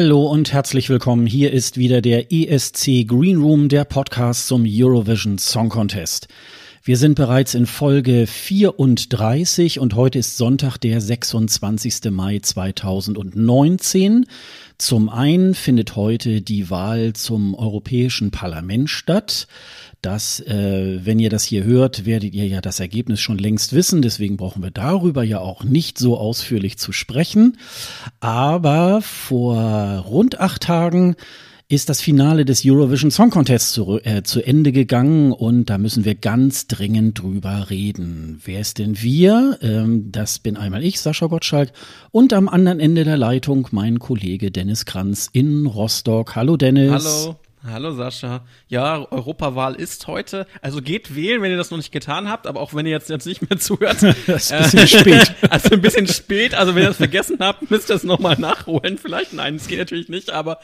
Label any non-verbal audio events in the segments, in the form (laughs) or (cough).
Hallo und herzlich willkommen. Hier ist wieder der ESC Green Room, der Podcast zum Eurovision Song Contest. Wir sind bereits in Folge 34 und heute ist Sonntag, der 26. Mai 2019. Zum einen findet heute die Wahl zum Europäischen Parlament statt. Das, äh, wenn ihr das hier hört, werdet ihr ja das Ergebnis schon längst wissen. Deswegen brauchen wir darüber ja auch nicht so ausführlich zu sprechen. Aber vor rund acht Tagen ist das Finale des Eurovision Song Contest zu, äh, zu Ende gegangen und da müssen wir ganz dringend drüber reden. Wer ist denn wir? Ähm, das bin einmal ich, Sascha Gottschalk, und am anderen Ende der Leitung mein Kollege Dennis Kranz in Rostock. Hallo Dennis. Hallo. Hallo Sascha. Ja, Europawahl ist heute. Also geht wählen, wenn ihr das noch nicht getan habt, aber auch wenn ihr jetzt, jetzt nicht mehr (laughs) zuhört. (laughs) das ist ein bisschen äh, spät. (laughs) Also ein bisschen spät. Also wenn ihr das vergessen habt, müsst ihr es nochmal nachholen. Vielleicht, nein, es geht natürlich nicht, aber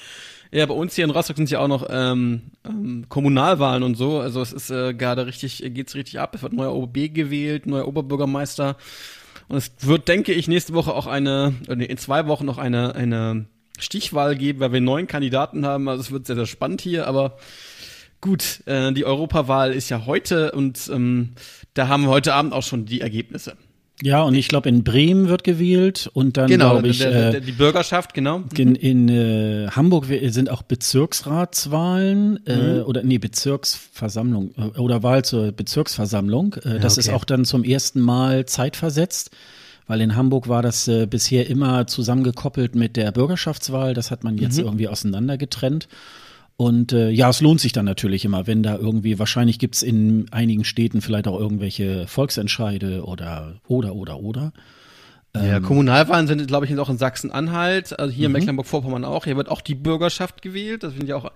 ja, bei uns hier in Rostock sind ja auch noch ähm, ähm, Kommunalwahlen und so. Also es ist äh, gerade richtig, äh, geht's richtig ab. Es wird neuer OB gewählt, neuer Oberbürgermeister. Und es wird, denke ich, nächste Woche auch eine, äh, in zwei Wochen noch eine, eine Stichwahl geben, weil wir neun Kandidaten haben. Also es wird sehr, sehr spannend hier, aber gut, äh, die Europawahl ist ja heute und ähm, da haben wir heute Abend auch schon die Ergebnisse. Ja, und ich glaube, in Bremen wird gewählt und dann, genau, glaube ich. Der, äh, der, die Bürgerschaft, genau. In, in äh, Hamburg sind auch Bezirksratswahlen äh, mhm. äh, oder nee, Bezirksversammlung äh, oder Wahl zur Bezirksversammlung. Äh, das ja, okay. ist auch dann zum ersten Mal zeitversetzt, weil in Hamburg war das bisher immer zusammengekoppelt mit der Bürgerschaftswahl. Das hat man jetzt mhm. irgendwie auseinander getrennt. Und äh, ja, es lohnt sich dann natürlich immer, wenn da irgendwie, wahrscheinlich gibt es in einigen Städten vielleicht auch irgendwelche Volksentscheide oder, oder, oder, oder. Ähm ja, Kommunalwahlen sind, glaube ich, jetzt auch in Sachsen-Anhalt, also hier mhm. in Mecklenburg-Vorpommern auch. Hier wird auch die Bürgerschaft gewählt. Das finde ich auch,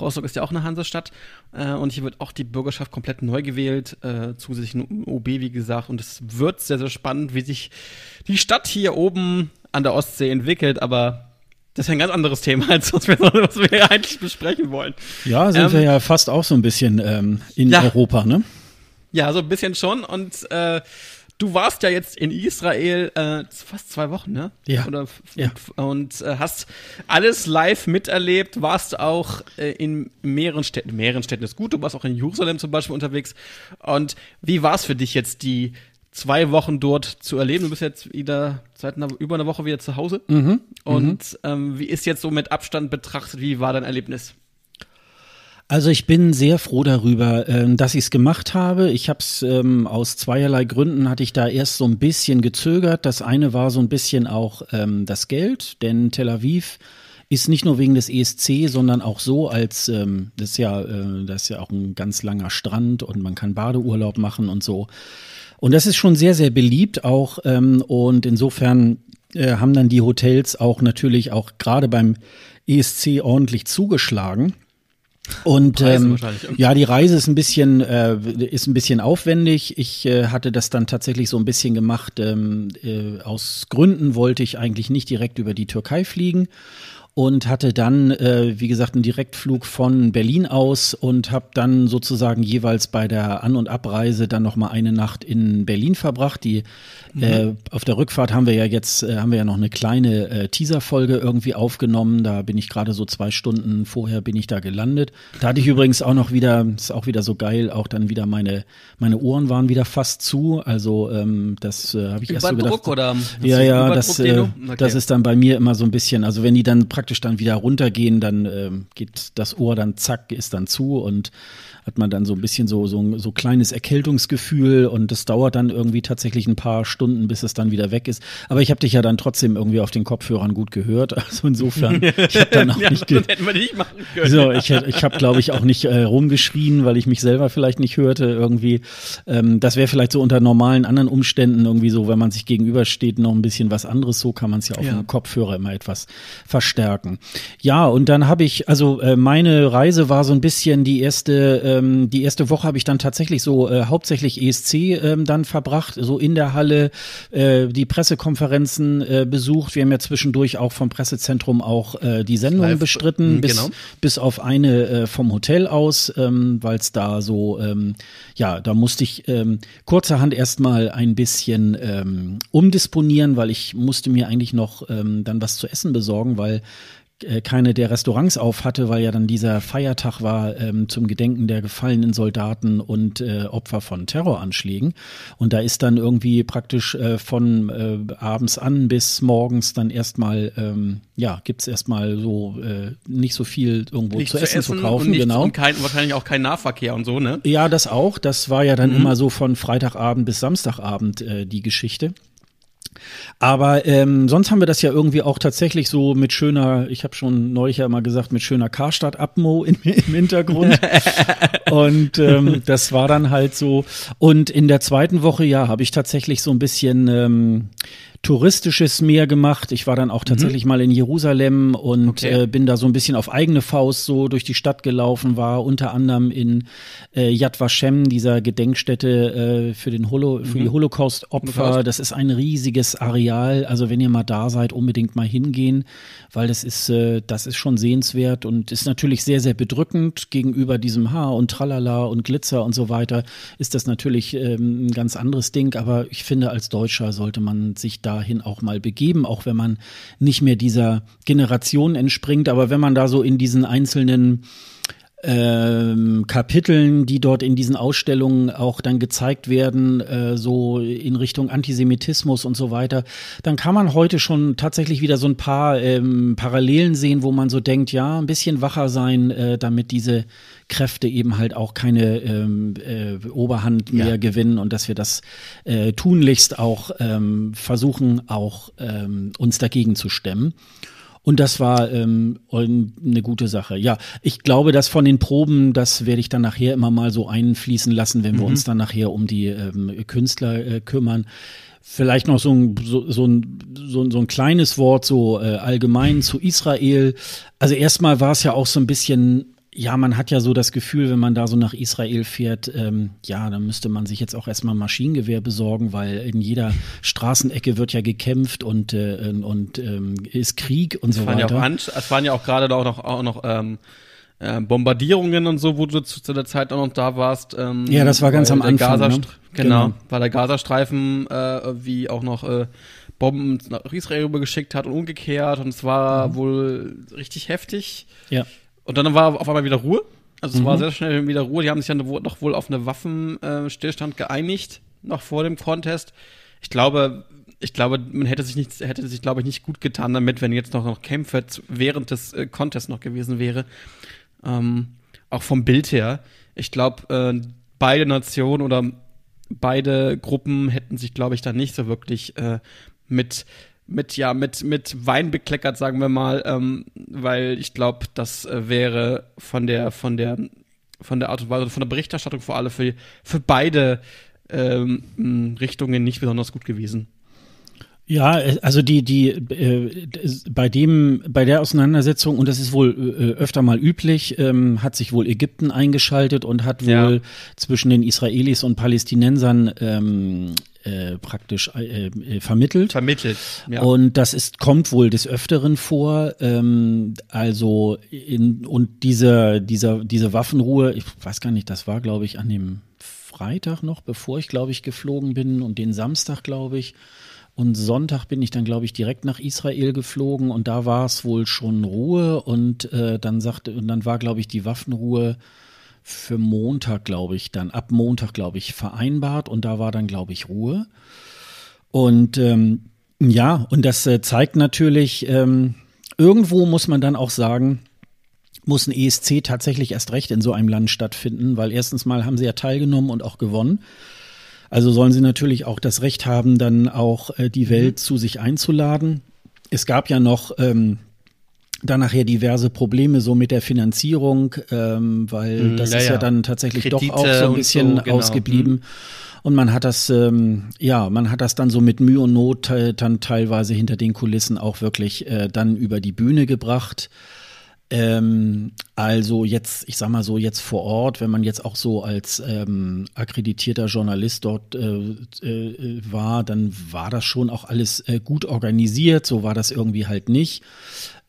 Rostock ist ja auch eine Hansestadt. Äh, und hier wird auch die Bürgerschaft komplett neu gewählt, äh, zusätzlich ein OB, wie gesagt. Und es wird sehr, sehr spannend, wie sich die Stadt hier oben an der Ostsee entwickelt. Aber das ist ja ein ganz anderes Thema, (laughs) als was wir, was wir eigentlich besprechen wollen. Ja, sind ähm, wir ja fast auch so ein bisschen ähm, in ja, Europa, ne? Ja, so ein bisschen schon. Und äh, du warst ja jetzt in Israel äh, fast zwei Wochen, ne? Ja. Oder, ja. Und äh, hast alles live miterlebt, warst auch äh, in mehreren Städten, mehreren Städten ist gut, du warst auch in Jerusalem zum Beispiel unterwegs. Und wie war es für dich jetzt, die zwei Wochen dort zu erleben. Du bist jetzt wieder seit einer, über einer Woche wieder zu Hause. Mhm. Und mhm. Ähm, wie ist jetzt so mit Abstand betrachtet, wie war dein Erlebnis? Also ich bin sehr froh darüber, ähm, dass ich es gemacht habe. Ich habe es ähm, aus zweierlei Gründen hatte ich da erst so ein bisschen gezögert. Das eine war so ein bisschen auch ähm, das Geld, denn Tel Aviv ist nicht nur wegen des ESC, sondern auch so als ähm, das ist ja äh, das ist ja auch ein ganz langer Strand und man kann Badeurlaub machen und so. Und das ist schon sehr, sehr beliebt auch. Ähm, und insofern äh, haben dann die Hotels auch natürlich auch gerade beim ESC ordentlich zugeschlagen. Und ähm, ne? ja, die Reise ist ein bisschen äh, ist ein bisschen aufwendig. Ich äh, hatte das dann tatsächlich so ein bisschen gemacht. Ähm, äh, aus Gründen wollte ich eigentlich nicht direkt über die Türkei fliegen und hatte dann, äh, wie gesagt, einen Direktflug von Berlin aus und habe dann sozusagen jeweils bei der An- und Abreise dann nochmal eine Nacht in Berlin verbracht. Die, mhm. äh, auf der Rückfahrt haben wir ja jetzt, äh, haben wir ja noch eine kleine äh, Teaser-Folge irgendwie aufgenommen. Da bin ich gerade so zwei Stunden vorher bin ich da gelandet. Da hatte ich übrigens auch noch wieder, ist auch wieder so geil, auch dann wieder meine, meine Ohren waren wieder fast zu. Also ähm, das äh, habe ich Überdruck erst so gedacht. Oder ja, ja, das, äh, okay. das ist dann bei mir immer so ein bisschen, also wenn die dann praktisch praktisch dann wieder runtergehen, dann ähm, geht das Ohr dann zack, ist dann zu und hat man dann so ein bisschen so, so, ein so kleines Erkältungsgefühl und das dauert dann irgendwie tatsächlich ein paar Stunden, bis es dann wieder weg ist. Aber ich habe dich ja dann trotzdem irgendwie auf den Kopfhörern gut gehört. (laughs) Also insofern, ich habe dann (laughs) auch ja, nicht. Das hätten wir nicht machen können. So, ich, ich habe, glaube ich, auch nicht äh, rumgeschrien, weil ich mich selber vielleicht nicht hörte irgendwie. Ähm, das wäre vielleicht so unter normalen anderen Umständen irgendwie so, wenn man sich gegenübersteht, noch ein bisschen was anderes. So kann man es ja auf ja. dem Kopfhörer immer etwas verstärken. Ja, und dann habe ich, also äh, meine Reise war so ein bisschen die erste. Äh, ähm, die erste Woche habe ich dann tatsächlich so äh, hauptsächlich ESC ähm, dann verbracht, so in der Halle äh, die Pressekonferenzen äh, besucht. Wir haben ja zwischendurch auch vom Pressezentrum auch äh, die Sendung Live, bestritten, mhm, genau. bis, bis auf eine äh, vom Hotel aus, ähm, weil es da so, ähm, ja, da musste ich ähm, kurzerhand erstmal ein bisschen ähm, umdisponieren, weil ich musste mir eigentlich noch ähm, dann was zu essen besorgen, weil äh, keine der Restaurants auf hatte, weil ja dann dieser Feiertag war ähm, zum Gedenken der gefallenen Soldaten und äh, Opfer von Terroranschlägen. Und da ist dann irgendwie praktisch äh, von äh, abends an bis morgens dann erstmal, ähm, ja, gibt es erstmal so äh, nicht so viel irgendwo nicht zu, essen, essen, zu kaufen. Und genau. Und kein, wahrscheinlich auch kein Nahverkehr und so, ne? Ja, das auch. Das war ja dann mhm. immer so von Freitagabend bis Samstagabend äh, die Geschichte. Aber ähm, sonst haben wir das ja irgendwie auch tatsächlich so mit schöner, ich habe schon neulich ja mal gesagt, mit schöner Karstadt-Abmo im, (laughs) im Hintergrund. (laughs) und ähm, das war dann halt so. Und in der zweiten Woche, ja, habe ich tatsächlich so ein bisschen ähm, touristisches Meer gemacht. Ich war dann auch mhm. tatsächlich mhm. mal in Jerusalem und okay. äh, bin da so ein bisschen auf eigene Faust so durch die Stadt gelaufen, war unter anderem in äh, Yad Vashem, dieser Gedenkstätte äh, für, den Holo für mhm. die Holocaust-Opfer. Holocaust. Das ist ein riesiges Areal. Also wenn ihr mal da seid, unbedingt mal hingehen, weil das ist, äh, das ist schon sehenswert und ist natürlich sehr, sehr bedrückend gegenüber diesem Haar und Tralala und Glitzer und so weiter. Ist das natürlich ähm, ein ganz anderes Ding, aber ich finde, als Deutscher sollte man sich da dahin auch mal begeben, auch wenn man nicht mehr dieser Generation entspringt, aber wenn man da so in diesen einzelnen ähm, Kapiteln, die dort in diesen Ausstellungen auch dann gezeigt werden, äh, so in Richtung Antisemitismus und so weiter, dann kann man heute schon tatsächlich wieder so ein paar ähm, Parallelen sehen, wo man so denkt, ja, ein bisschen wacher sein, äh, damit diese Kräfte eben halt auch keine ähm, äh, Oberhand mehr ja. gewinnen und dass wir das äh, tunlichst auch ähm, versuchen, auch ähm, uns dagegen zu stemmen. Und das war ähm, eine gute Sache. Ja, ich glaube, das von den Proben, das werde ich dann nachher immer mal so einfließen lassen, wenn mhm. wir uns dann nachher um die ähm, Künstler äh, kümmern. Vielleicht noch so ein, so, so, ein, so, ein, so ein kleines Wort so äh, allgemein zu Israel. Also erstmal war es ja auch so ein bisschen ja, man hat ja so das Gefühl, wenn man da so nach Israel fährt, ähm, ja, dann müsste man sich jetzt auch erstmal Maschinengewehr besorgen, weil in jeder Straßenecke wird ja gekämpft und, äh, und ähm, ist Krieg und es so weiter. Ja es waren ja auch gerade auch noch, auch noch ähm, äh, Bombardierungen und so, wo du zu, zu, der Zeit auch noch da warst. Ähm, ja, das war ganz am Anfang. Gaza, ne? genau, genau, weil der Gazastreifen äh, wie auch noch äh, Bomben nach Israel rübergeschickt hat und umgekehrt und es war mhm. wohl richtig heftig. Ja. Und dann war auf einmal wieder Ruhe. Also es mhm. war sehr schnell wieder Ruhe. Die haben sich ja noch wohl auf einen Waffenstillstand geeinigt, noch vor dem Contest. Ich glaube, ich glaube, man hätte sich nicht, hätte sich, glaube ich, nicht gut getan damit, wenn jetzt noch, noch Kämpfe während des äh, Contests noch gewesen wäre. Ähm, auch vom Bild her. Ich glaube, äh, beide Nationen oder beide Gruppen hätten sich, glaube ich, da nicht so wirklich äh, mit mit ja mit mit Wein bekleckert, sagen wir mal, ähm, weil ich glaube, das äh, wäre von der von der von der Art und Weise, also von der Berichterstattung vor allem für für beide ähm, Richtungen nicht besonders gut gewesen. Ja, äh, also die, die, äh, bei dem, bei der Auseinandersetzung, und das ist wohl äh, äh öfter mal üblich, ähm, hat sich wohl Ägypten eingeschaltet und hat wohl ja. zwischen den Israelis und Palästinensern ähm, äh, praktisch äh, äh, vermittelt. Vermittelt. Ja. Und das ist kommt wohl des Öfteren vor. Ähm, also in, und diese dieser diese Waffenruhe, ich weiß gar nicht, das war glaube ich an dem Freitag noch, bevor ich glaube ich geflogen bin und den Samstag glaube ich. Und Sonntag bin ich dann, glaube ich, direkt nach Israel geflogen und da war es wohl schon Ruhe und äh, dann sagte, und dann war, glaube ich, die Waffenruhe für Montag, glaube ich, dann, ab Montag, glaube ich, vereinbart und da war dann, glaube ich, Ruhe. Und ähm, ja, und das äh, zeigt natürlich, ähm, irgendwo muss man dann auch sagen, muss ein ESC tatsächlich erst recht in so einem Land stattfinden, weil erstens mal haben sie ja teilgenommen und auch gewonnen. Also sollen sie natürlich auch das Recht haben, dann auch äh, die Welt mhm. zu sich einzuladen. Es gab ja noch ähm, dann nachher diverse Probleme so mit der Finanzierung, ähm, weil mm, das ja, ist ja, dann tatsächlich Kredite doch auch so ein bisschen so, genau. ausgeblieben. Mm. Und man hat das, ähm, ja, man hat das dann so mit Mühe und Not äh, dann teilweise hinter den Kulissen auch wirklich äh, dann über die Bühne gebracht. Ähm, also jetzt, ich sag mal so, jetzt vor Ort, wenn man jetzt auch so als ähm, akkreditierter Journalist dort äh, äh, war, dann war das schon auch alles äh, gut organisiert, so war das irgendwie halt nicht.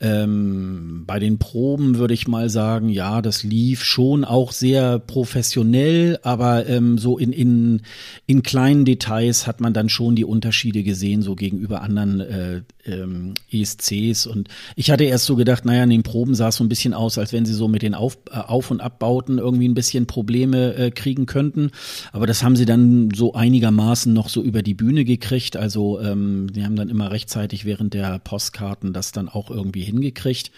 Ähm, bei den Proben würde ich mal sagen, ja, das lief schon auch sehr professionell, aber ähm, so in, in, in kleinen Details hat man dann schon die Unterschiede gesehen, so gegenüber anderen äh, ähm, ESCs. Und ich hatte erst so gedacht, naja, in den Proben sah es so ein bisschen aus, als wenn sie so mit den Auf, äh, Auf- und Abbauten irgendwie ein bisschen Probleme äh, kriegen könnten. Aber das haben sie dann so einigermaßen noch so über die Bühne gekriegt. Also ähm, haben dann immer rechtzeitig während der Postkarten das dann auch irgendwie hin hingekriegt.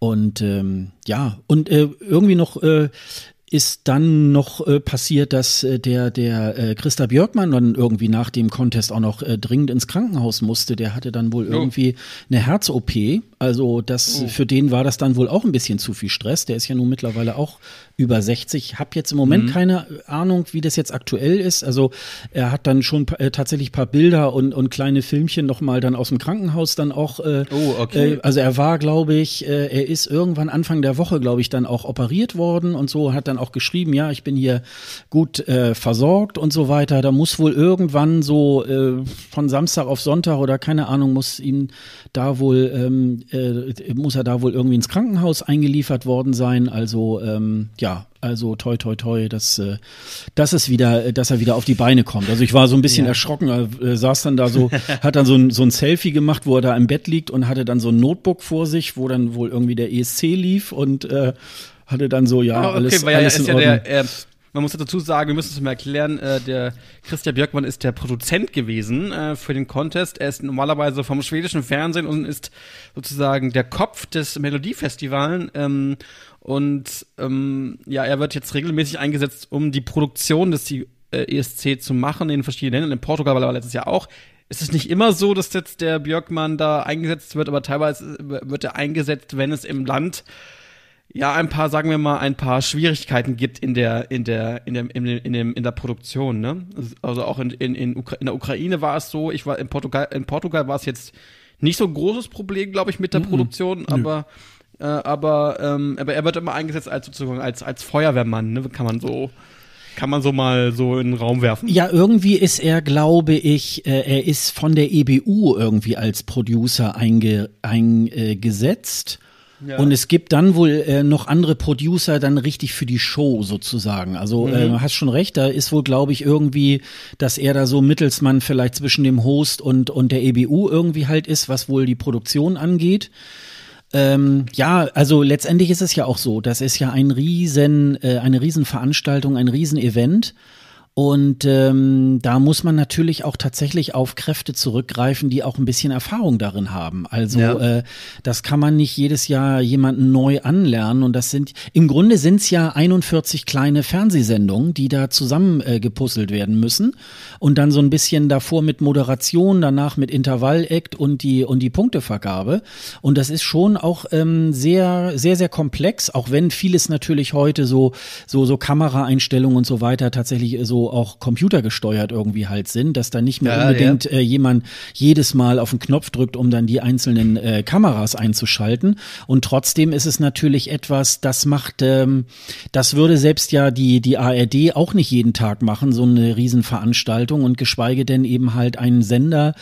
Und ähm, ja, und äh, irgendwie noch äh, ist dann noch äh, passiert, dass äh, der, der äh, Christa Björkmann dann irgendwie nach dem Contest auch noch äh, dringend ins Krankenhaus musste. Der hatte dann wohl oh. irgendwie eine Herz-OP. Also das, oh. für den war das dann wohl auch ein bisschen zu viel Stress. Der ist ja nun mittlerweile auch über 60. Hab jetzt im Moment mhm. keine äh, Ahnung, wie das jetzt aktuell ist. Also er hat dann schon äh, tatsächlich paar Bilder und, und kleine Filmchen nochmal dann aus dem Krankenhaus dann auch. Äh, oh, okay. Äh, also er war, glaube ich, äh, er ist irgendwann Anfang der Woche, glaube ich, dann auch operiert worden und so, hat dann dann auch geschrieben, ja, ich bin hier gut äh, versorgt und so weiter. Da muss wohl irgendwann so äh, von Samstag auf Sonntag oder keine Ahnung, muss ihm da wohl, ähm, äh, muss er da wohl irgendwie ins Krankenhaus eingeliefert worden sein. Also ähm, ja, also toi toi toi, dass, äh, dass es wieder, dass er wieder auf die Beine kommt. Also ich war so ein bisschen ja. erschrocken, er äh, saß dann da so, (laughs) hat dann so ein, so ein Selfie gemacht, wo er da im Bett liegt und hatte dann so ein Notebook vor sich, wo dann wohl irgendwie der ESC lief und äh, hatte dann so, ja, ah, okay, alles, weil alles ja, in Ordnung. Der, äh, man muss dazu sagen, wir müssen es mal erklären, äh, der Christian Björkmann ist der Produzent gewesen äh, für den Contest. Er ist normalerweise vom schwedischen Fernsehen und ist sozusagen der Kopf des Melodiefestivalen. Ähm, und ähm, ja, er wird jetzt regelmäßig eingesetzt, um die Produktion des äh, ESC zu machen in verschiedenen Ländern. In Portugal war er letztes Jahr auch. Es ist nicht immer so, dass jetzt der Björkmann da eingesetzt wird, aber teilweise äh, wird er eingesetzt, wenn es im Land äh, ja ein paar, sagen wir mal, ein paar Schwierigkeiten gibt in der, in der, in dem, in dem, in, dem, in der Produktion, ne? Also auch in, in, in, in der Ukraine war es so, ich war in Portugal, in Portugal war es jetzt nicht so ein großes Problem, glaube ich, mit der mm Produktion, aber äh, aber, ähm, aber er wird immer eingesetzt als sozusagen als, als Feuerwehrmann, ne? Kann man so kann man so mal so in den Raum werfen. Ja, irgendwie ist er, glaube ich, äh, er ist von der EBU irgendwie als Producer einge, eingesetzt. Ja. Und es gibt dann wohl äh, noch andere Producer dann richtig für die Show sozusagen. Also mhm. äh, hast schon recht, da ist wohl, glaube ich, irgendwie, dass er da so Mittelsmann vielleicht zwischen dem Host und, und der EBU irgendwie halt ist, was wohl die Produktion angeht. Ähm, ja, also letztendlich ist es ja auch so, das ist ja ein riesen, äh, eine Riesenveranstaltung, ein Riesenevent. event und ähm, da muss man natürlich auch tatsächlich auf Kräfte zurückgreifen, die auch ein bisschen Erfahrung darin haben. Also ja. äh, das kann man nicht jedes Jahr jemanden neu anlernen. Und das sind im Grunde sind es ja 41 kleine Fernsehsendungen, die da zusammengepuzzelt äh, werden müssen. Und dann so ein bisschen davor mit Moderation, danach mit Intervall-Act und die und die Punktevergabe. Und das ist schon auch ähm, sehr, sehr, sehr komplex, auch wenn vieles natürlich heute so, so, so Kameraeinstellungen und so weiter tatsächlich äh, so auch computergesteuert irgendwie halt sind, dass da nicht mehr ja, unbedingt ja. Äh, jemand jedes Mal auf den Knopf drückt, um dann die einzelnen äh, Kameras einzuschalten. Und trotzdem ist es natürlich etwas, das macht, ähm, das würde selbst ja die, die ARD auch nicht jeden Tag machen, so eine Riesenveranstaltung und geschweige denn eben halt einen Sender,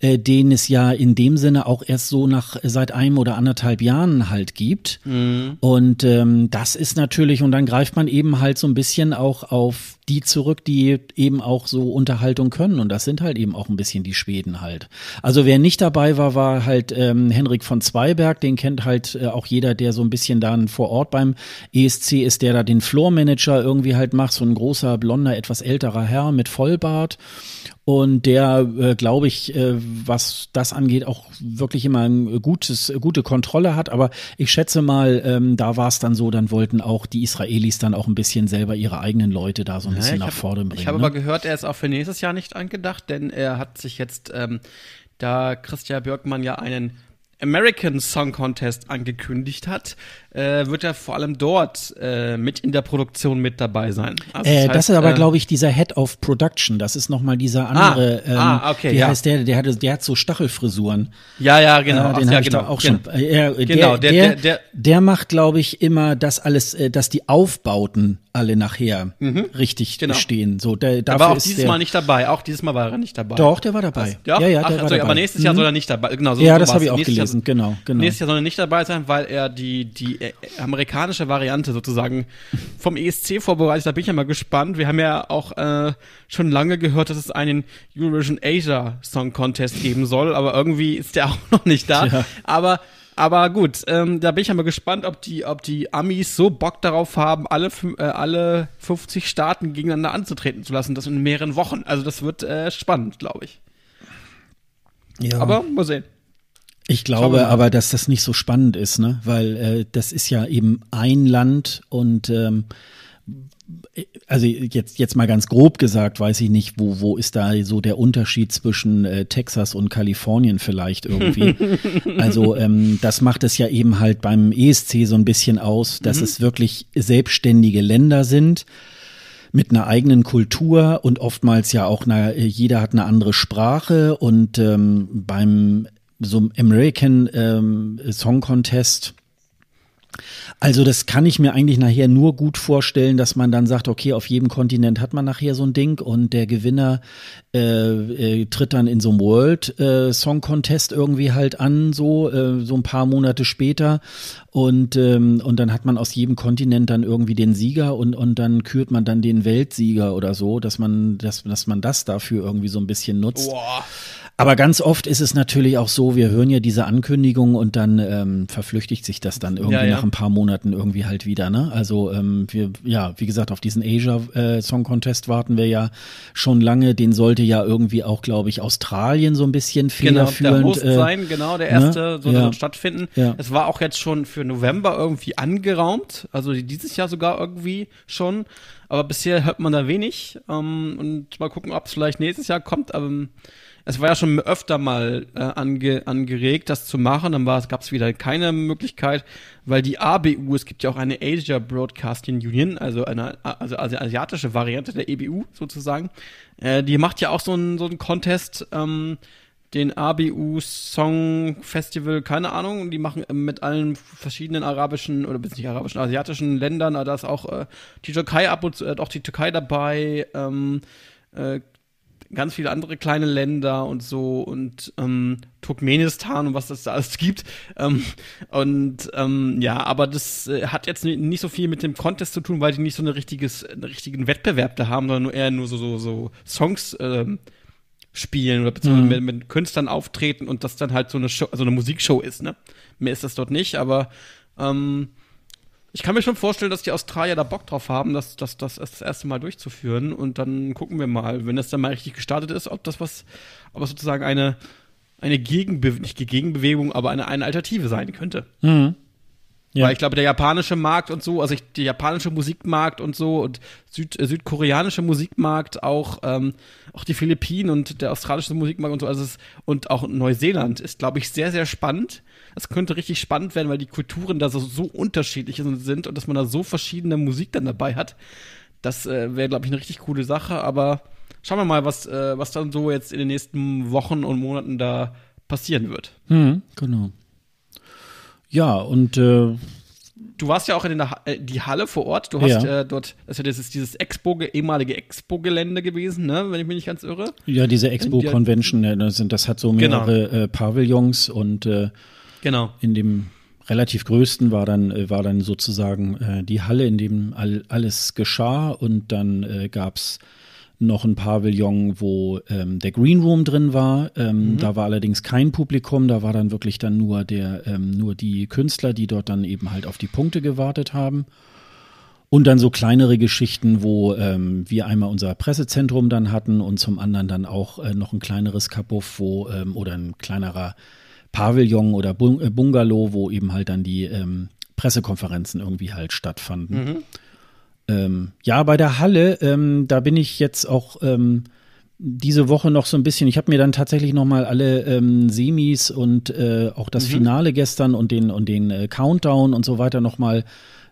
äh, den es ja in dem Sinne auch erst so nach äh, seit einem oder anderthalb Jahren halt gibt. Mhm. Und ähm, das ist natürlich, und dann greift man eben halt so ein bisschen auch auf die zurück, die eben auch so Unterhaltung können. Und das sind halt eben auch ein bisschen die Schweden halt. Also wer nicht dabei war, war halt ähm, Henrik von Zweiberg. Den kennt halt äh, auch jeder, der so ein bisschen dann vor Ort beim ESC ist, der da den Floor Manager irgendwie halt macht. So ein großer, blonder, etwas älterer Herr mit Vollbart und der, äh, glaube ich, äh, was das angeht, auch wirklich immer ein gutes, gute Kontrolle hat. Aber ich schätze mal, ähm, da war es dann so, dann wollten auch die Israelis dann auch ein bisschen selber ihre eigenen Leute da so ein ja, bisschen nach vorne bringen. Ich habe ne? aber gehört, er ist auch für nächstes Jahr nicht angedacht, denn er hat sich jetzt, ähm, da Christian Björkmann ja einen American Song Contest angekündigt hat, äh, wird er vor allem dort äh, mit in der Produktion mit dabei sein. Also äh, das, heißt, das, ist aber, äh, glaube ich, dieser Head of Production. Das ist nochmal dieser ah, andere. Ah, ähm, ah okay. Der ja. heißt der, der hat, der hat so Stachelfrisuren. Ja, ja, genau. Äh, den Ach, ja, genau. auch genau. schon. Genau. Der, genau. Der, der, der, der, macht, glaube ich, immer das alles, äh, dass die Aufbauten alle nachher mhm. richtig genau. stehen. So, der, dafür war auch dieses Mal nicht dabei. Auch dieses Mal war er nicht dabei. Doch, der war dabei. Also, ja? ja, ja, Ach, also, Aber nächstes Jahr mhm. soll er nicht dabei. Genau, so, ja, so das habe ich auch gelesen. Horizon, genau, genau. Nächstes Jahr soll er nicht dabei sein, weil er die, die äh, amerikanische Variante sozusagen vom ESC vorbereitet. Da bin ich ja mal gespannt. Wir haben ja auch äh, schon lange gehört, dass es einen Eurovision Asia Song Contest geben soll, aber irgendwie ist der (laughs) auch noch nicht da. Ja. Aber aber gut, ähm, da bin ich ja mal gespannt, ob die, ob die Amis so Bock darauf haben, alle, äh, alle 50 Staaten gegeneinander anzutreten zu lassen. Das in mehreren Wochen. Also das wird äh, spannend, glaube ich. Ja. Aber mal sehen. Ich glaube aber, dass das nicht so spannend ist, ne? weil äh, das ist ja eben ein Land und ähm, also jetzt, jetzt mal ganz grob gesagt, weiß ich nicht, wo, wo ist da so der Unterschied zwischen äh, Texas und Kalifornien vielleicht irgendwie. (laughs) also ähm, das macht es ja eben halt beim ESC so ein bisschen aus, dass mhm. es wirklich selbstständige Länder sind mit einer eigenen Kultur und oftmals ja auch, einer, jeder hat eine andere Sprache und ähm, beim so American ähm, Song Contest. Also das kann ich mir eigentlich nachher nur gut vorstellen, dass man dann sagt, okay, auf jedem Kontinent hat man nachher so ein Ding und der Gewinner äh, äh, tritt dann in so einem World äh, Song Contest irgendwie halt an, so äh, so ein paar Monate später und ähm, und dann hat man aus jedem Kontinent dann irgendwie den Sieger und und dann kürt man dann den Weltsieger oder so, dass man dass dass man das dafür irgendwie so ein bisschen nutzt. Boah. Aber ganz oft ist es natürlich auch so, wir hören ja diese Ankündigung und dann ähm, verflüchtigt sich das dann irgendwie ja, ja. nach ein paar Monaten irgendwie halt wieder. Ne? Also ähm, wir, ja, wie gesagt, auf diesen Asia äh, Song Contest warten wir ja schon lange. Den sollte ja irgendwie auch, glaube ich, Australien so ein bisschen federführend. Genau, der Host äh, sein, genau, der ne? erste ne? sollte ja. dann stattfinden. Ja. Es war auch jetzt schon für November irgendwie angeraumt, also dieses Jahr sogar irgendwie schon. Aber bisher hört man da wenig ähm, und mal gucken, ob es vielleicht nächstes Jahr kommt. Aber ähm, es war ja schon öfter mal äh, ange, angeregt, das zu machen. Dann gab es wieder keine Möglichkeit, weil die ABU, es gibt ja auch eine Asia Broadcasting Union, also eine also asiatische Variante der EBU sozusagen, äh, die macht ja auch so einen so Contest. Ähm, den ABU Song Festival, keine Ahnung, die machen äh, mit allen verschiedenen arabischen oder bis nicht arabischen, asiatischen Ländern, da ist auch äh, die Türkei ab und zu, äh, auch die Türkei dabei, ähm, äh, ganz viele andere kleine Länder und so und ähm, Turkmenistan und was das da alles gibt. Ähm, und ähm, ja, aber das äh, hat jetzt nicht so viel mit dem Contest zu tun, weil die nicht so eine richtiges, einen richtigen Wettbewerb da haben, sondern nur eher nur so, so, so Songs ähm, spielen oder beziehungsweise mhm. mit, mit, Künstlern auftreten und das dann halt so eine Show, also eine Musikshow ist, ne? Mehr ist das dort nicht, aber ähm, ich kann mir schon vorstellen, dass die Australier da Bock drauf haben, das, das, das, das erste Mal durchzuführen. Und dann gucken wir mal, wenn das dann mal richtig gestartet ist, ob das was, ob das sozusagen eine, eine Gegenbewegung, nicht Gegenbewegung, aber eine, eine Alternative sein könnte. Mhm. Ja. Weil ich glaube, der japanische Markt und so, also ich, der japanische Musikmarkt und so und Süd, äh, südkoreanische Musikmarkt, auch, ähm, auch die Philippinen und der australische Musikmarkt und so, also es, und auch Neuseeland ist, glaube ich, sehr, sehr spannend es könnte richtig spannend werden, weil die Kulturen da so, so unterschiedlich sind und dass man da so verschiedene Musik dann dabei hat. Das äh, wäre, glaube ich, eine richtig coole Sache. Aber schauen wir mal, was, äh, was dann so jetzt in den nächsten Wochen und Monaten da passieren wird. Hm, genau. Ja, und äh du warst ja auch in der äh, die Halle vor Ort. Du hast ja. äh, dort, also das ist dieses Expo, ehemalige Expo-Gelände gewesen, ne? wenn ich mich nicht ganz irre. Ja, diese Expo-Convention, ne, das, das, hat so genau. mehrere genau. äh, Pavillons und äh, Genau. In dem relativ größten war dann, äh, war dann sozusagen äh, die Halle, in dem all, alles geschah und dann äh, gab es noch ein Pavillon, wo ähm, der Green Room drin war. Ähm, mhm. Da war allerdings kein Publikum, da war dann wirklich dann nur der, ähm, nur die Künstler, die dort dann eben halt auf die Punkte gewartet haben. Und dann so kleinere Geschichten, wo ähm, wir einmal unser Pressezentrum dann hatten und zum anderen dann auch äh, noch ein kleineres Kapuff, wo ähm, oder ein kleinerer äh, Pavillon oder äh, Bungalow, wo eben halt dann die ähm, Pressekonferenzen irgendwie halt stattfanden. Mhm. Ähm, ja, bei der Halle, ähm, da bin ich jetzt auch ähm, diese Woche noch so ein bisschen. Ich habe mir dann tatsächlich nochmal alle ähm, Semis und äh, auch das mhm. Finale gestern und den und den äh, Countdown und so weiter nochmal mal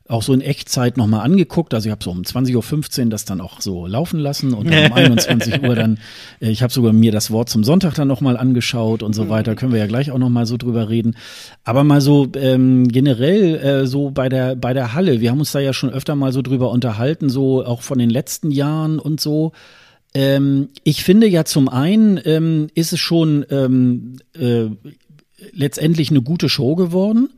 auch so in Echtzeit nochmal angeguckt. Also ich habe so um 20.15 Uhr das dann auch so laufen lassen und dann um 21 (laughs) Uhr dann, äh, ich habe sogar mir das Wort zum Sonntag dann nochmal angeschaut und so mhm. weiter. Können wir ja gleich auch nochmal so drüber reden. Aber mal so ähm, generell äh, so bei der, bei der Halle, wir haben uns da ja schon öfter mal so drüber unterhalten, so auch von den letzten Jahren und so Ähm, ich finde ja zum einen ähm, ist es schon ähm, äh, letztendlich eine gute Show geworden.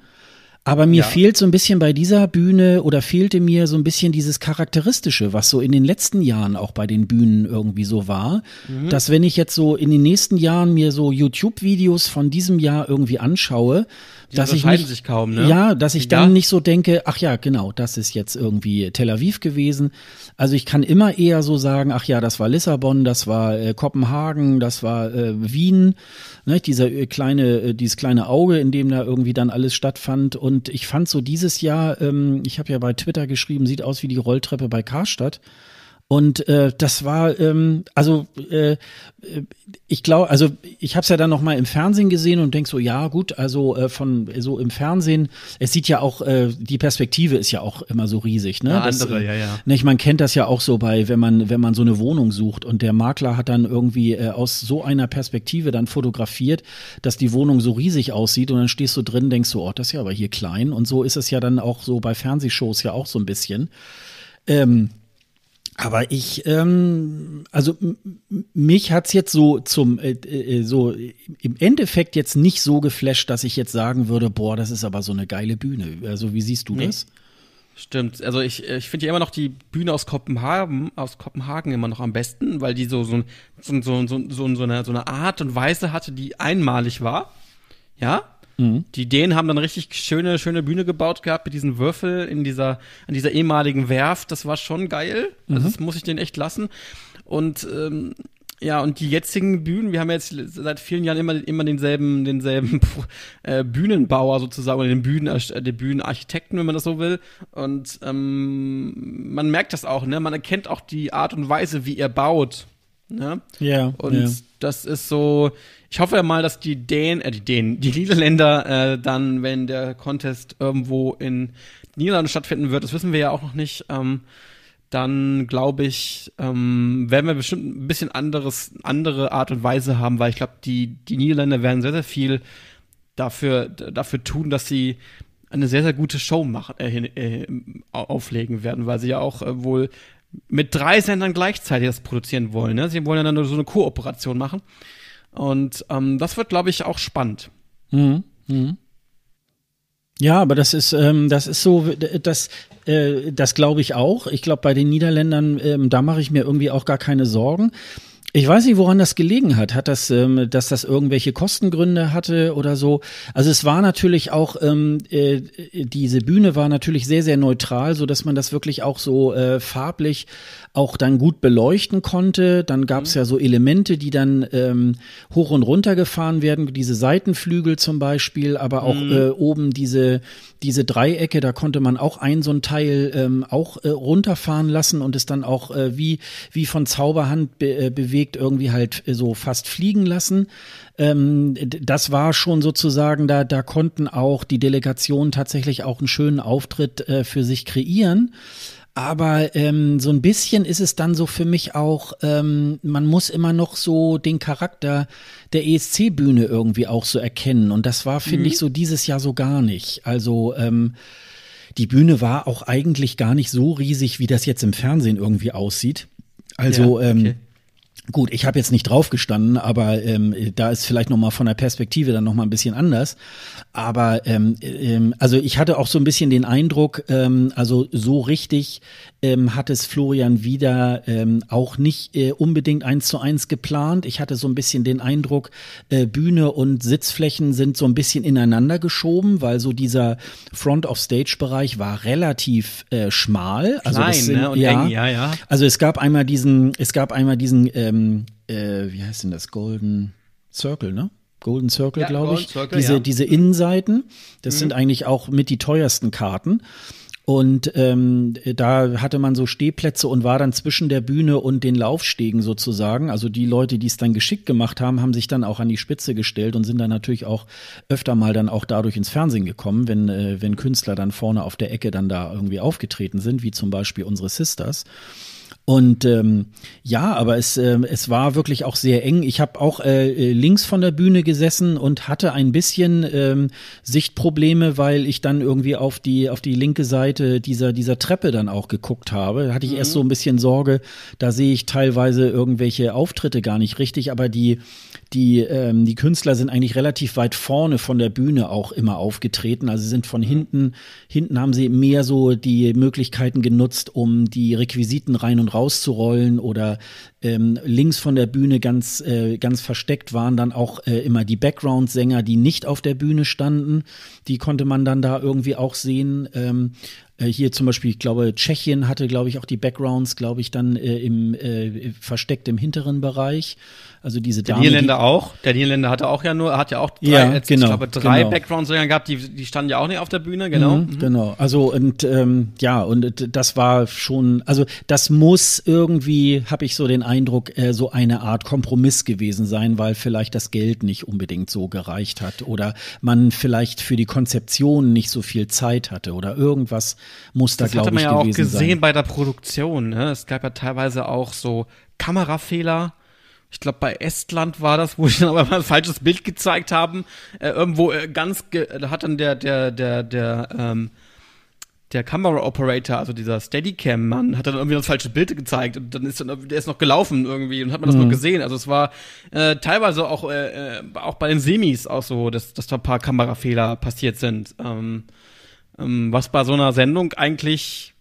Aber mir ja. fehlt so ein bisschen bei dieser Bühne oder fehlte mir so ein bisschen dieses Charakteristische, was so in den letzten Jahren auch bei den Bühnen irgendwie so war. Mhm. Dass wenn ich jetzt so in den nächsten Jahren mir so YouTube-Videos von diesem Jahr irgendwie anschaue, die dass ich mich, sich kaum, ne? Ja, dass ich ja. dann nicht so denke, ach ja, genau, das ist jetzt irgendwie Tel Aviv gewesen. Also ich kann immer eher so sagen, ach ja, das war Lissabon, das war äh, Kopenhagen, das war äh, Wien ne, dieser äh, kleine, äh, dieses kleine Auge, in dem da irgendwie dann alles stattfand. Und ich fand so dieses Jahr, ähm, ich habe ja bei Twitter geschrieben, sieht aus wie die Rolltreppe bei Karstadt. Und äh, das war, ähm, also äh, äh ich glaube, also ich habe es ja dann nochmal im Fernsehen gesehen und denk so, ja gut, also äh, von so im Fernsehen, es sieht ja auch, äh, die Perspektive ist ja auch immer so riesig, ne? Ja, andere, äh, ja, ja. Nicht, ne, man kennt das ja auch so bei, wenn man, wenn man so eine Wohnung sucht und der Makler hat dann irgendwie äh, aus so einer Perspektive dann fotografiert, dass die Wohnung so riesig aussieht und dann stehst du drin, denkst so, oh, das ist ja aber hier klein. Und so ist es ja dann auch so bei Fernsehshows ja auch so ein bisschen. Ähm, aber ich, ähm, also mich hat's jetzt so zum, äh, äh, äh, so im Endeffekt jetzt nicht so geflasht, dass ich jetzt sagen würde, boah, das ist aber so eine geile Bühne. Also wie siehst du nee. das? Stimmt, also ich, äh, ich finde ja immer noch die Bühne aus Kopenhagen, aus Kopenhagen immer noch am besten, weil die so, so, so, so, so, so, so, eine, so eine Art und Weise hatte, die einmalig war. Ja, Mhm. Die Ideen haben dann richtig schöne, schöne Bühne gebaut gehabt mit diesen Würfel in dieser, an dieser ehemaligen Werft. Das war schon geil. Also mhm. das muss ich denen echt lassen. Und ähm, ja, und die jetzigen Bühnen, wir haben jetzt seit vielen Jahren immer, immer denselben, denselben (laughs) äh, Bühnenbauer sozusagen oder den, Bühnen, äh, den Bühnenarchitekten, wenn man das so will. Und ähm, man merkt das auch, ne? Man erkennt auch die Art und Weise, wie er baut. Ne? Ja. und yeah das ist so. Ich hoffe mal, dass die Dänen, äh, die Dänen, die Niederländer äh, dann, wenn der Contest irgendwo in Niederlanden stattfinden wird, das wissen wir ja auch noch nicht. Ähm, dann glaube ich, ähm, werden wir bestimmt ein bisschen anderes, andere Art und Weise haben, weil ich glaube, die, die Niederländer werden sehr, sehr viel dafür, dafür tun, dass sie eine sehr, sehr gute Show machen, äh, äh, auflegen werden, weil sie ja auch äh, wohl mit drei Sendern gleichzeitig das produzieren wollen. Ne? Sie wollen ja dann so eine Kooperation machen. Und ähm, das wird, glaube ich, auch spannend. Mhm. Mhm. Ja, aber das ist, ähm, das ist so, das, äh, das glaube ich auch. Ich glaube, bei den Niederländern, ähm, da mache ich mir irgendwie auch gar keine Sorgen. Ich weiß nicht, woran das gelegen hat. Hat das, ähm, dass das irgendwelche Kostengründe hatte oder so? Also es war natürlich auch ähm, äh, diese Bühne war natürlich sehr sehr neutral, so dass man das wirklich auch so äh, farblich auch dann gut beleuchten konnte. Dann gab es mhm. ja so Elemente, die dann ähm, hoch und runter gefahren werden, diese Seitenflügel zum Beispiel, aber auch mhm. äh, oben diese, diese Dreiecke, da konnte man auch ein so ein Teil ähm, auch äh, runterfahren lassen und es dann auch äh, wie, wie von Zauberhand be äh, bewegt irgendwie halt äh, so fast fliegen lassen. Ähm, das war schon sozusagen, da, da konnten auch die Delegationen tatsächlich auch einen schönen Auftritt äh, für sich kreieren. Aber ähm, so ein bisschen ist es dann so für mich auch, ähm, man muss immer noch so den Charakter der ESC-Bühne irgendwie auch so erkennen. Und das war, finde mhm. ich, so dieses Jahr so gar nicht. Also ähm, die Bühne war auch eigentlich gar nicht so riesig, wie das jetzt im Fernsehen irgendwie aussieht. Also ja, okay. ähm, Gut, ich habe jetzt nicht drauf gestanden, aber ähm, da ist vielleicht noch mal von der Perspektive dann noch mal ein bisschen anders. Aber ähm, ähm, also ich hatte auch so ein bisschen den Eindruck, ähm, also so richtig ähm, hat es Florian wieder ähm, auch nicht äh, unbedingt eins zu eins geplant. Ich hatte so ein bisschen den Eindruck, äh, Bühne und Sitzflächen sind so ein bisschen ineinander geschoben, weil so dieser Front of Stage Bereich war relativ äh, schmal. Klein, also das, ne? Und ja, eng, ja, ja. Also es gab einmal diesen, es gab einmal diesen ähm, ähm, äh, wie heißt denn das? Golden Circle, ne? Golden Circle, ja, glaube ich. Circle, diese, ja. diese Innenseiten, das mhm. sind eigentlich auch mit die teuersten Karten. Und ähm, da hatte man so Stehplätze und war dann zwischen der Bühne und den Laufstegen sozusagen. Also die Leute, die es dann geschickt gemacht haben, haben sich dann auch an die Spitze gestellt und sind dann natürlich auch öfter mal dann auch dadurch ins Fernsehen gekommen, wenn, äh, wenn Künstler dann vorne auf der Ecke dann da irgendwie aufgetreten sind, wie zum Beispiel unsere Sisters. Und ähm, ja, aber es, äh, es war wirklich auch sehr eng. Ich habe auch äh, äh, links von der Bühne gesessen und hatte ein bisschen ähm, Sichtprobleme, weil ich dann irgendwie auf die, auf die linke Seite dieser, dieser Treppe dann auch geguckt habe. Da hatte ich mhm. erst so ein bisschen Sorge, da sehe ich teilweise irgendwelche Auftritte gar nicht richtig, aber die, die, ähm, die Künstler sind eigentlich relativ weit vorne von der Bühne auch immer aufgetreten. Also sind von mhm. hinten, hinten haben sie mehr so die Möglichkeiten genutzt, um die Requisiten rein und raus rauszurollen oder ähm, links von der Bühne ganz, äh, ganz versteckt waren dann auch äh, immer die Background-Sänger, die nicht auf der Bühne standen. Die konnte man dann da irgendwie auch sehen. Ähm, äh, hier zum Beispiel, ich glaube, Tschechien hatte, glaube ich, auch die Backgrounds, glaube ich, dann äh, im äh, versteckt im hinteren Bereich. Also diese Dame. Der Niederländer auch. Der Niederländer hatte auch ja nur, hat ja auch drei, ja, jetzt, genau, ich glaube, drei genau. Background-Sänger gehabt, die, die standen ja auch nicht auf der Bühne, genau. Mhm, mhm. Genau. Also und ähm, ja, und das war schon, also das muss irgendwie, habe ich so den Eindruck, äh, so eine Art Kompromiss gewesen sein, weil vielleicht das Geld nicht unbedingt so gereicht hat oder man vielleicht für die Konzeption nicht so viel Zeit hatte oder irgendwas muss da, glaube ich, gewesen sein. Das hat man ja auch gesehen sein. bei der Produktion. Ne? Es gab ja teilweise auch so Kamerafehler, ich glaube, bei Estland war das, wo ich (laughs) dann aber mal ein falsches Bild gezeigt haben. Äh, irgendwo äh, ganz, da hat dann der, der, der, der, ähm, der Camera operator also dieser Steadicam-Mann, hat dann irgendwie das falsche Bild gezeigt und dann ist dann, der ist noch gelaufen irgendwie und hat man das mhm. nur gesehen. Also es war äh, teilweise auch, äh, äh, auch bei den Semis auch so, dass, dass da ein paar Kamerafehler passiert sind. Ähm, ähm, was bei so einer Sendung eigentlich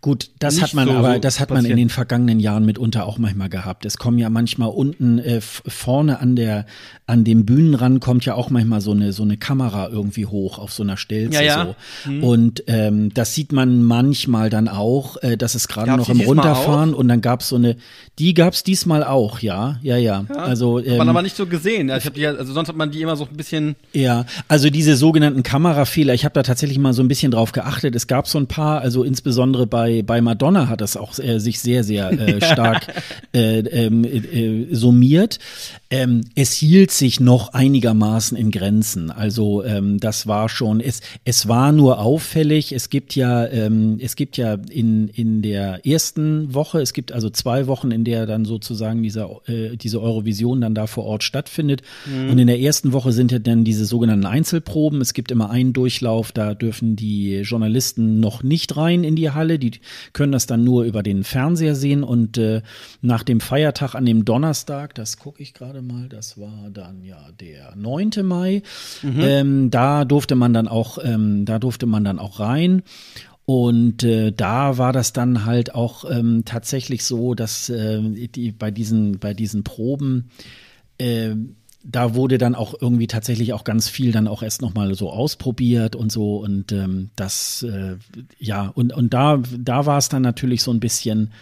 Gut, das Nicht hat man so aber, das hat man in den vergangenen Jahren mitunter auch manchmal gehabt. Es kommen ja manchmal unten äh, vorne an der an dem Bühnenrand kommt ja auch manchmal so eine so eine Kamera irgendwie hoch auf so einer Stelze ja, ja. so. Mhm. Und ähm, das sieht man manchmal dann auch, äh, dass es gerade noch im Runterfahren auch? und dann gab es so eine, die gab es diesmal auch, ja, ja, ja. ja also ähm, hat man ähm, aber nicht so gesehen. Ich hab die, also sonst hat man die immer so ein bisschen. Ja, also diese sogenannten Kamerafehler. Ich habe da tatsächlich mal so ein bisschen drauf geachtet. Es gab so ein paar, also insbesondere insbesondere bei, bei Madonna hat das auch äh, sich sehr, sehr äh, (laughs) stark äh, ähm, äh, äh, summiert. Ähm, es hielt sich noch einigermaßen in Grenzen. Also ähm, das war schon, es, es war nur auffällig. Es gibt ja, ähm, es gibt ja in, in der ersten Woche, es gibt also zwei Wochen, in der dann sozusagen dieser, äh, diese Eurovision dann da vor Ort stattfindet. Mhm. Und in der ersten Woche sind ja dann diese sogenannten Einzelproben. Es gibt immer einen Durchlauf, da dürfen die Journalisten noch nicht rein in die Halle alle, die können das dann nur über den Fernseher sehen. Und äh, nach dem Feiertag an dem Donnerstag, das gucke ich gerade mal, das war dann ja der 9. Mai, mhm. ähm, da durfte man dann auch, ähm, da durfte man dann auch rein. Und äh, da war das dann halt auch ähm, tatsächlich so, dass äh, die, bei, diesen, bei diesen Proben ähm, da wurde dann auch irgendwie tatsächlich auch ganz viel dann auch erst nochmal so ausprobiert und so und ähm, das, äh, ja, und, und da, da war es dann natürlich so ein bisschen,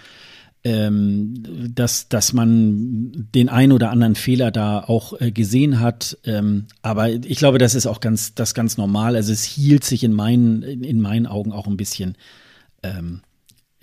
ähm, dass, dass man den einen oder anderen Fehler da auch äh, gesehen hat. Ähm, aber ich glaube, das ist auch ganz, das ganz normal. Also es hielt sich in meinen, in meinen Augen auch ein bisschen ähm,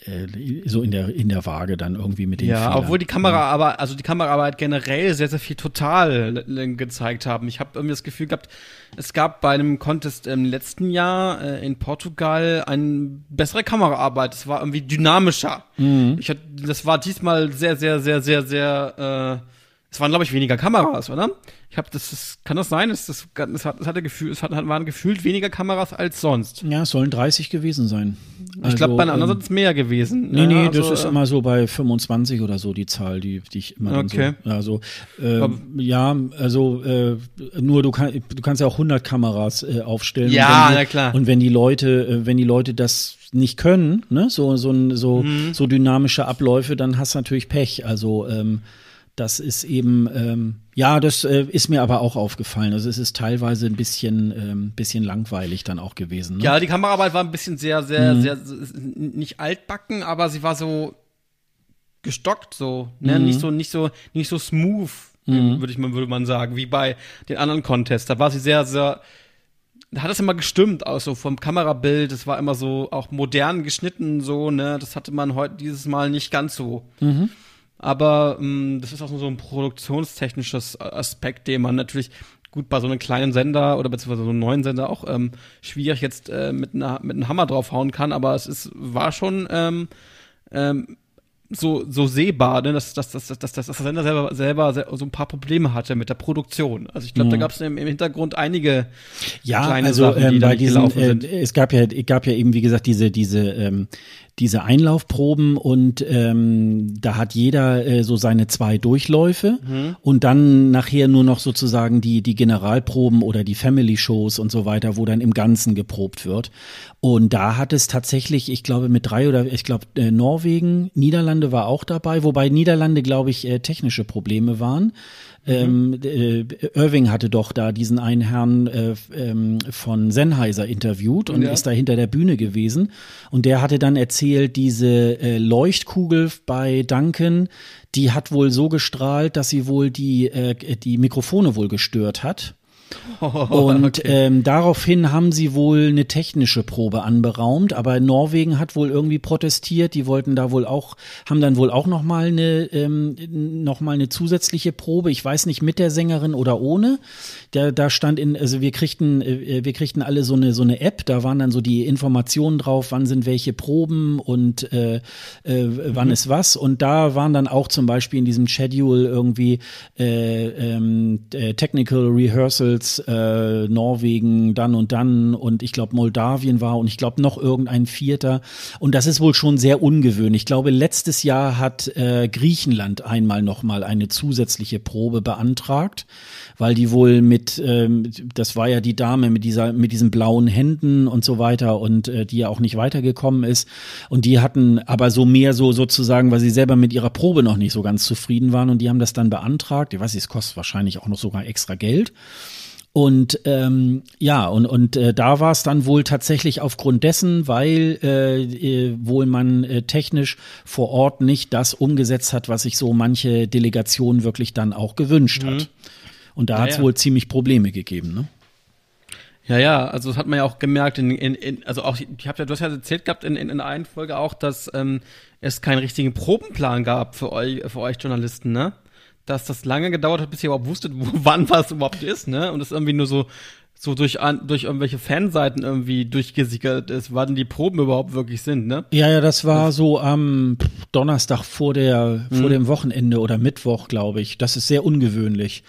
äh, so in der, in der Waage dann irgendwie mit den Ja, Fehlern. obwohl die Kamera mhm. aber, also die Kameraarbeit generell sehr, sehr viel total äh, gezeigt haben. Ich habe irgendwie das Gefühl gehabt, es gab bei einem Contest im letzten Jahr äh, in Portugal eine bessere Kameraarbeit. Es war irgendwie dynamischer. Mhm. Ich, das war diesmal sehr, sehr, sehr, sehr, sehr äh, es waren, glaube ich, weniger Kameras, oder? Ich habe das, das, kann das sein? Es, das, es, hat, es hatte Gefühl, es hat, waren gefühlt weniger Kameras als sonst. Ja, es sollen 30 gewesen sein. Also, ich glaube, bei anderen ähm, sind es mehr gewesen. Nee, ja, nee, also, das ist äh, immer so bei 25 oder so die Zahl, die, die ich immer okay. dann so. Also, äh, ja, also äh, nur du, kann, du kannst ja auch 100 Kameras äh, aufstellen. Ja, die, na klar. Und wenn die Leute, äh, wenn die Leute das nicht können, ne? so, so, so, mhm. so dynamische Abläufe, dann hast du natürlich Pech. Also ähm, das ist eben, ähm, ja, das äh, ist mir aber auch aufgefallen. Also es ist teilweise ein bisschen, ähm, bisschen langweilig dann auch gewesen. Ne? Ja, die Kameraarbeit war ein bisschen sehr, sehr, mhm. sehr, nicht altbacken, aber sie war so gestockt, so, ne? Mhm. Nicht so, nicht so, nicht so smooth, mhm. Ähm, würde ich man, würde man sagen, wie bei den anderen Contests. Da war sie sehr, sehr, da hat es immer gestimmt, auch so vom Kamerabild. Es war immer so auch modern geschnitten, so, ne? Das hatte man heute dieses Mal nicht ganz so. Mhm aber mh, mm, das ist auch so ein produktionstechnisches Aspekt, den man natürlich gut bei so einem kleinen Sender oder beziehungsweise so einem neuen Sender auch ähm, schwierig jetzt äh, mit, einer, mit einem Hammer draufhauen kann, aber es ist, war schon ähm, ähm, so, so sehbar, ne, dass, dass, dass, dass, dass, dass der Sender selber, selber so ein paar Probleme hatte mit der Produktion. Also ich glaube, mhm. da gab es im, im, Hintergrund einige ja, kleine also, Sachen, die ähm, da diesen, gelaufen sind. Äh, es gab ja, es gab ja eben, wie gesagt, diese, diese ähm, diese Einlaufproben und ähm, da hat jeder äh, so seine zwei Durchläufe mhm. und dann nachher nur noch sozusagen die, die Generalproben oder die Family-Shows und so weiter, wo dann im Ganzen geprobt wird. Und da hat es tatsächlich, ich glaube, mit drei oder ich glaube, äh, Norwegen, Niederlande war auch dabei, wobei Niederlande, glaube ich, äh, technische Probleme waren. Ähm, mhm. äh, Irving hatte doch da diesen einen Herrn äh, ähm, von Sennheiser interviewt und ja. ist da hinter der Bühne gewesen. Und der hatte dann erzählt, diese äh, Leuchtkugel bei Duncan, die hat wohl so gestrahlt, dass sie wohl die, äh, die Mikrofone wohl gestört hat. (laughs) und okay. ähm, daraufhin haben sie wohl eine technische Probe anberaumt, aber Norwegen hat wohl irgendwie protestiert. Die wollten da wohl auch, haben dann wohl auch nochmal eine ähm, noch eine zusätzliche Probe. Ich weiß nicht mit der Sängerin oder ohne. Da, da stand in, also wir kriegten äh, wir kriegten alle so eine so eine App. Da waren dann so die Informationen drauf, wann sind welche Proben und äh, äh, wann mhm. ist was. Und da waren dann auch zum Beispiel in diesem Schedule irgendwie äh, ähm, äh, Technical Rehearsals Wales, äh, Norwegen, dann und dann und ich glaube Moldawien war und ich glaube noch irgendein Vierter. Und das ist wohl schon sehr ungewöhnlich. Ich glaube, letztes Jahr hat äh, Griechenland einmal nochmal eine zusätzliche Probe beantragt, weil die wohl mit, ähm, das war ja die Dame mit dieser, mit diesen blauen Händen und so weiter und äh, die ja auch nicht weitergekommen ist. Und die hatten aber so mehr so sozusagen, weil sie selber mit ihrer Probe noch nicht so ganz zufrieden waren und die haben das dann beantragt. Ich weiß nicht, es kostet wahrscheinlich auch noch sogar extra Geld. Und ähm, ja, und, und äh, da war es dann wohl tatsächlich aufgrund dessen, weil äh, äh, wohl man äh, technisch vor Ort nicht das umgesetzt hat, was sich so manche Delegation wirklich dann auch gewünscht mhm. hat. Und da naja. hat es wohl ziemlich Probleme gegeben, ne? Ja, ja, also das hat man ja auch gemerkt, in, in, in also auch, ich hab ja, du hast ja erzählt gehabt in, in, in einer Folge auch, dass ähm, es keinen richtigen Probenplan gab für euch, für euch Journalisten, ne? dass das lange gedauert hat, bis ihr überhaupt wusstet, (laughs) wo, wann was überhaupt ist, ne? Und das irgendwie nur so, so durch, an, durch irgendwelche Fanseiten irgendwie durchgesickert ist, wann die Proben überhaupt wirklich sind, ne? Ja, ja, das war so am Donnerstag vor der, mhm. vor dem Wochenende oder Mittwoch, glaube ich. Das ist sehr ungewöhnlich.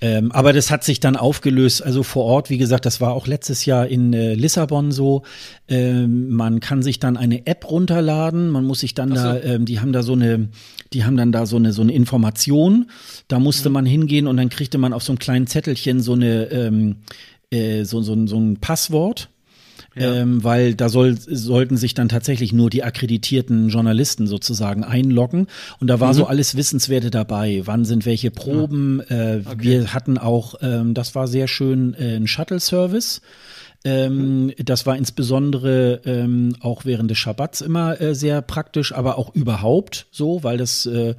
Ähm, aber das hat sich dann aufgelöst. Also vor Ort, wie gesagt, das war auch letztes Jahr in äh, Lissabon so. Ähm, man kann sich dann eine App runterladen. Man muss sich dann so. da, ähm, die haben da so eine, die haben dann da so eine so eine Information. Da musste mhm. man hingehen und dann kriegte man auf so einem kleinen Zettelchen so eine ähm, äh, so, so, so ein Passwort ja. Ähm, weil da soll, sollten sich dann tatsächlich nur die akkreditierten Journalisten sozusagen einloggen. Und da war mhm. so alles Wissenswerte dabei. Wann sind welche Proben? Ja. Ah. Äh, okay. Wir hatten auch, ähm, das war sehr schön, äh, einen Shuttle-Service. Ähm, mhm. das war insbesondere ähm, auch während des Schabbats immer äh, sehr praktisch, aber auch überhaupt so, weil das äh,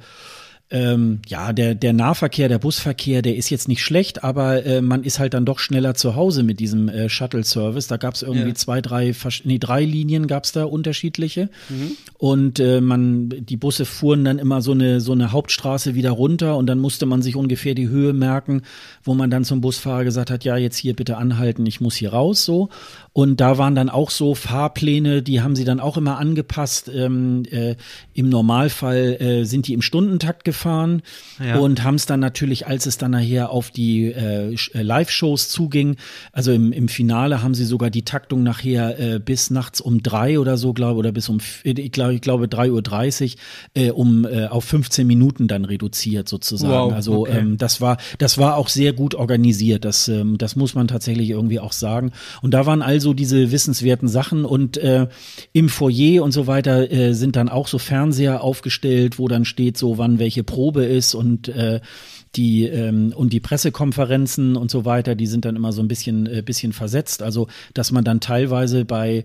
ähm, ja, der, der Nahverkehr, der Busverkehr, der ist jetzt nicht schlecht, aber äh, man ist halt dann doch schneller zu Hause mit diesem äh, Shuttle-Service. Da gab es irgendwie ja. zwei, drei, nee, drei Linien gab es da unterschiedliche. Mhm. Und äh, man, die Busse fuhren dann immer so eine, so eine Hauptstraße wieder runter und dann musste man sich ungefähr die Höhe merken, wo man dann zum Busfahrer gesagt hat, ja, jetzt hier bitte anhalten, ich muss hier raus so. Und da waren dann auch so Fahrpläne, die haben sie dann auch immer angepasst. Ähm, äh, Im Normalfall äh, sind die im Stundentakt gefahren ja. und haben es dann natürlich, als es dann nachher auf die äh, äh, Live-Shows zuging, also im, im Finale haben sie sogar die Taktung nachher äh, bis nachts um drei oder so, glaube oder bis um, äh, ich glaube, ich glaube 3.30 Uhr äh, um äh, auf 15 Minuten dann reduziert sozusagen. Wow, also okay. ähm, das war, das war auch sehr gut organisiert. Das, ähm, das muss man tatsächlich irgendwie auch sagen. Und da waren also so diese wissenswerten Sachen und äh, im Foyer und so weiter äh, sind dann auch so Fernseher aufgestellt, wo dann steht so, wann welche Probe ist und äh, die ähm, und die Pressekonferenzen und so weiter, die sind dann immer so ein bisschen äh, bisschen versetzt. Also dass man dann teilweise bei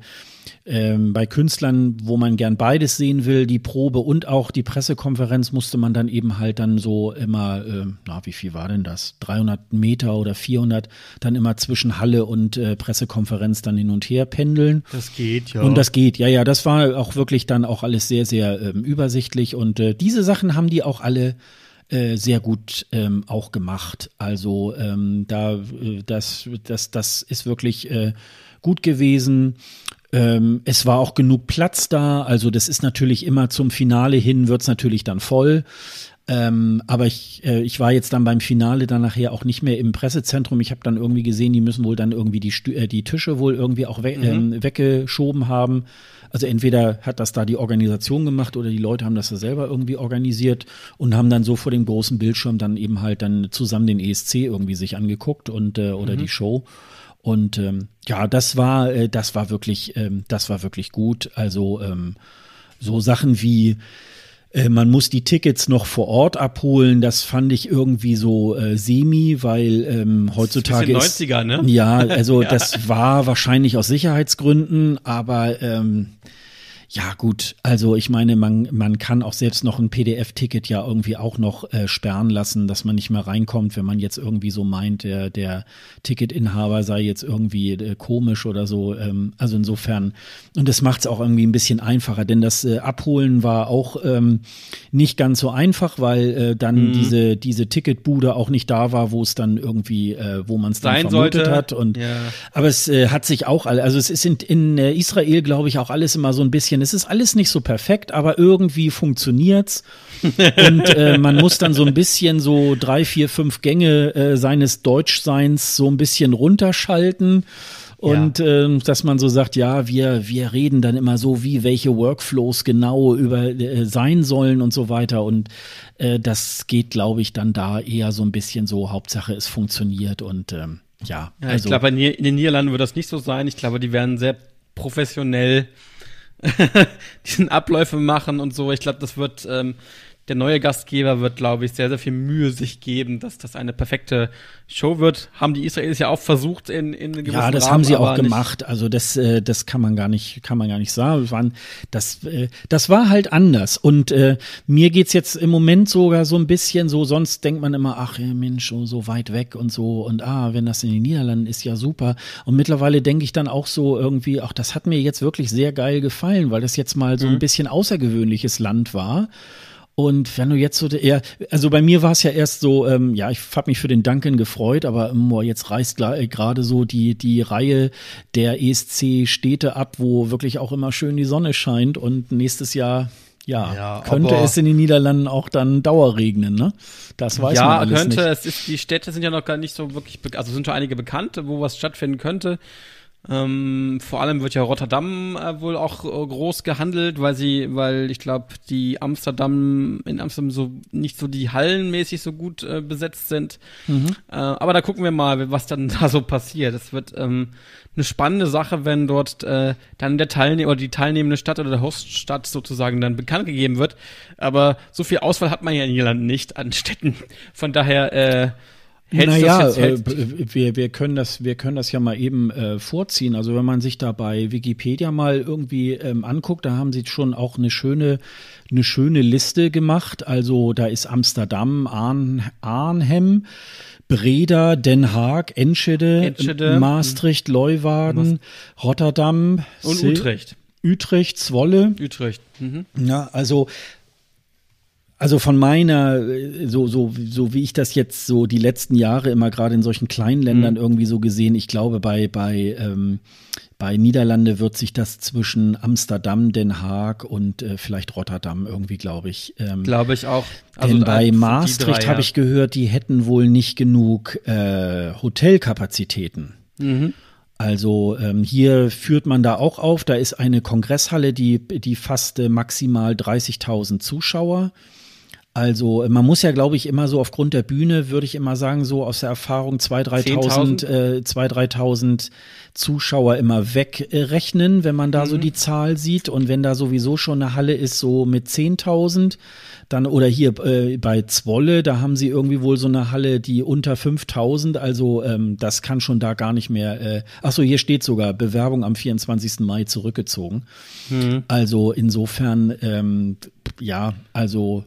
ähm, bei Künstlern, wo man gern beides sehen will, die Probe und auch die Pressekonferenz, musste man dann eben halt dann so immer, äh, na, wie viel war denn das? 300 Meter oder 400, dann immer zwischen Halle und äh, Pressekonferenz dann hin und her pendeln. Das geht, ja. Und das geht, ja, ja, das war auch wirklich dann auch alles sehr, sehr ähm, übersichtlich und äh, diese Sachen haben die auch alle äh, sehr gut ähm, auch gemacht. Also ähm, da äh, das, das, das ist wirklich äh, gut gewesen. Ähm, es war auch genug Platz da. Also das ist natürlich immer zum Finale hin, wird es natürlich dann voll. Ähm, aber ich, äh, ich war jetzt dann beim Finale dann nachher auch nicht mehr im Pressezentrum. Ich habe dann irgendwie gesehen, die müssen wohl dann irgendwie die, Stü äh, die Tische wohl irgendwie auch we mhm. ähm, weggeschoben haben. Also entweder hat das da die Organisation gemacht oder die Leute haben das da selber irgendwie organisiert und haben dann so vor dem großen Bildschirm dann eben halt dann zusammen den ESC irgendwie sich angeguckt und äh, oder mhm. die Show. Und ähm, ja, das war, äh, das war wirklich, ähm, das war wirklich gut. Also ähm, so Sachen wie äh, man muss die Tickets noch vor Ort abholen. Das fand ich irgendwie so äh, semi, weil ähm, heutzutage das ist, ist 90er, ne? ja, also (laughs) ja. das war wahrscheinlich aus Sicherheitsgründen, aber ähm, ja, gut. Also ich meine, man, man kann auch selbst noch ein PDF-Ticket ja irgendwie auch noch äh, sperren lassen, dass man nicht mehr reinkommt, wenn man jetzt irgendwie so meint, der, der Ticketinhaber sei jetzt irgendwie äh, komisch oder so. Ähm, also insofern, und das macht es auch irgendwie ein bisschen einfacher, denn das äh, Abholen war auch ähm, nicht ganz so einfach, weil äh, dann mhm. diese, diese Ticketbude auch nicht da war, wo es dann irgendwie, äh, wo man es dann Sein vermutet sollte. hat. Und, ja. Aber es äh, hat sich auch, also es ist in, in äh, Israel, glaube ich, auch alles immer so ein bisschen es ist alles nicht so perfekt, aber irgendwie funktioniert's. Und äh, man muss dann so ein bisschen so drei, vier, fünf Gänge äh, seines Deutschseins so ein bisschen runterschalten. Und ja. ähm, dass man so sagt, ja, wir, wir reden dann immer so, wie welche Workflows genau über äh, sein sollen und so weiter. Und äh, das geht, glaube ich, dann da eher so ein bisschen so, Hauptsache es funktioniert und ähm, ja. ja also, ich glaube, in den Niederlanden wird das nicht so sein. Ich glaube, die werden sehr professionell (laughs) diesen Abläufe machen und so. Ich glaube, das wird ähm, der neue Gastgeber wird, glaube ich, sehr, sehr viel Mühe sich geben, dass das eine perfekte Show wird. Haben die Israelis ja auch versucht in, in gewissen Ja, das Rahmen, haben sie auch gemacht. Also das, äh, das kann man gar nicht, kann man gar nicht sagen. Das, waren, das, äh, das war halt anders. Und äh, mir geht's jetzt im Moment sogar so ein bisschen so, sonst denkt man immer, ach Mensch, oh, so weit weg und so. Und ah, wenn das in den Niederlanden ist, ja super. Und mittlerweile denke ich dann auch so irgendwie, ach, das hat mir jetzt wirklich sehr geil gefallen, weil das jetzt mal so mhm. ein bisschen außergewöhnliches Land war. Und wenn du jetzt so, ja, also bei mir war es ja erst so, ähm, ja, ich habe mich für den Duncan gefreut, aber ähm, boah, jetzt reißt äh, gerade so die, die Reihe der ESC-Städte ab, wo wirklich auch immer schön die Sonne scheint und nächstes Jahr. Ja, ja könnte es in den Niederlanden auch dann dauerregnen, ne? Das weiß ja, man alles könnte, nicht. Ja, könnte. Die Städte sind ja noch gar nicht so wirklich, also sind schon einige bekannt, wo was stattfinden könnte. Ähm, vor allem wird ja Rotterdam äh, wohl auch äh, groß gehandelt, weil sie, weil ich glaube, die Amsterdam in Amsterdam so nicht so die Hallenmäßig so gut äh, besetzt sind. Mhm. Äh, aber da gucken wir mal, was dann (laughs) da so passiert. Es wird ähm, eine spannende Sache, wenn dort äh, dann der Teilnehmer oder die teilnehmende Stadt oder der Hoststadt sozusagen dann bekannt gegeben wird. Aber so viel Auswahl hat man ja in Irland nicht an Städten. Von daher äh, naja, äh, äh, wir, wir, können das, wir können das ja mal eben äh, vorziehen. Also wenn man sich da bei Wikipedia mal irgendwie ähm, anguckt, da haben sie schon auch eine schöne, eine schöne Liste gemacht. Also da ist Amsterdam, Arn, Arnhem, Breda, Den Haag, Enschede, Enschede Maastricht, Leuwarden, Rotterdam und Sil Utrecht. Utrecht, Zwolle. Utrecht. Mhm. Ja, also also von meiner, äh, so, so, so wie ich das jetzt so die letzten Jahre immer gerade in solchen kleinen Ländern mhm. irgendwie so gesehen, ich glaube, bei, bei, ähm, bei Niederlande wird sich das zwischen Amsterdam, Den Haag und äh, vielleicht Rotterdam irgendwie, glaube ich. Ähm, glaube ich auch. Also denn bei Maastricht ja. habe ich gehört, die hätten wohl nicht genug äh, Hotelkapazitäten. Mhm. Also ähm, hier führt man da auch auf, da ist eine Kongresshalle, die, die fasste maximal 30.000 Zuschauer. Also man muss ja, glaube ich, immer so aufgrund der Bühne, würde ich immer sagen, so aus der Erfahrung 2.000, 3.000 äh, 2.000 Zuschauer immer wegrechnen, wenn man da mhm. so die Zahl sieht. Und wenn da sowieso schon eine Halle ist, so mit 10.000, dann oder hier äh, bei Zwolle, da haben sie irgendwie wohl so eine Halle, die unter 5.000, also ähm, das kann schon da gar nicht mehr. Äh, Ach so, hier steht sogar, Bewerbung am 24. Mai zurückgezogen. Mhm. Also insofern, ähm, ja, also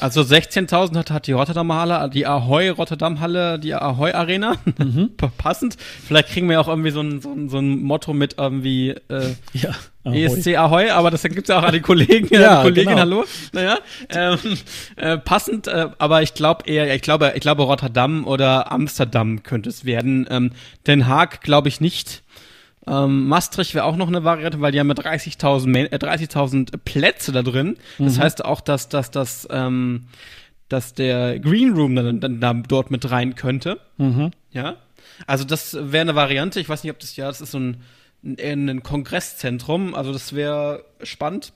also 16.000 hat, hat die Rotterdam Halle, die Ahoy Rotterdam Halle, die Ahoy Arena. Mhm. (laughs) Passend. Vielleicht kriegen wir auch irgendwie so ein, so ein, so ein Motto mit irgendwie äh, ja, Ahoy. ESC Ahoy, aber das gibt's ja auch an die Kollegen, ja, Kollegin, genau. hallo. Naja, ähm, äh, passend, äh, aber ich glaube eher, ich glaube, ich glaube Rotterdam oder Amsterdam könnte es werden. Ähm, Den Haag glaube ich nicht. Ähm, Maastricht wäre auch noch eine Variante, weil die haben ja 30.000 äh, 30 Plätze da drin. Das mhm. heißt auch, dass, dass, dass, ähm, dass der Green Room dann, dann, dann dort mit rein könnte. Mhm. Ja. Also das wäre eine Variante. Ich weiß nicht, ob das ja, das ist so ein, ein, ein Kongresszentrum. Also das wäre spannend.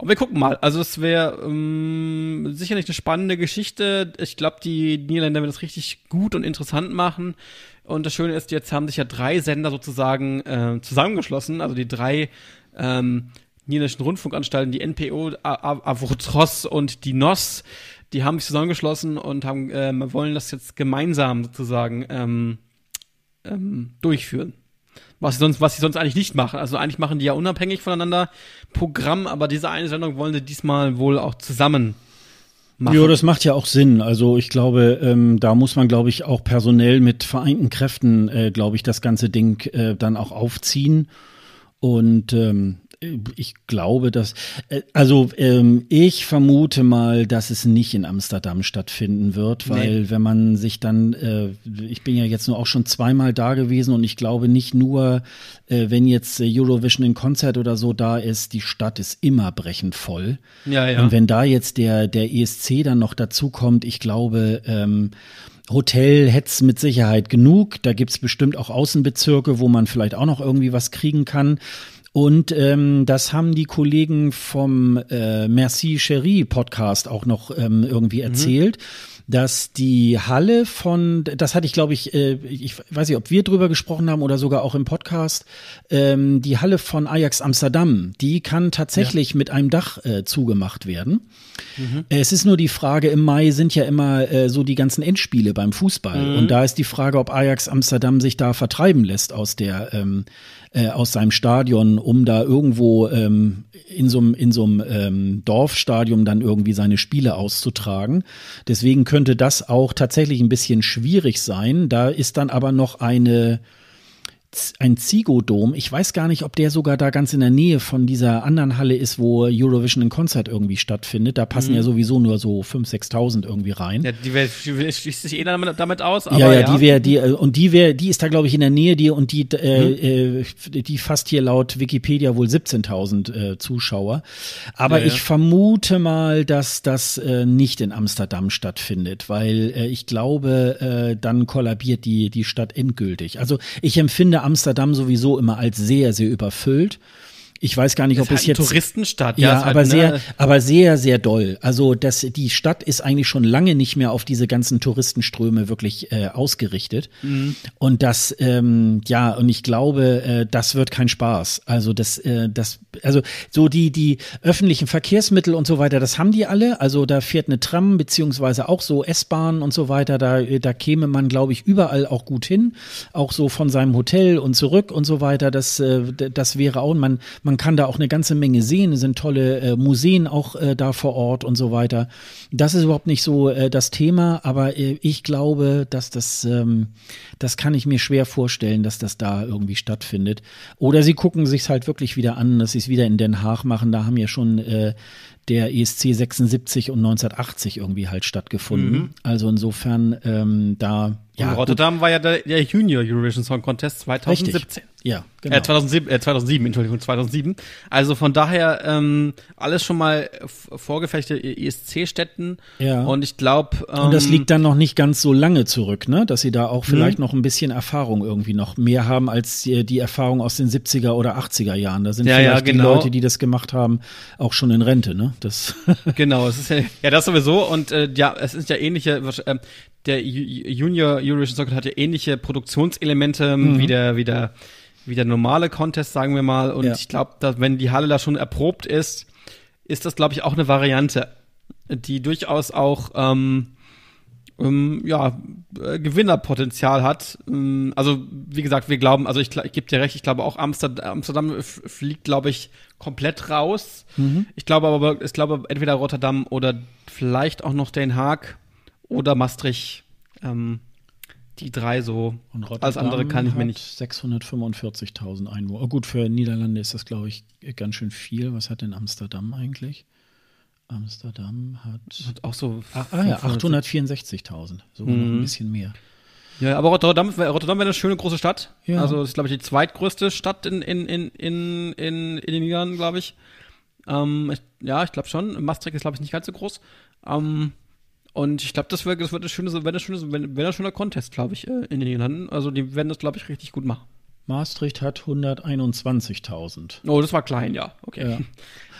Aber wir gucken mal. Also das wäre ähm, sicherlich eine spannende Geschichte. Ich glaube, die Niederländer werden das richtig gut und interessant machen. Und das Schöne ist, jetzt haben sich ja drei Sender sozusagen äh, zusammengeschlossen, also die drei ähm, niederländischen Rundfunkanstalten, die NPO, Avotros und die NOS, die haben sich zusammengeschlossen und haben, äh, wollen das jetzt gemeinsam sozusagen ähm, ähm, durchführen. Was sie, sonst, was sie sonst eigentlich nicht machen. Also eigentlich machen die ja unabhängig voneinander Programm, aber diese eine Sendung wollen sie diesmal wohl auch zusammen machen. Ja, das macht ja auch Sinn. Also ich glaube, ähm, da muss man, glaube ich, auch personell mit vereinten Kräften, äh, glaube ich, das ganze Ding äh, dann auch aufziehen. Und ähm, ich glaube, dass, äh, also ähm, ich vermute mal, dass es nicht in Amsterdam stattfinden wird, weil nee. wenn man sich dann, äh, ich bin ja jetzt nur auch schon zweimal da gewesen und ich glaube nicht nur, äh, wenn jetzt Eurovision in Konzert oder so da ist, die Stadt ist immer brechend voll. Ja, ja. Und wenn da jetzt der, der ESC dann noch dazukommt, ich glaube, ähm, Hotel hätt's mit Sicherheit genug. Da gibt's bestimmt auch Außenbezirke, wo man vielleicht auch noch irgendwie was kriegen kann. Und ähm, das haben die Kollegen vom äh, Merci Cherie Podcast auch noch ähm, irgendwie mhm. erzählt. Mhm dass die Halle von, das hatte ich glaube ich, äh, ich weiß nicht, ob wir drüber gesprochen haben oder sogar auch im Podcast, ähm, die Halle von Ajax Amsterdam, die kann tatsächlich ja. mit einem Dach äh, zugemacht werden. Mhm. Es ist nur die Frage, im Mai sind ja immer äh, so die ganzen Endspiele beim Fußball mhm. und da ist die Frage, ob Ajax Amsterdam sich da vertreiben lässt aus der ähm, äh, aus seinem Stadion, um da irgendwo ähm, in so einem in so einem, ähm, Dorfstadion dann irgendwie seine Spiele auszutragen. Deswegen könnte das auch tatsächlich ein bisschen schwierig sein. Da ist dann aber noch eine ein Zigodom. Ich weiß gar nicht, ob der sogar da ganz in der Nähe von dieser anderen Halle ist, wo Eurovision in Konzert irgendwie stattfindet. Da passen mhm. ja sowieso nur so 5.000, 6.000 irgendwie rein. Ja, die, schließt sich eh damit, damit aus. ja, ja, ja, die wäre, die, äh, und die wäre, die ist da, glaube ich, in der Nähe, die, und die, äh, mhm. äh, die fasst hier laut Wikipedia wohl 17.000 äh, Zuschauer. Aber ja, ich vermute mal, dass das äh, nicht in Amsterdam stattfindet, weil äh, ich glaube, äh, dann kollabiert die, die Stadt endgültig. Also ich empfinde Amsterdam sowieso immer als sehr, sehr überfüllt ich weiß gar nicht, ob es halt jetzt Touristenstadt, ja, ja halt aber halt, ne? sehr, aber sehr, sehr doll. Also dass die Stadt ist eigentlich schon lange nicht mehr auf diese ganzen Touristenströme wirklich äh, ausgerichtet. Mhm. Und das, ähm, ja, und ich glaube, äh, das wird kein Spaß. Also das, äh, das, also so die die öffentlichen Verkehrsmittel und so weiter, das haben die alle. Also da fährt eine Tram beziehungsweise auch so S-Bahn und so weiter. Da da käme man, glaube ich, überall auch gut hin, auch so von seinem Hotel und zurück und so weiter. Das äh, das wäre auch man man kann da auch eine ganze Menge sehen, es sind tolle äh, Museen auch äh, da vor Ort und so weiter. Das ist überhaupt nicht so äh, das Thema, aber äh, ich glaube, dass das, ähm, das kann ich mir schwer vorstellen, dass das da irgendwie stattfindet. Oder sie gucken sich es halt wirklich wieder an, dass sie es wieder in Den Haag machen. Da haben ja schon äh, der ESC 76 und 1980 irgendwie halt stattgefunden. Mhm. Also insofern ähm, da. Ja, Rotterdam war ja der, der, Junior Eurovision Song Contest 2017. Richtig. Ja, genau. Äh, 2007, äh, 2007, Entschuldigung, 2007. Also von daher ähm, alles schon mal vorgefechte ESC-Stätten. Ja. Und ich glaube. Ähm, und das ähm, liegt dann noch nicht ganz so lange zurück, ne? Dass sie da auch mhm. vielleicht mhm. noch ein bisschen Erfahrung irgendwie noch mehr haben als die, äh, die Erfahrung aus den 70er oder 80er Jahren. Da sind ja, vielleicht ja, genau. die Leute, die das gemacht haben, auch schon in Rente, ne? Das (laughs) genau, es ist ja, ja das sowieso und äh, ja, es ist ja ähnliche. Äh, der Junior Eurovision Circuit hat ja ähnliche Produktionselemente ähm, mhm. wie der wie der wie der normale Contest, sagen wir mal. Und ja. ich glaube, wenn die Halle da schon erprobt ist, ist das glaube ich auch eine Variante, die durchaus auch ähm, ähm, ja, äh, Gewinnerpotenzial hat. Ähm, also, wie gesagt, wir glauben, also ich, ich gebe dir recht, ich glaube auch Amsterdam, Amsterdam fliegt, glaube ich, komplett raus. Mhm. Ich glaube aber, ich glaube entweder Rotterdam oder vielleicht auch noch Den Haag oder Maastricht. Ähm, die drei so. Und Rotterdam Alles andere kann ich mir nicht. 645.000 Einwohner. Oh, gut, für Niederlande ist das, glaube ich, ganz schön viel. Was hat denn Amsterdam eigentlich? Amsterdam hat, hat auch so ah, ah, ja, 864.000, so mhm. ein bisschen mehr. Ja, aber Rotterdam, Rotterdam wäre eine schöne große Stadt. Ja. Also das ist, glaube ich, die zweitgrößte Stadt in, in, in, in, in, in den Niederlanden, glaube ich. Ähm, ich. Ja, ich glaube schon. Maastricht ist, glaube ich, nicht ganz so groß. Ähm, und ich glaube, das wäre das wär eine schöne, wär eine schöne, wär, wär ein schöner Contest, glaube ich, äh, in den Niederlanden. Also die werden das, glaube ich, richtig gut machen. Maastricht hat 121.000. Oh, das war klein, ja. Okay. Ja. (laughs)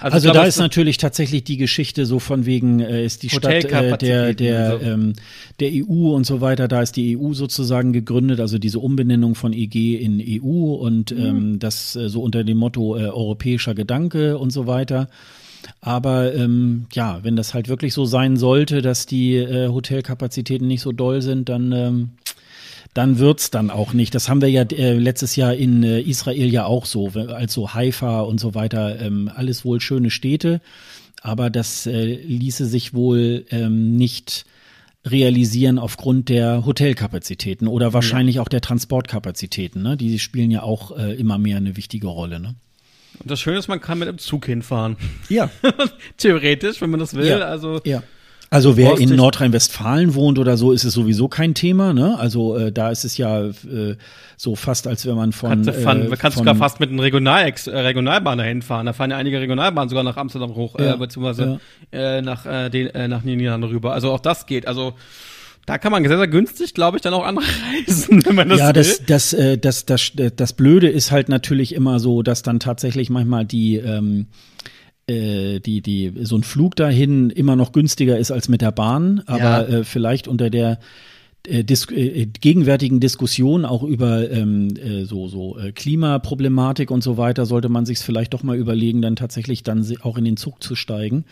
Also, also glaube, da ist natürlich tatsächlich die Geschichte so von wegen, äh, ist die Stadt äh, der, der, so. ähm, der EU und so weiter, da ist die EU sozusagen gegründet, also diese Umbenennung von EG in EU und mhm. ähm, das äh, so unter dem Motto äh, europäischer Gedanke und so weiter. Aber ähm, ja, wenn das halt wirklich so sein sollte, dass die äh, Hotelkapazitäten nicht so doll sind, dann ähm, dann wird's dann auch nicht. Das haben wir ja äh, letztes Jahr in äh, Israel ja auch so, als so Haifa und so weiter, ähm, alles wohl schöne Städte, aber das äh, ließe sich wohl ähm, nicht realisieren aufgrund der Hotelkapazitäten oder wahrscheinlich ja. auch der Transportkapazitäten. Ne? Die spielen ja auch äh, immer mehr eine wichtige Rolle. Ne? Und das Schöne ist, man kann mit dem Zug hinfahren. Ja. (laughs) Theoretisch, wenn man das will. Ja. Also ja. Also wer in Nordrhein-Westfalen wohnt oder so, ist es sowieso kein Thema. Ne? Also äh, da ist es ja äh, so fast, als wenn man von. Kannst, äh, kannst kannst sogar fast mit einem Regionalex, äh, Regionalbahn dahin fahren. Da fahren ja einige Regionalbahnen sogar nach Amsterdam hoch, äh, ja, beziehungsweise ja. Äh, nach, äh, den, äh, nach Niederlanden rüber. Also auch das geht. Also da kann man sehr, sehr günstig, glaube ich, dann auch anreisen, (laughs) wenn man das Ja, das, will. Das, äh, das, das, das, das Blöde ist halt natürlich immer so, dass dann tatsächlich manchmal die ähm, äh, die, die, so ein Flug dahin immer noch günstiger ist als mit der Bahn, aber ja. äh, vielleicht unter der äh, Dis äh, äh gegenwärtigen Diskussion auch über ähm, äh, so, so Klimaproblematik und so weiter, sollte man sich vielleicht doch mal überlegen, dann tatsächlich dann auch in den Zug zu steigen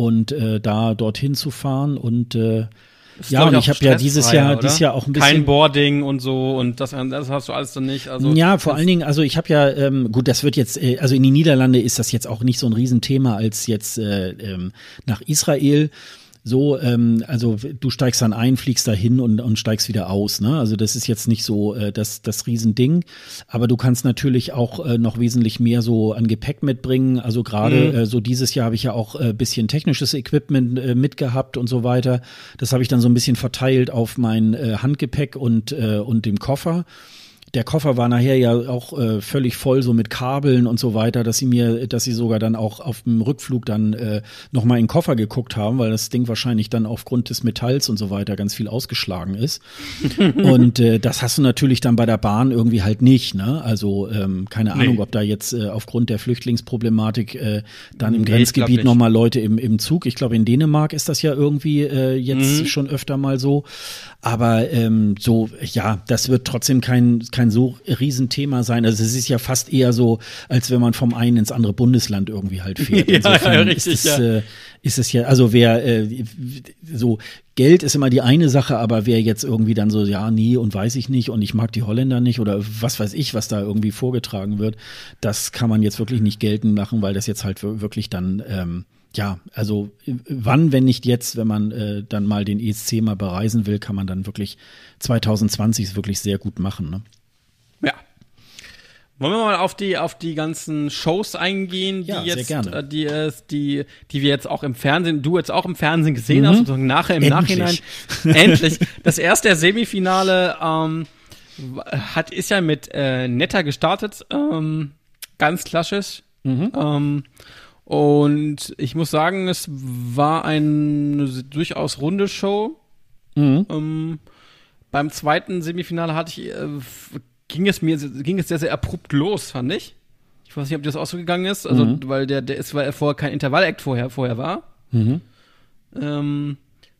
und da dorthin zu fahren und ist, ja, und ich, ich habe ja dieses Jahr, dieses Jahr auch ein bisschen. Kein Boarding und so und das, das hast du alles dann nicht. Also, ja, vor allen Dingen, also ich habe ja, ähm, gut, das wird jetzt, äh, also in den Niederlande ist das jetzt auch nicht so ein Riesenthema als jetzt äh, ähm, nach Israel so, ähm, also du steigst dann ein, fliegst da hin und, und steigst wieder aus. Ne? Also das ist jetzt nicht so äh, das, das Riesending. Aber du kannst natürlich auch äh, noch wesentlich mehr so an Gepäck mitbringen. Also gerade mhm. äh, so dieses Jahr habe ich ja auch äh, bisschen technisches Equipment äh, mitgehabt und so weiter. Das habe ich dann so ein bisschen verteilt auf mein äh, Handgepäck und, äh, und dem Koffer der Koffer war nachher ja auch äh, völlig voll so mit Kabeln und so weiter, dass sie mir, dass sie sogar dann auch auf dem Rückflug dann äh, nochmal in den Koffer geguckt haben, weil das Ding wahrscheinlich dann aufgrund des Metalls und so weiter ganz viel ausgeschlagen ist. (laughs) und äh, das hast du natürlich dann bei der Bahn irgendwie halt nicht, ne? Also ähm, keine Ahnung, nee. ob da jetzt äh, aufgrund der Flüchtlingsproblematik äh, dann im nee, Grenzgebiet nochmal Leute im, im Zug. Ich glaube, in Dänemark ist das ja irgendwie äh, jetzt mhm. schon öfter mal so. Aber ähm, so, ja, das wird trotzdem kein, kein kein so Riesenthema sein. Also es ist ja fast eher so, als wenn man vom einen ins andere Bundesland irgendwie halt fährt. (laughs) Insofern ja, richtig, ist, es, ja. Äh, ist es ja, also wer äh, so Geld ist immer die eine Sache, aber wer jetzt irgendwie dann so, ja, nie und weiß ich nicht und ich mag die Holländer nicht oder was weiß ich, was da irgendwie vorgetragen wird, das kann man jetzt wirklich nicht geltend machen, weil das jetzt halt wirklich dann, ähm, ja, also äh, wann, wenn nicht jetzt, wenn man äh, dann mal den ESC mal bereisen will, kann man dann wirklich 2020 wirklich sehr gut machen. Ne? Wollen wir mal auf die, auf die ganzen Shows eingehen, die ja, jetzt, äh, die, es äh, die, die wir jetzt auch im Fernsehen, du jetzt auch im Fernsehen gesehen mhm. hast und nachher im endlich. Nachhinein. endlich. Das erste Semifinale ähm, hat, ist ja mit äh, Netter gestartet, ähm, ganz klassisch. Mhm. Ähm, und ich muss sagen, es war eine durchaus runde Show. Mhm. Ähm, beim zweiten Semifinale hatte ich äh, ging es mir ging es sehr, sehr abrupt los, fand ich. Ich weiß nicht, ob das auch so gegangen ist, also mhm. weil der, der ist, weil er vorher kein Intervallakt vorher, vorher war. Mhm. Ähm,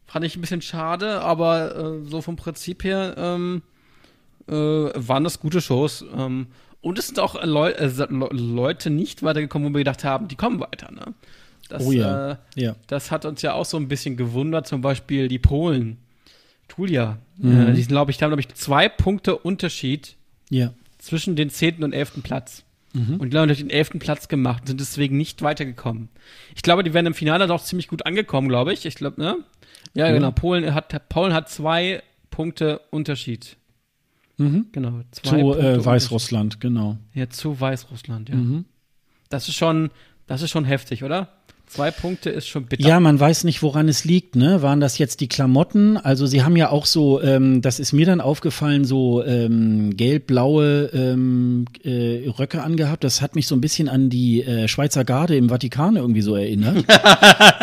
fand ich ein bisschen schade, aber äh, so vom Prinzip her ähm, äh, waren das gute Shows. Ähm, und es sind auch Leu äh, Leute nicht weitergekommen, wo wir gedacht haben, die kommen weiter. Ne? Das, oh ja. Äh, ja. Das hat uns ja auch so ein bisschen gewundert, zum Beispiel die Polen. Tulia. Mhm. Äh, die sind, glaube ich, da haben, glaube ich, zwei Punkte Unterschied ja. Zwischen den 10. und 11. Platz. Mhm. Und die haben den 11. Platz gemacht und sind deswegen nicht weitergekommen. Ich glaube, die wären im Finale doch ziemlich gut angekommen, glaube ich. Ich glaube, ne? Ja, mhm. genau. Polen hat, Polen hat zwei Punkte Unterschied. Mhm. Genau. Zwei zu äh, Punkte äh, Weißrussland, genau. Ja, zu Weißrussland, ja. Mhm. Das ist schon, das ist schon heftig, oder? Zwei Punkte ist schon bitter. Ja, man weiß nicht, woran es liegt. Ne? Waren das jetzt die Klamotten? Also sie haben ja auch so, ähm, das ist mir dann aufgefallen, so ähm, gelb-blaue ähm, äh, Röcke angehabt. Das hat mich so ein bisschen an die äh, Schweizer Garde im Vatikan irgendwie so erinnert. (laughs)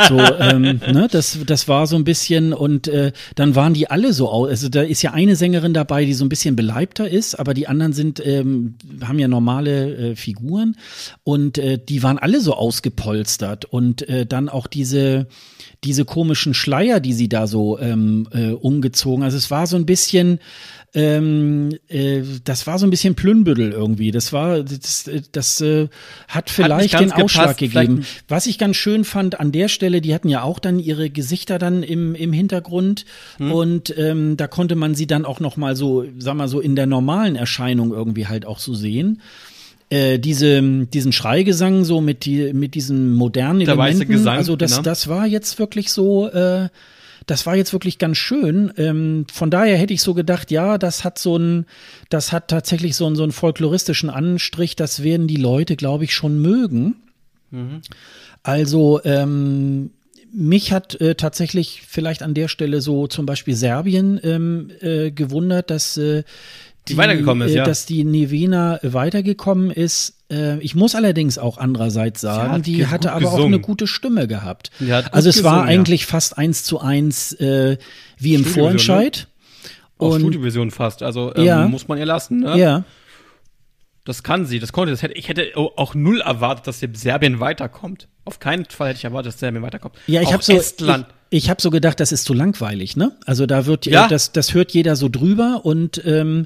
so, ähm, ne? das, das war so ein bisschen und äh, dann waren die alle so aus. Also da ist ja eine Sängerin dabei, die so ein bisschen beleibter ist, aber die anderen sind, ähm, haben ja normale äh, Figuren und äh, die waren alle so ausgepolstert und und äh, dann auch diese, diese komischen Schleier, die sie da so ähm, äh, umgezogen. Also es war so ein bisschen, ähm, äh, das war so ein bisschen Plünbüttel irgendwie. Das war, das, äh, das äh, hat vielleicht hat den Ausschlag gepasst, gegeben. Was ich ganz schön fand an der Stelle, die hatten ja auch dann ihre Gesichter dann im, im Hintergrund hm. und ähm, da konnte man sie dann auch noch mal so, sag mal so in der normalen Erscheinung irgendwie halt auch so sehen. Äh, diese, diesen Schreigesang so mit, die, mit diesen modernen Der Elementen. Gesang, also das, genau. das war jetzt wirklich so, äh, das war jetzt wirklich ganz schön. Ähm, von daher hätte ich so gedacht, ja, das hat so ein, das hat tatsächlich so einen, so einen folkloristischen Anstrich, das werden die Leute, glaube ich, schon mögen. Mhm. Also, ähm, mich hat äh, tatsächlich vielleicht an der Stelle so zum Beispiel Serbien ähm, äh, gewundert, dass äh, die, weitergekommen ist, äh, ja. dass die Nevena weitergekommen ist. Äh, ich muss allerdings auch andererseits sagen, die, hat die hatte aber gesungen. auch eine gute Stimme gehabt. Also es gesungen, war eigentlich fast eins zu eins äh, wie im ne? Vorentscheid. Ne? Auch Studiovision fast. Also ähm, ja. muss man ihr lassen. Ne? Ja. Das kann sie, das konnte. sie. ich hätte auch null erwartet, dass Serbien weiterkommt. Auf keinen Fall hätte ich erwartet, dass Serbien weiterkommt. Ja, ich habe so Estland. Ich, ich habe so gedacht, das ist zu langweilig, ne? Also da wird äh, ja. das das hört jeder so drüber und ähm,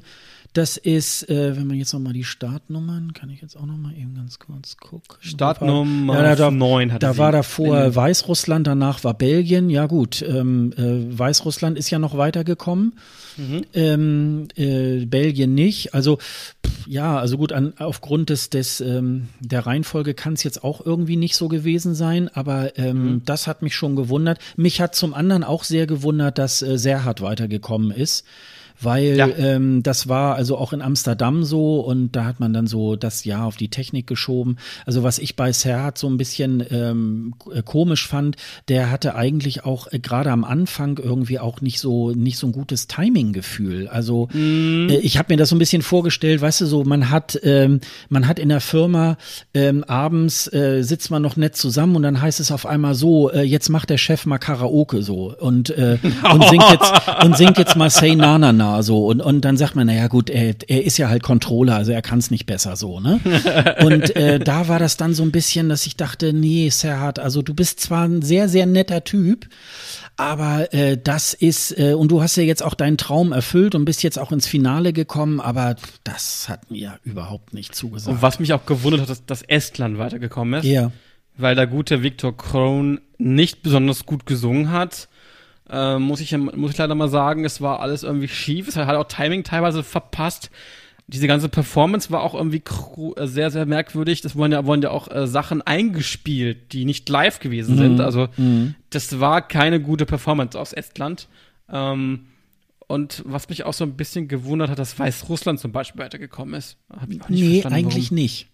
das ist, äh, wenn man jetzt nochmal die Startnummern, kann ich jetzt auch nochmal eben ganz kurz gucken. Startnummer ja, da, 9 hatte Da sie. war davor genau. Weißrussland, danach war Belgien. Ja gut, ähm, äh, Weißrussland ist ja noch weitergekommen, mhm. ähm, äh, Belgien nicht. Also pff, ja, also gut, an, aufgrund des, des ähm, der Reihenfolge kann es jetzt auch irgendwie nicht so gewesen sein, aber ähm, mhm. das hat mich schon gewundert. Mich hat zum anderen auch sehr gewundert, dass äh, Serhat weitergekommen ist weil ja. ähm, das war also auch in Amsterdam so und da hat man dann so das Jahr auf die Technik geschoben. Also was ich bei Serhat so ein bisschen ähm, äh, komisch fand, der hatte eigentlich auch äh, gerade am Anfang irgendwie auch nicht so nicht so ein gutes Timing-Gefühl. Also mhm. äh, ich habe mir das so ein bisschen vorgestellt, weißt du, so man hat ähm, man hat in der Firma ähm, abends äh, sitzt man noch nett zusammen und dann heißt es auf einmal so, äh, jetzt macht der Chef mal Karaoke so und äh, (laughs) und singt jetzt und singt jetzt mal Say Na Na Na Thema so und, und dann sagt man, naja gut, er, er ist ja halt Controller, also er kann es nicht besser so, ne? (laughs) und äh, da war das dann so ein bisschen, dass ich dachte, nee, Serhat, also du bist zwar ein sehr, sehr netter Typ, aber äh, das ist, äh, und du hast ja jetzt auch deinen Traum erfüllt und bist jetzt auch ins Finale gekommen, aber das hat mir überhaupt nicht zugesagt. Und was mich auch gewundert hat, dass, dass Estland weitergekommen ist. Ja. Weil der gute Viktor Krohn nicht besonders gut gesungen hat äh, muss, ich, muss ich leider mal sagen, es war alles irgendwie schief. Es hat auch Timing teilweise verpasst. Diese ganze Performance war auch irgendwie äh, sehr, sehr merkwürdig. Es wurden ja, wurden ja auch äh, Sachen eingespielt, die nicht live gewesen mhm. sind. Also, mhm. das war keine gute Performance aus Estland. Ähm, und was mich auch so ein bisschen gewundert hat, dass Weißrussland zum Beispiel weitergekommen ist. Hab ich auch nicht nee, verstanden, eigentlich warum. nicht.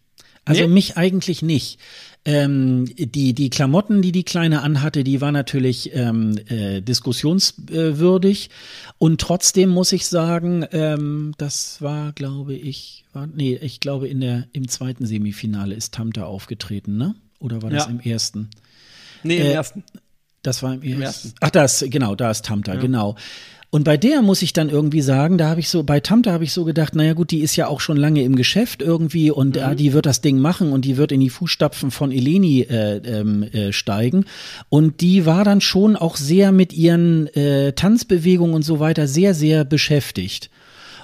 Also nee? mich eigentlich nicht. Ähm, die, die Klamotten, die die Kleine anhatte, die war natürlich ähm, äh, diskussionswürdig. Und trotzdem muss ich sagen, ähm, das war, glaube ich, war, nee, ich glaube, in der, im zweiten Semifinale ist Tamta aufgetreten, ne? Oder war das ja. im ersten? Nee, im äh, ersten. Das war im, ersten. Im ersten. Ach, das, genau, da ist Tamta, ja. genau. Und bei der muss ich dann irgendwie sagen, da habe ich so, bei Tamta habe ich so gedacht, naja gut, die ist ja auch schon lange im Geschäft irgendwie und äh, mhm. äh, die wird das Ding machen und die wird in die Fußstapfen von Eleni äh, ähm, äh, steigen. Und die war dann schon auch sehr mit ihren äh, Tanzbewegungen und so weiter sehr, sehr beschäftigt.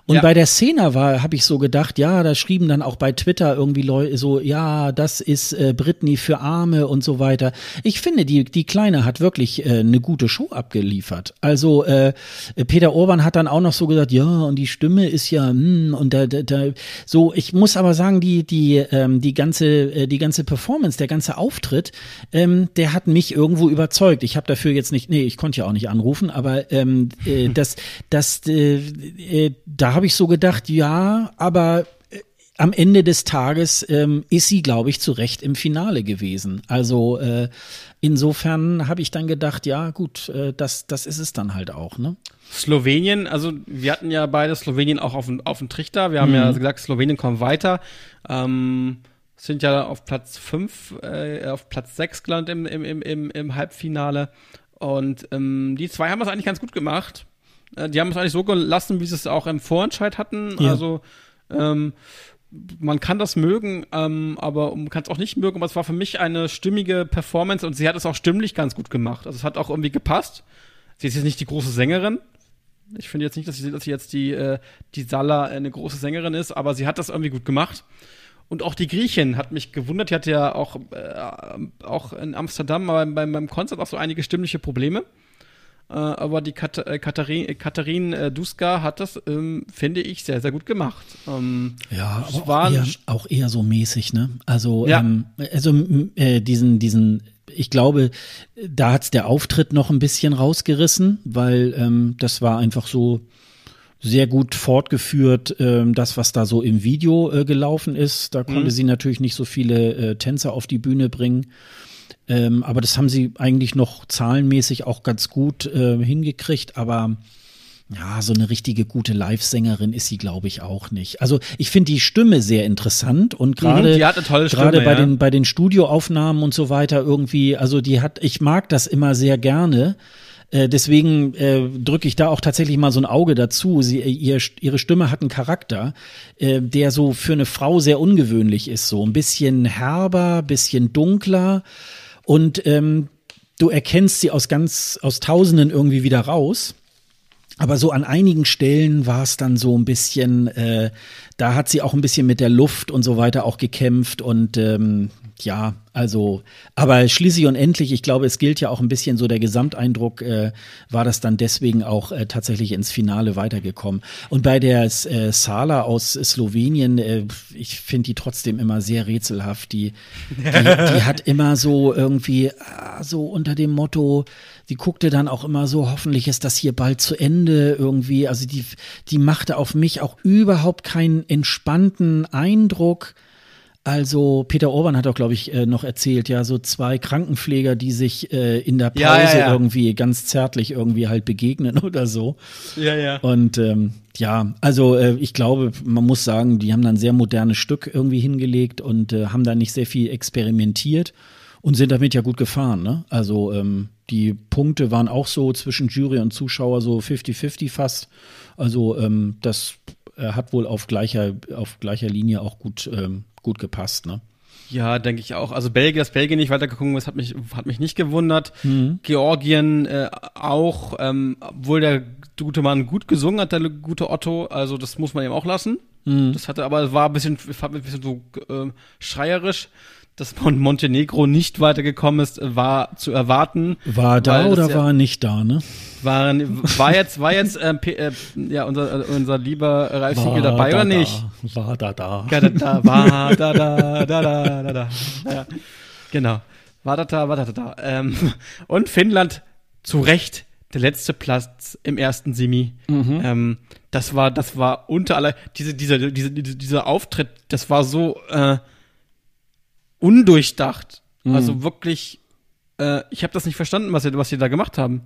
Und ja. bei der Szene war, habe ich so gedacht, ja, da schrieben dann auch bei Twitter irgendwie Leute so, ja, das ist äh, Britney für Arme und so weiter. Ich finde, die, die Kleine hat wirklich äh, eine gute Show abgeliefert. Also äh, Peter Orban hat dann auch noch so gesagt, ja, und die Stimme ist ja, hm, und da, da, da so, ich muss aber sagen, die, die, ähm, die ganze, äh, die ganze Performance, der ganze Auftritt, ähm, der hat mich irgendwo überzeugt. Ich habe dafür jetzt nicht, nee, ich konnte ja auch nicht anrufen, aber ähm, äh, (laughs) das, das, äh, äh, da habe ich so gedacht, ja, aber äh, am Ende des Tages ähm, ist sie, glaube ich, zu Recht im Finale gewesen. Also äh, insofern habe ich dann gedacht, ja gut, äh, das, das ist es dann halt auch. Ne? Slowenien, also wir hatten ja beide Slowenien auch auf, auf dem Trichter. Wir haben mhm. ja gesagt, Slowenien kommt weiter. Ähm, sind ja auf Platz 5, äh, auf Platz 6 gelandet im, im, im, im, Halbfinale. Und ähm, die zwei haben das eigentlich ganz gut gemacht. Äh, die haben es eigentlich so gelassen, wie sie es auch im Vorentscheid hatten. Ja. Also ähm, man kann das mögen, ähm, aber man kann es auch nicht mögen. Aber es war für mich eine stimmige Performance und sie hat es auch stimmlich ganz gut gemacht. Also es hat auch irgendwie gepasst. Sie ist jetzt nicht die große Sängerin. Ich finde jetzt nicht, dass sie, dass sie jetzt die, äh, die Sala äh, eine große Sängerin ist, aber sie hat das irgendwie gut gemacht. Und auch die Griechin hat mich gewundert. Die hatte ja auch, äh, auch in Amsterdam beim, beim, beim Konzert auch so einige stimmliche Probleme. Äh, aber die Kat äh, Katharin, äh, Katharin äh, Duska hat das, ähm, finde ich, sehr, sehr gut gemacht. Ähm, ja, aber auch eher, auch, eher, so mäßig, ne? Also, ja. ähm, also äh, diesen, diesen, ich glaube, da hat es der Auftritt noch ein bisschen rausgerissen, weil ähm, das war einfach so sehr gut fortgeführt, ähm, das, was da so im Video äh, gelaufen ist. Da konnte mhm. sie natürlich nicht so viele Tänzer auf die Bühne bringen. Ähm, aber das haben sie eigentlich noch zahlenmäßig auch ganz gut äh, hingekriegt. Aber ja, so eine richtige gute Live-Sängerin ist sie, glaube ich, auch nicht. Also ich finde die Stimme sehr interessant und mhm, gerade gerade bei ja. den bei den Studioaufnahmen und so weiter irgendwie. Also die hat, ich mag das immer sehr gerne. Äh, deswegen äh, drücke ich da auch tatsächlich mal so ein Auge dazu. Sie, äh, ihr, ihre Stimme hat einen Charakter, äh, der so für eine Frau sehr ungewöhnlich ist. So ein bisschen herber, bisschen dunkler. Und ähm, du erkennst sie aus ganz, aus Tausenden irgendwie wieder raus. Aber so an einigen Stellen war es dann so ein bisschen, äh, da hat sie auch ein bisschen mit der Luft und so weiter auch gekämpft und ähm, ja, also, aber schließlich und endlich, ich glaube, es gilt ja auch ein bisschen so der Gesamteindruck, äh, war das dann deswegen auch äh, tatsächlich ins Finale weitergekommen. Und bei der äh, Sala aus Slowenien, äh, ich finde die trotzdem immer sehr rätselhaft. Die, die, die hat (laughs) immer so irgendwie, ah, so unter dem Motto, die guckte dann auch immer so, hoffentlich ist das hier bald zu Ende irgendwie. Also die, die machte auf mich auch überhaupt keinen entspannten Eindruck also Peter Orban hat auch, glaube ich, äh, noch erzählt, ja, so zwei Krankenpfleger, die sich äh, in der Pause ja, ja, ja. irgendwie ganz zärtlich irgendwie halt begegnen (laughs) oder so. Ja, ja. Und ähm, ja, also äh, ich glaube, man muss sagen, die haben dann sehr modernes Stück irgendwie hingelegt und äh, haben da nicht sehr viel experimentiert und sind damit ja gut gefahren. Ne? Also ähm, die Punkte waren auch so zwischen Jury und Zuschauer so 50-50 fast. Also ähm, das äh, hat wohl auf gleicher, auf gleicher Linie auch gut ähm, gut gepasst, ne? Ja, denke ich auch. Also Belgien, dass Belgien nicht weitergekommen ist, hat mich, hat mich nicht gewundert. Mhm. Georgien äh, auch, ähm, obwohl der gute Mann gut gesungen hat, der gute Otto, also das muss man ihm auch lassen. Mhm. Das hatte aber, war ein bisschen, war ein bisschen so äh, schreierisch dass Montenegro nicht weitergekommen ist, war zu erwarten. War da oder ja, war nicht da, ne? War, war jetzt, war jetzt äh, äh, ja, unser, äh, unser lieber Ralf Siegel dabei da, oder nicht? Da, war da da. Ja, da, da war da da da da da da. Ja, genau. War da da, war da da da. Ähm, und Finnland zu Recht der letzte Platz im ersten Semi. Mhm. Ähm, das war, das war unter aller diese, diese, diese, dieser Auftritt, das war so äh, undurchdacht. Mhm. Also wirklich, äh, ich habe das nicht verstanden, was sie, was sie da gemacht haben.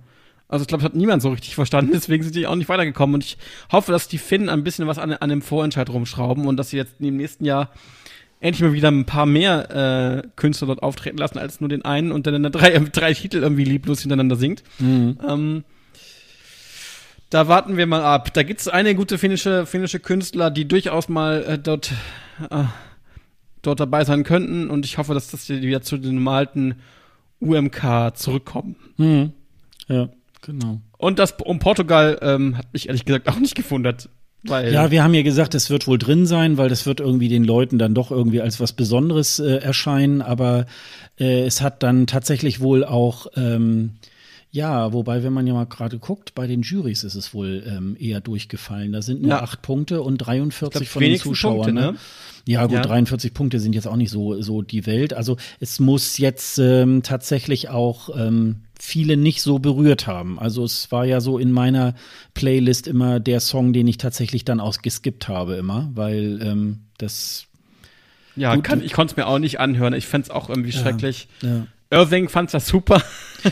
Also ich glaube, das hat niemand so richtig verstanden, mhm. deswegen sind die auch nicht weitergekommen. Und ich hoffe, dass die Finnen ein bisschen was an, an dem Vorentscheid rumschrauben und dass sie jetzt im nächsten Jahr endlich mal wieder ein paar mehr äh, Künstler dort auftreten lassen, als nur den einen und dann in drei, (laughs) drei Titel irgendwie lieblos hintereinander singt. Mhm. Ähm, da warten wir mal ab. Da gibt's eine gute finnische, finnische Künstler, die durchaus mal äh, dort äh, dort dabei sein könnten. Und ich hoffe, dass das wieder zu den normalen UMK zurückkommen. Mhm. Ja, genau. Und das um Portugal ähm, hat mich ehrlich gesagt auch nicht gewundert. Weil ja, wir haben ja gesagt, es wird wohl drin sein, weil das wird irgendwie den Leuten dann doch irgendwie als was Besonderes äh, erscheinen. Aber äh, es hat dann tatsächlich wohl auch ähm, ja, wobei, wenn man ja mal gerade guckt, bei den Jurys ist es wohl ähm, eher durchgefallen. Da sind nur ja. acht Punkte und 43 glaub, von den Zuschauern. Punkte, ne? Ja, gut, ja. 43 Punkte sind jetzt auch nicht so, so die Welt. Also es muss jetzt ähm, tatsächlich auch ähm, viele nicht so berührt haben. Also es war ja so in meiner Playlist immer der Song, den ich tatsächlich dann auch geskippt habe immer, weil ähm, das ja, Gut, kann, ich konnte es mir auch nicht anhören. Ich fände es auch irgendwie ja, schrecklich. Ja. Irving fand das super.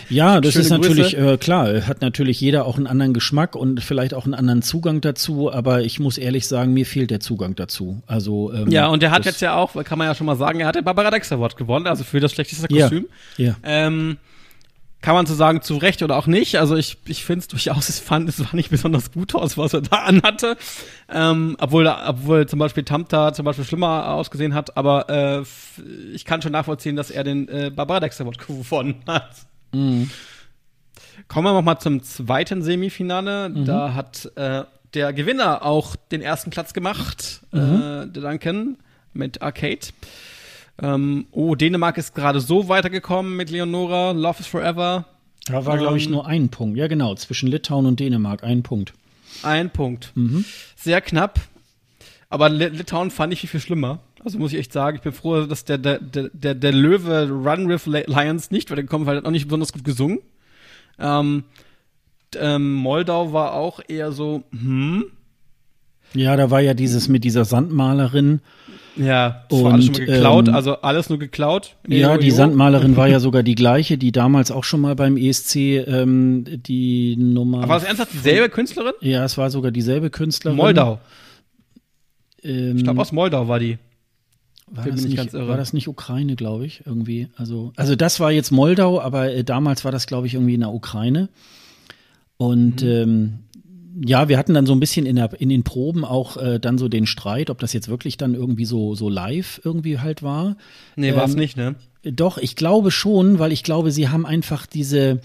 Ja, (laughs) das Schöne ist natürlich äh, klar. Hat natürlich jeder auch einen anderen Geschmack und vielleicht auch einen anderen Zugang dazu. Aber ich muss ehrlich sagen, mir fehlt der Zugang dazu. Also ähm, ja, und er hat jetzt ja auch, kann man ja schon mal sagen, er hat den Barbara Dex Award gewonnen, also für das schlechteste Kostüm. Ja. ja. Ähm, kann man so sagen, zu Recht oder auch nicht. Also ich, ich finde es durchaus, es fand, es war nicht besonders gut aus, was er da (laughs) anhatte. Ähm, obwohl, obwohl zum Beispiel Tamta zum Beispiel schlimmer ausgesehen hat, aber äh, ich kann schon nachvollziehen, dass er den äh, Barbaradex Award gewonnen hat. Mhm. Kommen wir nochmal zum zweiten Semifinale. Mhm. Da hat äh, der Gewinner auch den ersten Platz gemacht, mhm. äh, der Duncan, mit Arcade. Ähm, oh, Dänemark ist gerade so weitergekommen mit Leonora, Love is Forever. Da war, ähm, glaube ich, nur ein Punkt. Ja, genau, zwischen Litauen und Dänemark, ein Punkt. Ein Punkt. Mhm. Sehr knapp. Aber Litauen fand ich viel, viel schlimmer. Also muss ich echt sagen, ich bin froh, dass der, der, der, der Löwe Run with Lions nicht weitergekommen, weil er hat auch nicht besonders gut gesungen. Ähm, ähm, Moldau war auch eher so, hm. Ja, da war ja dieses mit dieser Sandmalerin. Ja, und, vor allem schon geklaut, ähm, also alles nur geklaut. Ja, Euro. die e Sandmalerin war ja (laughs) sogar die gleiche, die damals auch schon mal beim ESC ähm, die Nummer. Aber war das ernsthaft dieselbe Künstlerin? Ja, es war sogar dieselbe Künstlerin. Moldau. Ähm, ich glaube, aus Moldau war die. War das, nicht, war das, nicht, Ukraine, glaube ich, irgendwie? Also, also das war jetzt Moldau, aber äh, damals war das, glaube ich, irgendwie in der Ukraine. Und mhm. ähm, ja, wir hatten dann so ein bisschen in, der, in den Proben auch äh, dann so den Streit, ob das jetzt wirklich dann irgendwie so, so live irgendwie halt war. Nee, ähm, war es nicht, ne? Doch, ich glaube schon, weil ich glaube, sie haben einfach diese,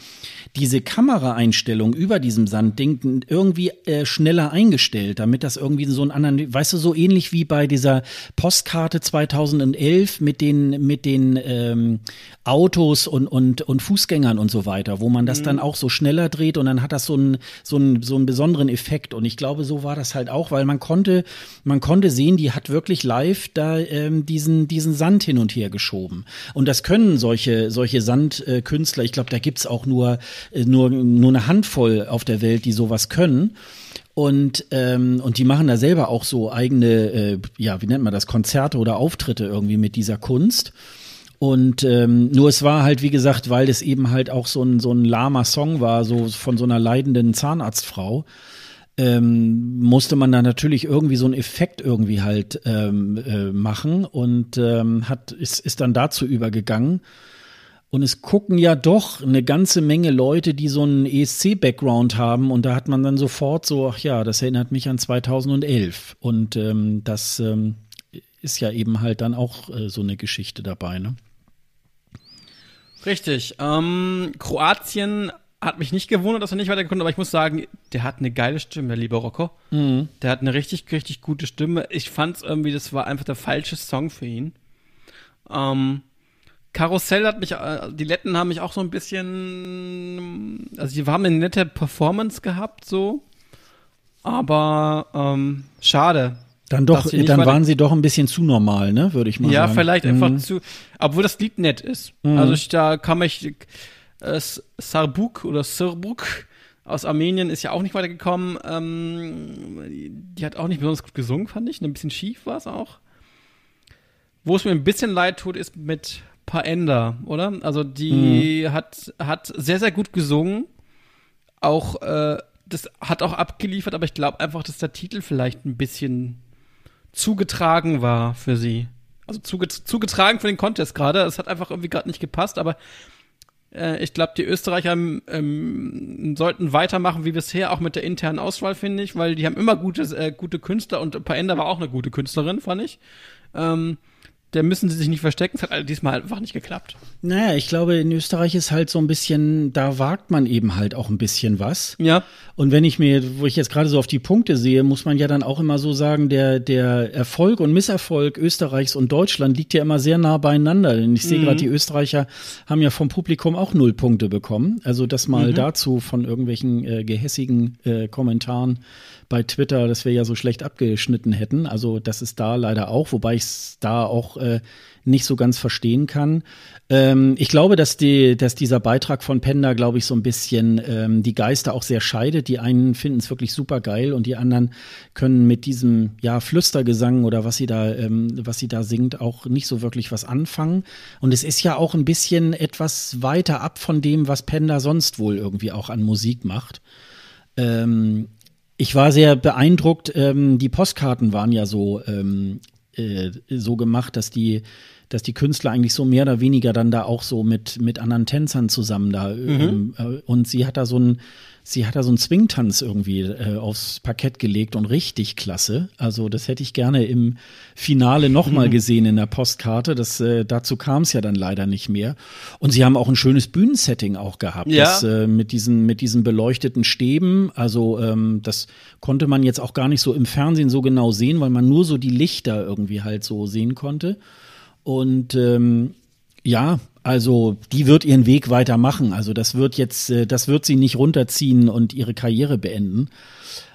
diese Kameraeinstellung über diesem Sandding irgendwie äh, schneller eingestellt, damit das irgendwie so einen anderen, weißt du, so ähnlich wie bei dieser Postkarte 2011 mit den, mit den ähm, Autos und, und, und Fußgängern und so weiter, wo man das mhm. dann auch so schneller dreht und dann hat das so einen, so, einen, so einen besonderen Effekt. Und ich glaube, so war das halt auch, weil man konnte, man konnte sehen, die hat wirklich live da ähm, diesen, diesen Sand hin und her geschoben. Und das können solche, solche Sandkünstler. Ich glaube, da gibt es auch nur, äh, nur, nur eine Handvoll auf der Welt, die sowas können. Und, ähm, und die machen da selber auch so eigene, äh, ja, wie nennt man das, Konzerte oder Auftritte irgendwie mit dieser Kunst. Und ähm, nur es war halt, wie gesagt, weil das eben halt auch so ein, so ein lahmer Song war, so von so einer leidenden Zahnarztfrau ähm, musste man da natürlich irgendwie so einen Effekt irgendwie halt ähm, äh, machen und ähm, hat, ist, ist dann dazu übergegangen. Und es gucken ja doch eine ganze Menge Leute, die so einen ESC-Background haben. Und da hat man dann sofort so, ach ja, das erinnert mich an 2011. Und ähm, das ähm, ist ja eben halt dann auch äh, so eine Geschichte dabei, ne? Richtig. Ähm, Kroatien hat mich nicht gewundert, dass er nicht weitergekommen aber ich muss sagen, der hat eine geile Stimme, lieber Rocco. Mhm. Der hat eine richtig, richtig gute Stimme. Ich fand's irgendwie, das war einfach der falsche Song für ihn. Ähm, Karussell hat mich, äh, die Letten haben mich auch so ein bisschen, also die haben eine nette Performance gehabt, so. Aber ähm, schade. Dann doch, dann waren sie doch ein bisschen zu normal, ne, würde ich mal ja, sagen. Ja, vielleicht mhm. einfach zu, obwohl das Lied nett ist. Mhm. Also ich, da kann mich, äh, Sarbuk oder Sirbuk aus Armenien ist ja auch nicht weitergekommen. Ähm, die hat auch nicht besonders gut gesungen, fand ich. Ein bisschen schief war es auch. Wo es mir ein bisschen leid tut, ist mit Paenda, oder? Also die mhm. hat, hat sehr, sehr gut gesungen. Auch, äh, das hat auch abgeliefert, aber ich glaube einfach, dass der Titel vielleicht ein bisschen zugetragen war für sie. Also zuge zugetragen für den Contest gerade. Es hat einfach irgendwie gerade nicht gepasst, aber äh, ich glaube, die Österreicher ähm, sollten weitermachen wie bisher, auch mit der internen Auswahl, finde ich, weil die haben immer gute, äh, gute Künstler und Paenda war auch eine gute Künstlerin, fand ich. Ähm, da müssen sie sich nicht verstecken. Es hat diesmal halt einfach nicht geklappt. Naja, ich glaube, in Österreich ist halt so ein bisschen, da wagt man eben halt auch ein bisschen was. Ja. Und wenn ich mir, wo ich jetzt gerade so auf die Punkte sehe, muss man ja dann auch immer so sagen, der, der Erfolg und Misserfolg Österreichs und Deutschland liegt ja immer sehr nah beieinander. Denn ich sehe mhm. gerade, die Österreicher haben ja vom Publikum auch null Punkte bekommen. Also das mal mhm. dazu von irgendwelchen äh, gehässigen äh, Kommentaren bei Twitter, dass wir ja so schlecht abgeschnitten hätten. Also das ist da leider auch, wobei ich es da auch äh, nicht so ganz verstehen kann. Ähm, ich glaube, dass, die, dass dieser Beitrag von Penda, glaube ich, so ein bisschen ähm, die Geister auch sehr scheidet. Die einen finden es wirklich super geil und die anderen können mit diesem ja, Flüstergesang oder was sie da, ähm, was sie da singt, auch nicht so wirklich was anfangen. Und es ist ja auch ein bisschen etwas weiter ab von dem, was Penda sonst wohl irgendwie auch an Musik macht. Ähm, ich war sehr beeindruckt. Ähm, die Postkarten waren ja so, ähm, äh, so gemacht, dass die dass die Künstler eigentlich so mehr oder weniger dann da auch so mit, mit anderen Tänzern zusammen da. Mhm. Ähm, äh, und sie hat da so ein, sie hat da so einen Zwingtanz irgendwie äh, aufs Parkett gelegt und richtig klasse. Also das hätte ich gerne im Finale nochmal mhm. gesehen in der Postkarte. Das, äh, dazu kam es ja dann leider nicht mehr. Und sie haben auch ein schönes Bühnensetting auch gehabt. Ja. Das, äh, mit, diesen, mit diesen beleuchteten Stäben. Also ähm, das konnte man jetzt auch gar nicht so im Fernsehen so genau sehen, weil man nur so die Lichter irgendwie halt so sehen konnte. Und ähm, ja, also die wird ihren Weg weitermachen. Also das wird jetzt, äh, das wird sie nicht runterziehen und ihre Karriere beenden.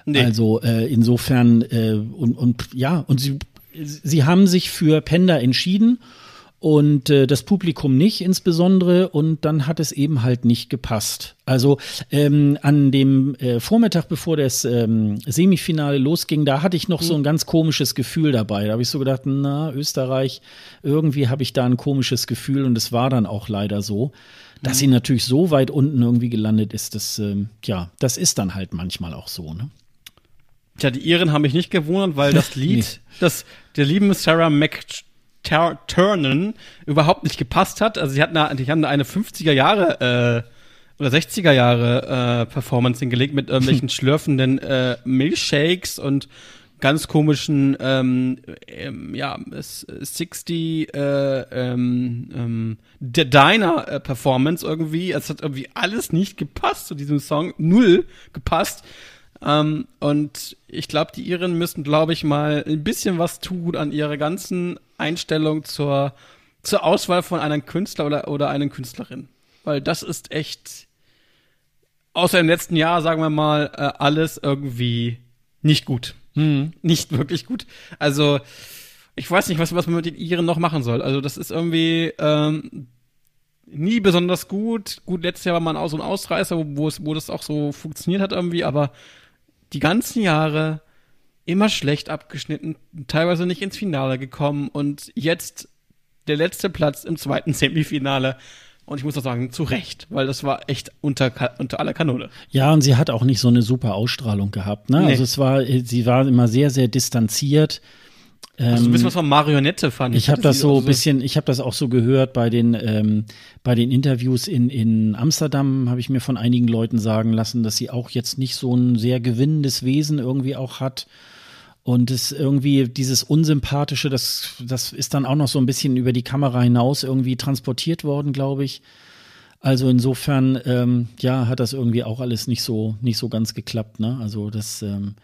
Nee. Also äh, insofern äh, und, und ja, und sie, sie haben sich für Penda entschieden und äh, das Publikum nicht insbesondere und dann hat es eben halt nicht gepasst. Also ähm, an dem äh, Vormittag, bevor das ähm, Semifinale losging, da hatte ich noch mhm. so ein ganz komisches Gefühl dabei. Da habe ich so gedacht, na, Österreich, irgendwie habe ich da ein komisches Gefühl und es war dann auch leider so. Dass mhm. sie natürlich so weit unten irgendwie gelandet ist, das, ähm, ja, das ist dann halt manchmal auch so, ne? Tja, die Iren haben mich nicht gewundert, weil das (laughs) Lied, nee. das, der lieben Sarah McChurch Ter Turnen überhaupt nicht gepasst hat. Also sie hatten eine, die haben eine 50er Jahre äh, oder 60er Jahre äh, Performance hingelegt mit irgendwelchen (laughs) schlürfenden äh, Milchshakes und ganz komischen ähm, ähm, ja 60 äh, ähm, ähm der Diner äh, Performance irgendwie es hat irgendwie alles nicht gepasst zu diesem Song null gepasst ähm, und ich glaube, die Iren müssen, glaube ich, mal ein bisschen was tun an ihrer ganzen Einstellung zur, zur Auswahl von einem Künstler oder, oder einer Künstlerin. Weil das ist echt, außer im letzten Jahr, sagen wir mal, äh, alles irgendwie nicht gut. Hm. Nicht wirklich gut. Also, ich weiß nicht, was, was man mit den Iren noch machen soll. Also, das ist irgendwie ähm, nie besonders gut. Gut, letztes Jahr war man auch so ein Ausreißer, wo, wo, wo das auch so funktioniert hat irgendwie, aber die ganzen Jahre immer schlecht abgeschnitten, teilweise nicht ins Finale gekommen und jetzt der letzte Platz im zweiten Semifinale. Und ich muss auch sagen, zu Recht, weil das war echt unter, unter aller Kanone. Ja, und sie hat auch nicht so eine super Ausstrahlung gehabt. Ne? Nee. Also es war, sie war immer sehr, sehr distanziert also du bist ähm, was von Marionette fand ich. Ich habe das so ein bisschen, ich habe das auch so gehört bei den ähm, bei den Interviews in in Amsterdam habe ich mir von einigen Leuten sagen lassen, dass sie auch jetzt nicht so ein sehr gewinnendes Wesen irgendwie auch hat und es irgendwie dieses unsympathische, das das ist dann auch noch so ein bisschen über die Kamera hinaus irgendwie transportiert worden, glaube ich. Also insofern, ähm, ja, hat das irgendwie auch alles nicht so, nicht so ganz geklappt. Ne? Also das, ähm,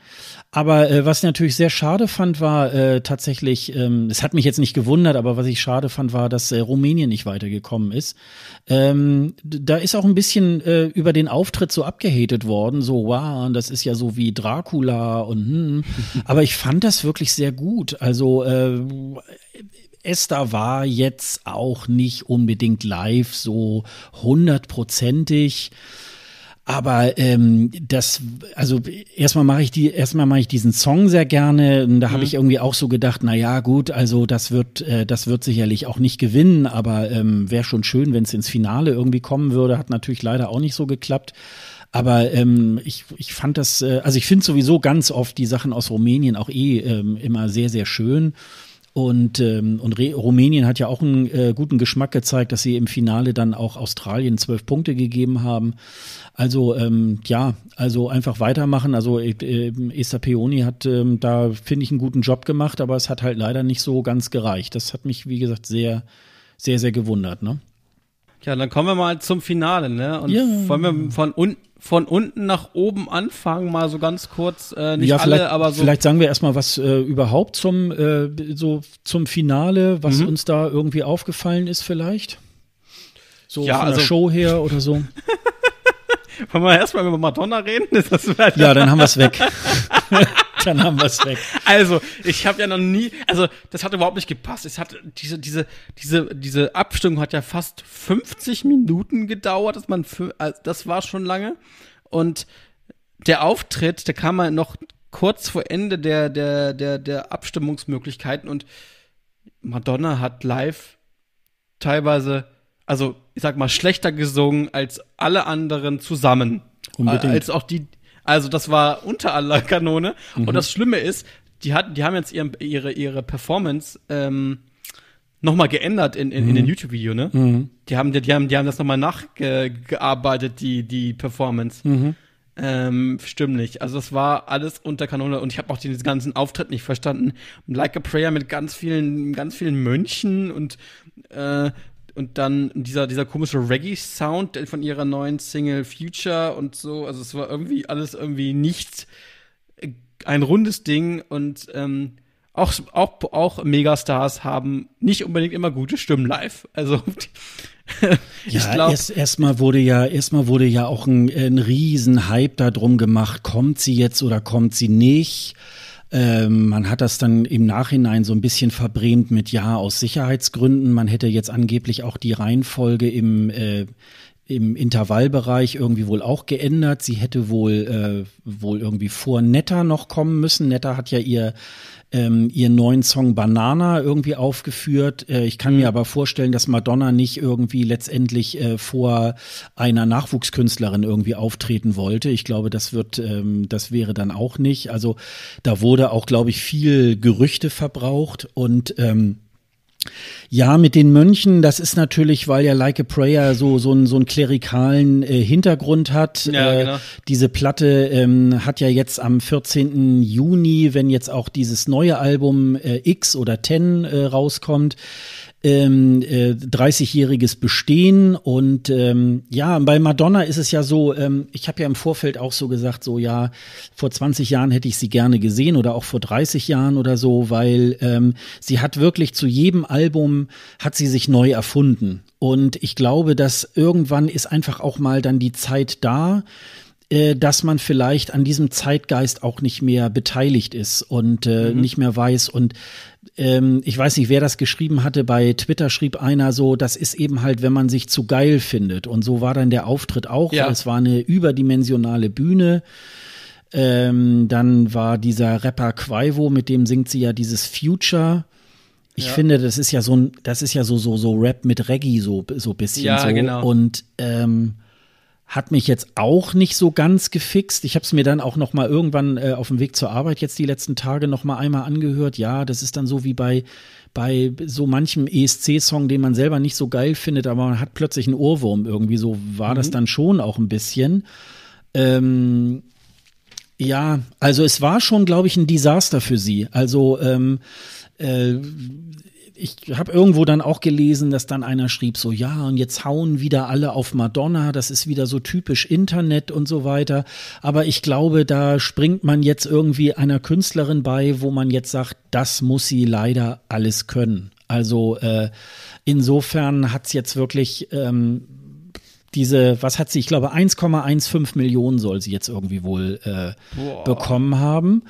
aber äh, was ich natürlich sehr schade fand, war äh, tatsächlich, ähm, es hat mich jetzt nicht gewundert, aber was ich schade fand, war, dass äh, Rumänien nicht weitergekommen ist. Ähm, da ist auch ein bisschen äh, über den Auftritt so abgehatet worden, so wow, das ist ja so wie Dracula und hm. (laughs) aber ich fand das wirklich sehr gut. Also äh, Esther war jetzt auch nicht unbedingt live so hundertprozentig. Aber ähm, das, also erstmal mache ich die, erstmal mache ich diesen Song sehr gerne. Und da mhm. habe ich irgendwie auch so gedacht, na ja, gut, also das wird, äh, das wird sicherlich auch nicht gewinnen, aber ähm, wäre schon schön, wenn es ins Finale irgendwie kommen würde. Hat natürlich leider auch nicht so geklappt. Aber ähm, ich, ich fand das, äh, also ich finde sowieso ganz oft die Sachen aus Rumänien auch eh ähm, immer sehr, sehr schön. Und, ähm, und Rumänien hat ja auch einen äh, guten Geschmack gezeigt, dass sie im Finale dann auch Australien zwölf Punkte gegeben haben. Also ähm, ja, also einfach weitermachen. Also äh, äh, Esther Peoni hat ähm, da, finde ich, einen guten Job gemacht, aber es hat halt leider nicht so ganz gereicht. Das hat mich, wie gesagt, sehr, sehr, sehr gewundert. Ne? Ja, dann kommen wir mal zum Finale, ne? Und ja. wollen wir von unten von unten nach oben anfangen, mal so ganz kurz, äh, nicht ja, alle, aber so. Vielleicht sagen wir erstmal was äh, überhaupt zum, äh, so zum Finale, was mhm. uns da irgendwie aufgefallen ist, vielleicht. So ja, von der also- Show her oder so. (laughs) Wollen wir erstmal über Madonna reden? (laughs) ja, dann haben wir es weg. (laughs) dann haben wir es weg. Also, ich habe ja noch nie, also das hat überhaupt nicht gepasst. Es hat diese diese diese diese Abstimmung hat ja fast 50 Minuten gedauert, dass man also das war schon lange und der Auftritt, der kam mal noch kurz vor Ende der der der der Abstimmungsmöglichkeiten und Madonna hat live teilweise also ich sag mal, schlechter gesungen als alle anderen zusammen. Unbedingt. Äh, als auch die, also das war unter aller Kanone. Mhm. Und das Schlimme ist, die hatten, die haben jetzt ihren, ihre, ihre Performance ähm, nochmal geändert in, in, mhm. in den mhm. YouTube-Video, ne? Mhm. Die haben, die, die haben, die haben das nochmal nachgearbeitet, die, die Performance. Mhm. Ähm, stimmlich. Also das war alles unter Kanone und ich habe auch den ganzen Auftritt nicht verstanden. Like a Prayer mit ganz vielen, ganz vielen Mönchen und äh, und dann dieser, dieser komische Reggae-Sound von ihrer neuen Single Future und so. Also es war irgendwie alles irgendwie nichts. Äh, ein rundes Ding und ähm, auch, auch, auch Megastars haben nicht unbedingt immer gute Stimmen live. Also (laughs) ich ja, glaube. Erst, erstmal wurde ja, erstmal wurde ja auch ein, ein Riesenhype darum gemacht, kommt sie jetzt oder kommt sie nicht. Ähm, man hat das dann im Nachhinein so ein bisschen verbrämt mit, ja, aus Sicherheitsgründen. Man hätte jetzt angeblich auch die Reihenfolge im, äh, im Intervallbereich irgendwie wohl auch geändert. Sie hätte wohl, äh, wohl irgendwie vor Netter noch kommen müssen. Netter hat ja ihr ähm, ihren neuen Song Banana irgendwie aufgeführt. Äh, ich kann mir mhm. aber vorstellen, dass Madonna nicht irgendwie letztendlich äh, vor einer Nachwuchskünstlerin irgendwie auftreten wollte. Ich glaube, das wird, ähm, das wäre dann auch nicht. Also da wurde auch, glaube ich, viel Gerüchte verbraucht und ähm, ja, mit den Mönchen, das ist natürlich, weil ja Like a Prayer so, so, einen, so einen klerikalen äh, Hintergrund hat. Ja, äh, genau. Diese Platte ähm, hat ja jetzt am 14. Juni, wenn jetzt auch dieses neue Album äh, X oder Ten rauskommt, ähm, äh, 30-jähriges Bestehen. Und ähm, ja, bei Madonna ist es ja so, ähm, ich habe ja im Vorfeld auch so gesagt, so ja, vor 20 Jahren hätte ich sie gerne gesehen oder auch vor 30 Jahren oder so, weil ähm, sie hat wirklich zu jedem Album, hat sie sich neu erfunden. Und ich glaube, dass irgendwann ist einfach auch mal dann die Zeit da, äh, dass man vielleicht an diesem Zeitgeist auch nicht mehr beteiligt ist und äh, mhm. nicht mehr weiß. Und ähm, ich weiß nicht, wer das geschrieben hatte, bei Twitter schrieb einer so, das ist eben halt, wenn man sich zu geil findet. Und so war dann der Auftritt auch. Ja. Es war eine überdimensionale Bühne. Ähm, dann war dieser Rapper Quaivo, mit dem singt sie ja dieses Future. Ich ja. finde, das ist ja so ein, das ist ja so, so, so Rap mit Reggae, so, so bisschen. Ja, so. genau. Und ähm, hat mich jetzt auch nicht so ganz gefixt. Ich habe es mir dann auch noch mal irgendwann äh, auf dem Weg zur Arbeit jetzt die letzten Tage noch mal einmal angehört. Ja, das ist dann so wie bei bei so manchem ESC-Song, den man selber nicht so geil findet, aber man hat plötzlich einen Ohrwurm irgendwie. So war mhm. das dann schon auch ein bisschen. Ähm, ja, also es war schon, glaube ich, ein Desaster für sie. Also ähm, äh, ich habe irgendwo dann auch gelesen, dass dann einer schrieb so, ja, und jetzt hauen wieder alle auf Madonna, das ist wieder so typisch Internet und so weiter. Aber ich glaube, da springt man jetzt irgendwie einer Künstlerin bei, wo man jetzt sagt, das muss sie leider alles können. Also äh, insofern hat es jetzt wirklich ähm, diese, was hat sie, ich glaube, 1,15 Millionen soll sie jetzt irgendwie wohl äh, bekommen haben.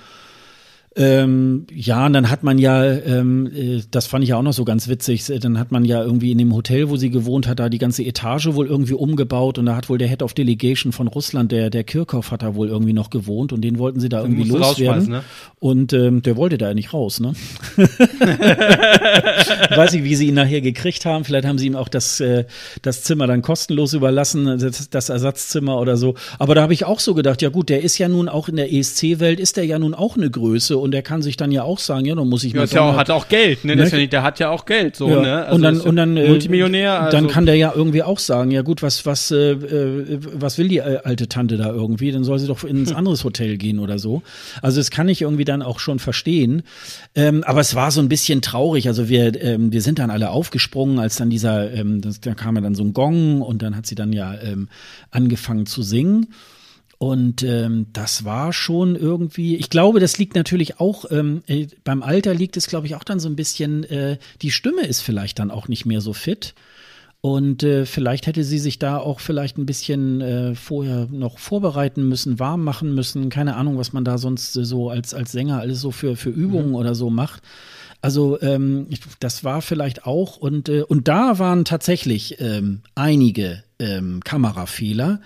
Ähm, ja, und dann hat man ja, ähm, äh, das fand ich ja auch noch so ganz witzig, äh, dann hat man ja irgendwie in dem Hotel, wo sie gewohnt hat, da die ganze Etage wohl irgendwie umgebaut und da hat wohl der Head of Delegation von Russland, der, der Kirchhoff hat da wohl irgendwie noch gewohnt und den wollten sie da den irgendwie loswerden. Ne? Und ähm, der wollte da ja nicht raus, ne? (laughs) Weiß ich, wie sie ihn nachher gekriegt haben. Vielleicht haben sie ihm auch das, äh, das Zimmer dann kostenlos überlassen, äh, das, das Ersatzzimmer oder so. Aber da habe ich auch so gedacht, ja gut, der ist ja nun auch in der ESC-Welt, ist der ja nun auch eine Größe und der kann sich dann ja auch sagen, ja, dann muss ich ja, mir. Ja, auch, hat auch Geld, ne? ne? der hat ja auch Geld, so, ja. ne? Also und dann, äh, und dann, Multimillionär. Also. Dann kann der ja irgendwie auch sagen, ja gut, was, was, äh, äh was will die äh, alte Tante da irgendwie? Dann soll sie doch ins hm. anderes Hotel gehen oder so. Also das kann ich irgendwie dann auch schon verstehen. Ähm, aber es war so ein bisschen traurig. Also wir, ähm, wir sind dann alle aufgesprungen, als dann dieser, ähm, das, da kam ja dann so ein Gong und dann hat sie dann ja ähm, angefangen zu singen. Und ähm, das war schon irgendwie, ich glaube, das liegt natürlich auch, ähm, äh, beim Alter liegt es, glaube ich, auch dann so ein bisschen, äh, die Stimme ist vielleicht dann auch nicht mehr so fit. Und äh, vielleicht hätte sie sich da auch vielleicht ein bisschen äh, vorher noch vorbereiten müssen, warm machen müssen. Keine Ahnung, was man da sonst so als, als Sänger alles so für, für Übungen mhm. oder so macht. Also ähm, das war vielleicht auch und, äh, und da waren tatsächlich ähm, einige ähm, Kamerafehler.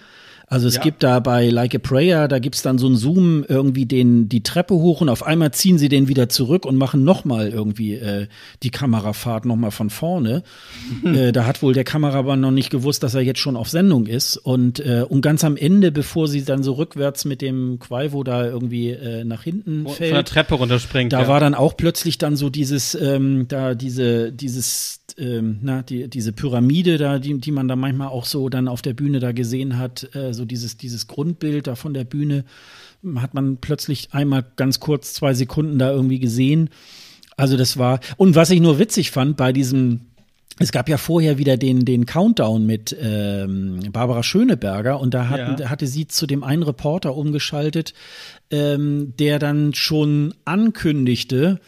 Also es ja. gibt da bei Like a Prayer, da gibt's dann so einen Zoom irgendwie den, die Treppe hoch und auf einmal ziehen sie den wieder zurück und machen nochmal irgendwie äh, die Kamerafahrt nochmal von vorne. (laughs) äh, da hat wohl der Kameramann noch nicht gewusst, dass er jetzt schon auf Sendung ist. Und, äh, und ganz am Ende, bevor sie dann so rückwärts mit dem Quaivo da irgendwie äh, nach hinten fällt. Von der Treppe runterspringt. Da ja. war dann auch plötzlich dann so dieses, ähm, da diese, dieses ähm, na, die, diese Pyramide da, die, die man da manchmal auch so dann auf der Bühne da gesehen hat, äh, so dieses, dieses Grundbild da von der Bühne, hm, hat man plötzlich einmal ganz kurz zwei Sekunden da irgendwie gesehen. Also das war, und was ich nur witzig fand bei diesem, es gab ja vorher wieder den, den Countdown mit ähm, Barbara Schöneberger und da hatten, ja. hatte sie zu dem einen Reporter umgeschaltet, ähm, der dann schon ankündigte,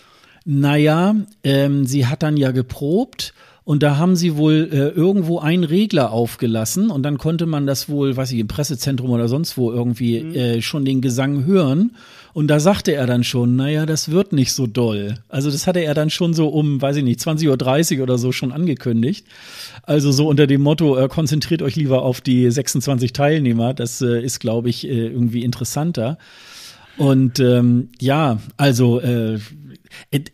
naja, ähm, sie hat dann ja geprobt und da haben sie wohl äh, irgendwo einen Regler aufgelassen und dann konnte man das wohl, weiß ich, im Pressezentrum oder sonst wo irgendwie mhm. äh, schon den Gesang hören. Und da sagte er dann schon, naja, das wird nicht so doll. Also das hatte er dann schon so um, weiß ich nicht, 20.30 Uhr oder so schon angekündigt. Also so unter dem Motto, äh, konzentriert euch lieber auf die 26 Teilnehmer. Das äh, ist, glaube ich, äh, irgendwie interessanter. Und ähm, ja, also äh,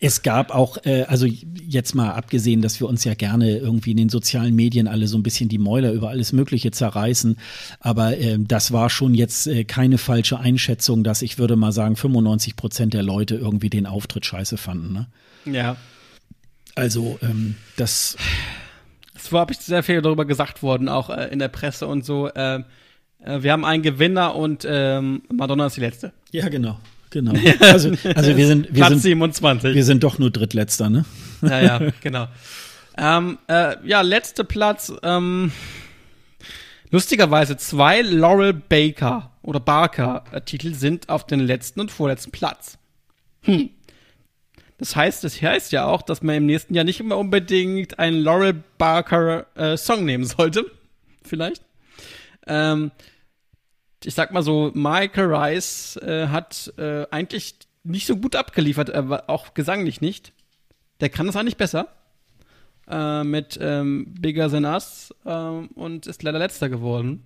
es gab auch, äh, also jetzt mal abgesehen, dass wir uns ja gerne irgendwie in den sozialen Medien alle so ein bisschen die Mäuler über alles Mögliche zerreißen, aber ähm, das war schon jetzt äh, keine falsche Einschätzung, dass ich würde mal sagen, 95 Prozent der Leute irgendwie den Auftritt scheiße fanden. Ne? Ja. Also, ähm, das. Es war, habe ich sehr viel darüber gesagt worden, auch äh, in der Presse und so. Ähm, wir haben einen Gewinner und Madonna ist die letzte. Ja, genau. Genau. (laughs) Also, also wir sind wir Platz sind, 27. Wir sind doch nur Drittletzter, ne? Ja, ja, (laughs) genau. ähm, äh, ja, letzter Platz. Ähm, lustigerweise zwei Laurel Baker oder Barker äh, Titel sind auf den letzten und vorletzten Platz. Hm. Das heißt, das heißt ja auch, dass man im nächsten Jahr nicht immer unbedingt einen Laurel Barker äh, Song nehmen sollte. (laughs) Vielleicht. Ähm, ich sag mal so, Michael Rice äh, hat äh, eigentlich nicht so gut abgeliefert, äh, auch gesanglich nicht. Der kann das eigentlich besser. Äh, mit ähm, Bigger Than Us ähm, und ist leider letzter geworden.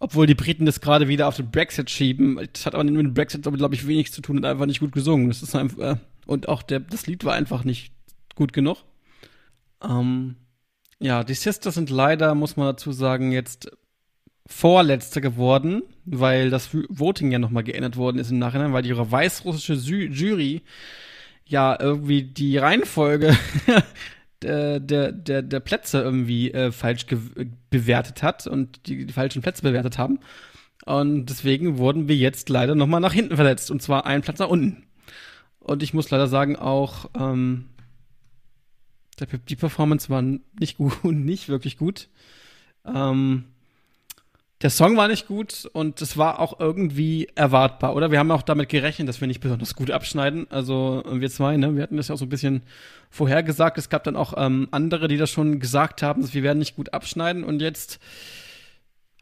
Obwohl die Briten das gerade wieder auf den Brexit schieben. Das hat aber mit dem Brexit, glaube ich, wenig zu tun und einfach nicht gut gesungen. Das ist einfach, äh, und auch der, das Lied war einfach nicht gut genug. Ähm, ja, die Sisters sind leider, muss man dazu sagen, jetzt Vorletzte geworden, weil das Voting ja nochmal geändert worden ist im Nachhinein, weil die weißrussische Jury ja irgendwie die Reihenfolge (laughs) der, der, der, der Plätze irgendwie äh, falsch äh, bewertet hat und die, die falschen Plätze bewertet haben. Und deswegen wurden wir jetzt leider nochmal nach hinten verletzt Und zwar einen Platz nach unten. Und ich muss leider sagen, auch ähm, die Performance war nicht (laughs) gut, nicht wirklich gut. Ähm, der Song war nicht gut und es war auch irgendwie erwartbar, oder? Wir haben auch damit gerechnet, dass wir nicht besonders gut abschneiden. Also äh, wir zwei, ne? Wir hatten das ja auch so ein bisschen vorhergesagt. Es gab dann auch ähm, andere, die das schon gesagt haben, dass wir werden nicht gut abschneiden. Und jetzt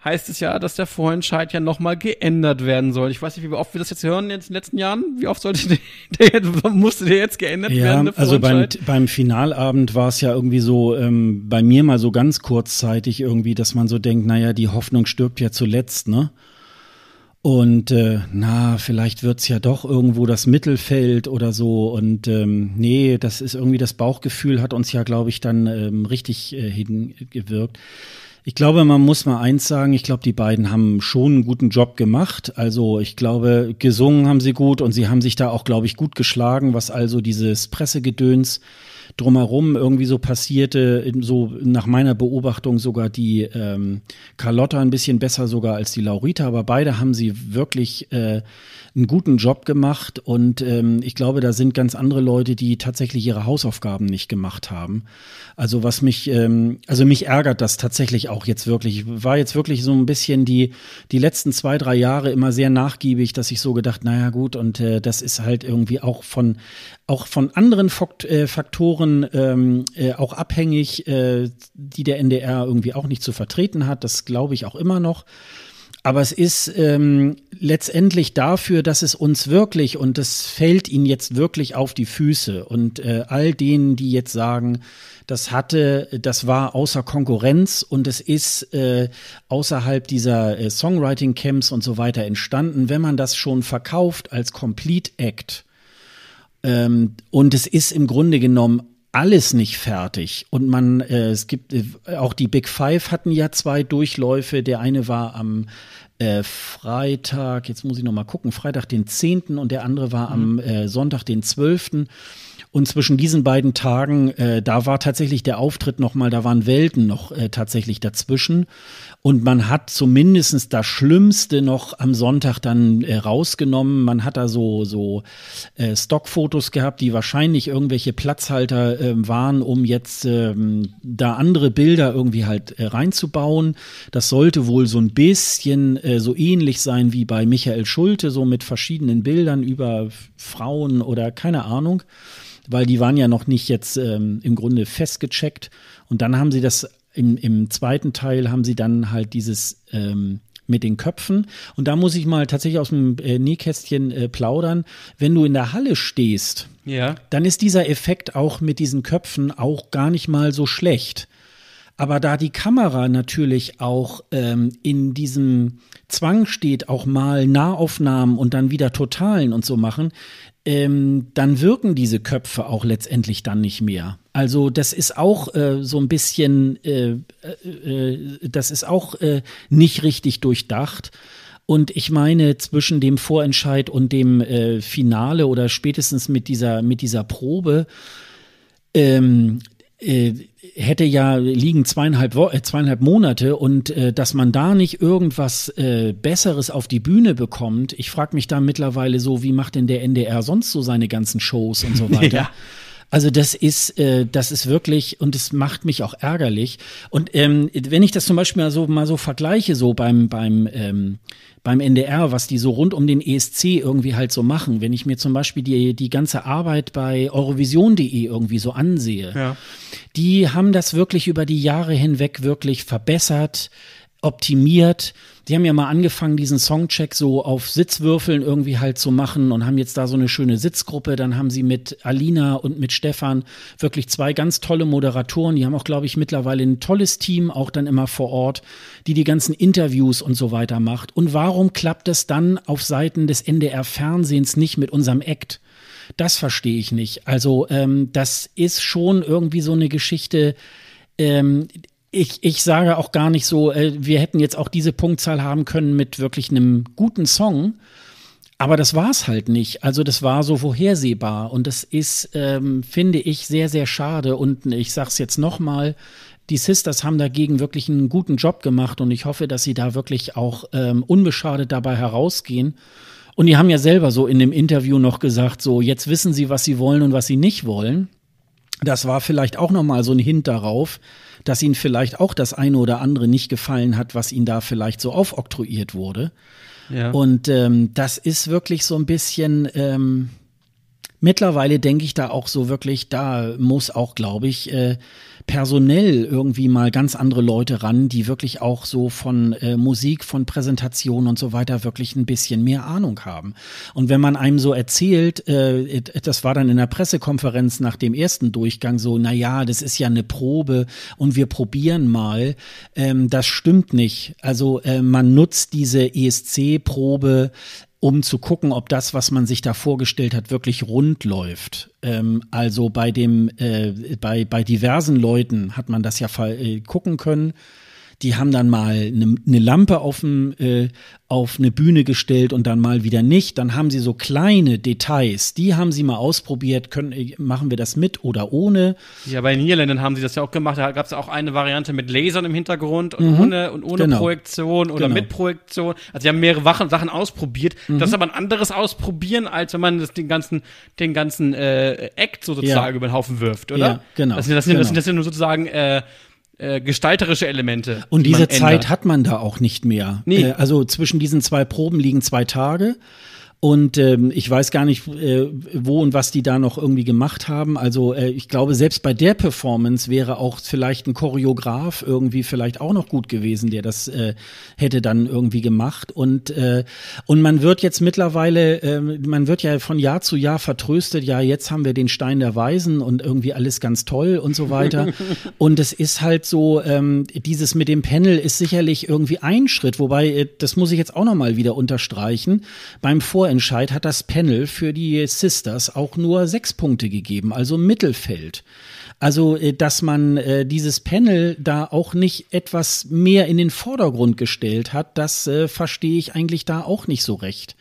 heißt es ja, dass der Vorentscheid ja nochmal geändert werden soll. Ich weiß nicht, wie oft wir das jetzt hören jetzt in den letzten Jahren. Wie oft sollte der, der jetzt, musste der jetzt geändert ja, werden? Also beim, beim Finalabend war es ja irgendwie so, ähm, bei mir mal so ganz kurzzeitig irgendwie, dass man so denkt, naja, die Hoffnung stirbt ja zuletzt, ne? Und äh, na, vielleicht wird's ja doch irgendwo das Mittelfeld oder so. Und ähm, nee, das ist irgendwie das Bauchgefühl, hat uns ja, glaube ich, dann ähm, richtig äh, hingewirkt. Ich glaube, man muss mal eins sagen. Ich glaube, die beiden haben schon einen guten Job gemacht. Also ich glaube, gesungen haben sie gut und sie haben sich da auch, glaube ich, gut geschlagen, was also dieses Pressegedöns drumherum irgendwie so passierte, so nach meiner Beobachtung sogar die ähm, Carlotta ein bisschen besser sogar als die Laurita, aber beide haben sie wirklich äh, einen guten Job gemacht und ähm, ich glaube, da sind ganz andere Leute, die tatsächlich ihre Hausaufgaben nicht gemacht haben. Also was mich, ähm, also mich ärgert das tatsächlich auch jetzt wirklich. Ich war jetzt wirklich so ein bisschen die, die letzten zwei, drei Jahre immer sehr nachgiebig, dass ich so gedacht, naja gut, und äh, das ist halt irgendwie auch von, auch von anderen äh, Faktoren ähm, äh, auch abhängig, äh, die der NDR irgendwie auch nicht zu vertreten hat. Das glaube ich auch immer noch aber es ist ähm, letztendlich dafür, dass es uns wirklich, und das fällt ihnen jetzt wirklich auf die Füße und äh, all denen, die jetzt sagen, das hatte, das war außer Konkurrenz und es ist äh, außerhalb dieser äh, Songwriting-Camps und so weiter entstanden, wenn man das schon verkauft als Complete Act. Ähm, und es ist im Grunde genommen alles nicht fertig. Und man, äh, es gibt, äh, auch die Big Five hatten ja zwei Durchläufe. Der eine war am äh, Freitag, jetzt muss ich nochmal gucken, Freitag den 10. und der andere war mhm. am äh, Sonntag den 12. Und zwischen diesen beiden Tagen, äh, da war tatsächlich der Auftritt nochmal, da waren Welten noch äh, tatsächlich dazwischen. Und man hat zumindest das Schlimmste noch am Sonntag dann äh, rausgenommen. Man hat da so, so äh, Stockfotos gehabt, die wahrscheinlich irgendwelche Platzhalter äh, waren, um jetzt ähm, da andere Bilder irgendwie halt äh, reinzubauen. Das sollte wohl so ein bisschen äh, so ähnlich sein wie bei Michael Schulte, so mit verschiedenen Bildern über Frauen oder keine Ahnung weil die waren ja noch nicht jetzt ähm, im Grunde festgecheckt. Und dann haben sie das im, im zweiten Teil haben sie dann halt dieses ähm, mit den Köpfen. Und da muss ich mal tatsächlich aus dem äh, Nähkästchen äh, plaudern. Wenn du in der Halle stehst, ja. dann ist dieser Effekt auch mit diesen Köpfen auch gar nicht mal so schlecht. Aber da die Kamera natürlich auch ähm, in diesem Zwang steht, auch mal Nahaufnahmen und dann wieder Totalen und so machen, ähm, dann wirken diese Köpfe auch letztendlich dann nicht mehr. Also das ist auch äh, so ein bisschen, äh, äh, äh das ist auch äh, nicht richtig durchdacht. Und ich meine, zwischen dem Vorentscheid und dem äh, Finale oder spätestens mit dieser, mit dieser Probe, ähm, äh, hätte ja liegen zweieinhalb, Wo äh, zweieinhalb Monate und äh, dass man da nicht irgendwas äh, Besseres auf die Bühne bekommt. Ich frage mich da mittlerweile so, wie macht denn der NDR sonst so seine ganzen Shows und so (laughs) weiter? Ja. Also das ist, äh, das ist wirklich und es macht mich auch ärgerlich. Und ähm, wenn ich das zum Beispiel mal so mal so vergleiche, so beim beim ähm, beim NDR, was die so rund um den ESC irgendwie halt so machen, wenn ich mir zum Beispiel die die ganze Arbeit bei Eurovision.de irgendwie so ansehe, ja. die haben das wirklich über die Jahre hinweg wirklich verbessert, optimiert die haben ja mal angefangen, diesen Songcheck so auf Sitzwürfeln irgendwie halt zu machen und haben jetzt da so eine schöne Sitzgruppe. Dann haben sie mit Alina und mit Stefan wirklich zwei ganz tolle Moderatoren. Die haben auch, glaube ich, mittlerweile ein tolles Team, auch dann immer vor Ort, die die ganzen Interviews und so weiter macht. Und warum klappt es dann auf Seiten des NDR-Fernsehens nicht mit unserem Act? Das verstehe ich nicht. Also ähm, das ist schon irgendwie so eine Geschichte. Ähm, ich, ich sage auch gar nicht so, äh, wir hätten jetzt auch diese Punktzahl haben können mit wirklich einem guten Song. Aber das war es halt nicht. Also das war so vorhersehbar. Und das ist, ähm, finde ich, sehr, sehr schade. Und ich sage es jetzt nochmal, die Sisters haben dagegen wirklich einen guten Job gemacht. Und ich hoffe, dass sie da wirklich auch ähm, unbeschadet dabei herausgehen. Und die haben ja selber so in dem Interview noch gesagt, so jetzt wissen sie, was sie wollen und was sie nicht wollen. Das war vielleicht auch nochmal so ein Hint darauf, dass ihnen vielleicht auch das eine oder andere nicht gefallen hat, was ihnen da vielleicht so aufoktroyiert wurde. Ja. Und ähm, das ist wirklich so ein bisschen. Ähm, mittlerweile denke ich da auch so wirklich, da muss auch, glaube ich, äh, personell irgendwie mal ganz andere Leute ran, die wirklich auch so von äh, Musik, von Präsentation und so weiter wirklich ein bisschen mehr Ahnung haben. Und wenn man einem so erzählt, äh, das war dann in der Pressekonferenz nach dem ersten Durchgang so, na ja, das ist ja eine Probe und wir probieren mal, ähm, das stimmt nicht. Also äh, man nutzt diese ESC-Probe um zu gucken, ob das, was man sich da vorgestellt hat, wirklich rund läuft. Ähm, also bei dem, äh, bei, bei diversen Leuten hat man das ja äh, gucken können die haben dann mal eine ne Lampe auf, äh, auf eine Bühne gestellt und dann mal wieder nicht. Dann haben sie so kleine Details, die haben sie mal ausprobiert, können, äh, machen wir das mit oder ohne. Ja, bei den Niederländern haben sie das ja auch gemacht. Da gab es auch eine Variante mit Lasern im Hintergrund und mhm. ohne, und ohne genau. Projektion oder genau. mit Projektion. Also sie haben mehrere Sachen ausprobiert. Mhm. Das ist aber ein anderes Ausprobieren, als wenn man das, den ganzen, den ganzen äh, Act so sozusagen ja. über den Haufen wirft, oder? Ja, genau. Das, das, das, genau. sind, das sind, nur sozusagen äh, äh, gestalterische Elemente. Und diese Zeit ändert. hat man da auch nicht mehr. Nee. Äh, also zwischen diesen zwei Proben liegen zwei Tage. Und ähm, ich weiß gar nicht, äh, wo und was die da noch irgendwie gemacht haben. Also äh, ich glaube, selbst bei der Performance wäre auch vielleicht ein Choreograf irgendwie vielleicht auch noch gut gewesen, der das äh, hätte dann irgendwie gemacht. Und, äh, und man wird jetzt mittlerweile, äh, man wird ja von Jahr zu Jahr vertröstet, ja, jetzt haben wir den Stein der Weisen und irgendwie alles ganz toll und so weiter. (laughs) und es ist halt so, ähm, dieses mit dem Panel ist sicherlich irgendwie ein Schritt, wobei, äh, das muss ich jetzt auch nochmal wieder unterstreichen, beim Vor Vorentscheid hat das Panel für die Sisters auch nur sechs Punkte gegeben, also Mittelfeld. Also, äh, dass man äh, dieses Panel da auch nicht etwas mehr in den Vordergrund gestellt hat, das äh, verstehe ich eigentlich da auch nicht so recht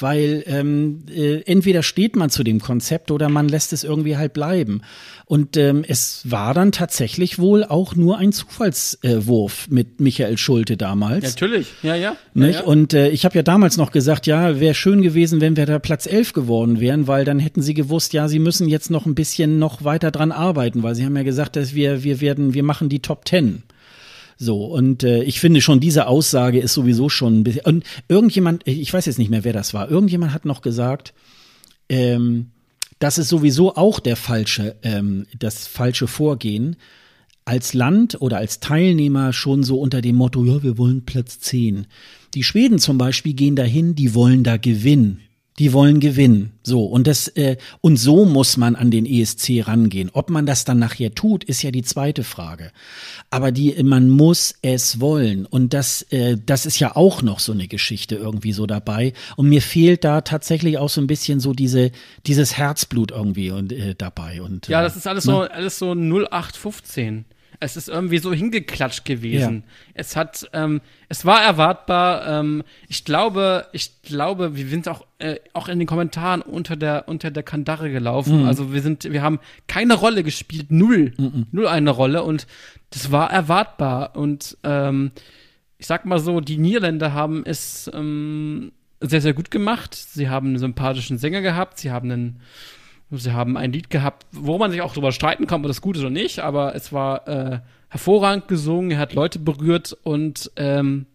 weil ähm, äh, entweder steht man zu dem Konzept oder man lässt es irgendwie halt bleiben. Und ähm, es war dann tatsächlich wohl auch nur ein Zufallswurf äh, mit Michael Schulte damals. Natürlich, ja, ja. ja, ja. Und äh, ich habe ja damals noch gesagt, ja, wäre schön gewesen, wenn wir da Platz 11 geworden wären, weil dann hätten sie gewusst, ja, sie müssen jetzt noch ein bisschen noch weiter dran arbeiten, weil sie haben ja gesagt, dass wir, wir werden, wir machen die Top 10. So, und äh, ich finde schon, diese Aussage ist sowieso schon ein bisschen. Und irgendjemand, ich weiß jetzt nicht mehr, wer das war, irgendjemand hat noch gesagt, ähm, das ist sowieso auch der falsche, ähm, das falsche Vorgehen, als Land oder als Teilnehmer schon so unter dem Motto, ja, wir wollen Platz 10. Die Schweden zum Beispiel gehen dahin, die wollen da gewinnen die wollen gewinnen. So und das äh, und so muss man an den ESC rangehen. Ob man das dann nachher tut, ist ja die zweite Frage. Aber die man muss es wollen und das äh, das ist ja auch noch so eine Geschichte irgendwie so dabei und mir fehlt da tatsächlich auch so ein bisschen so diese dieses Herzblut irgendwie und äh, dabei und Ja, das ist alles äh, ne? so alles so 0815. Es ist irgendwie so hingeklatscht gewesen. Ja. Es hat, ähm, es war erwartbar. Ähm, ich glaube, ich glaube, wir sind auch, äh, auch in den Kommentaren unter der, unter der Kandare gelaufen. Mhm. Also wir sind, wir haben keine Rolle gespielt, null, mhm. null eine Rolle und das war erwartbar. Und ähm, ich sag mal so, die Niederländer haben es ähm, sehr, sehr gut gemacht. Sie haben einen sympathischen Sänger gehabt, sie haben einen Sie haben ein Lied gehabt, wo man sich auch darüber streiten kann, ob das gut ist oder nicht, aber es war äh, hervorragend gesungen, er hat Leute berührt und ähm,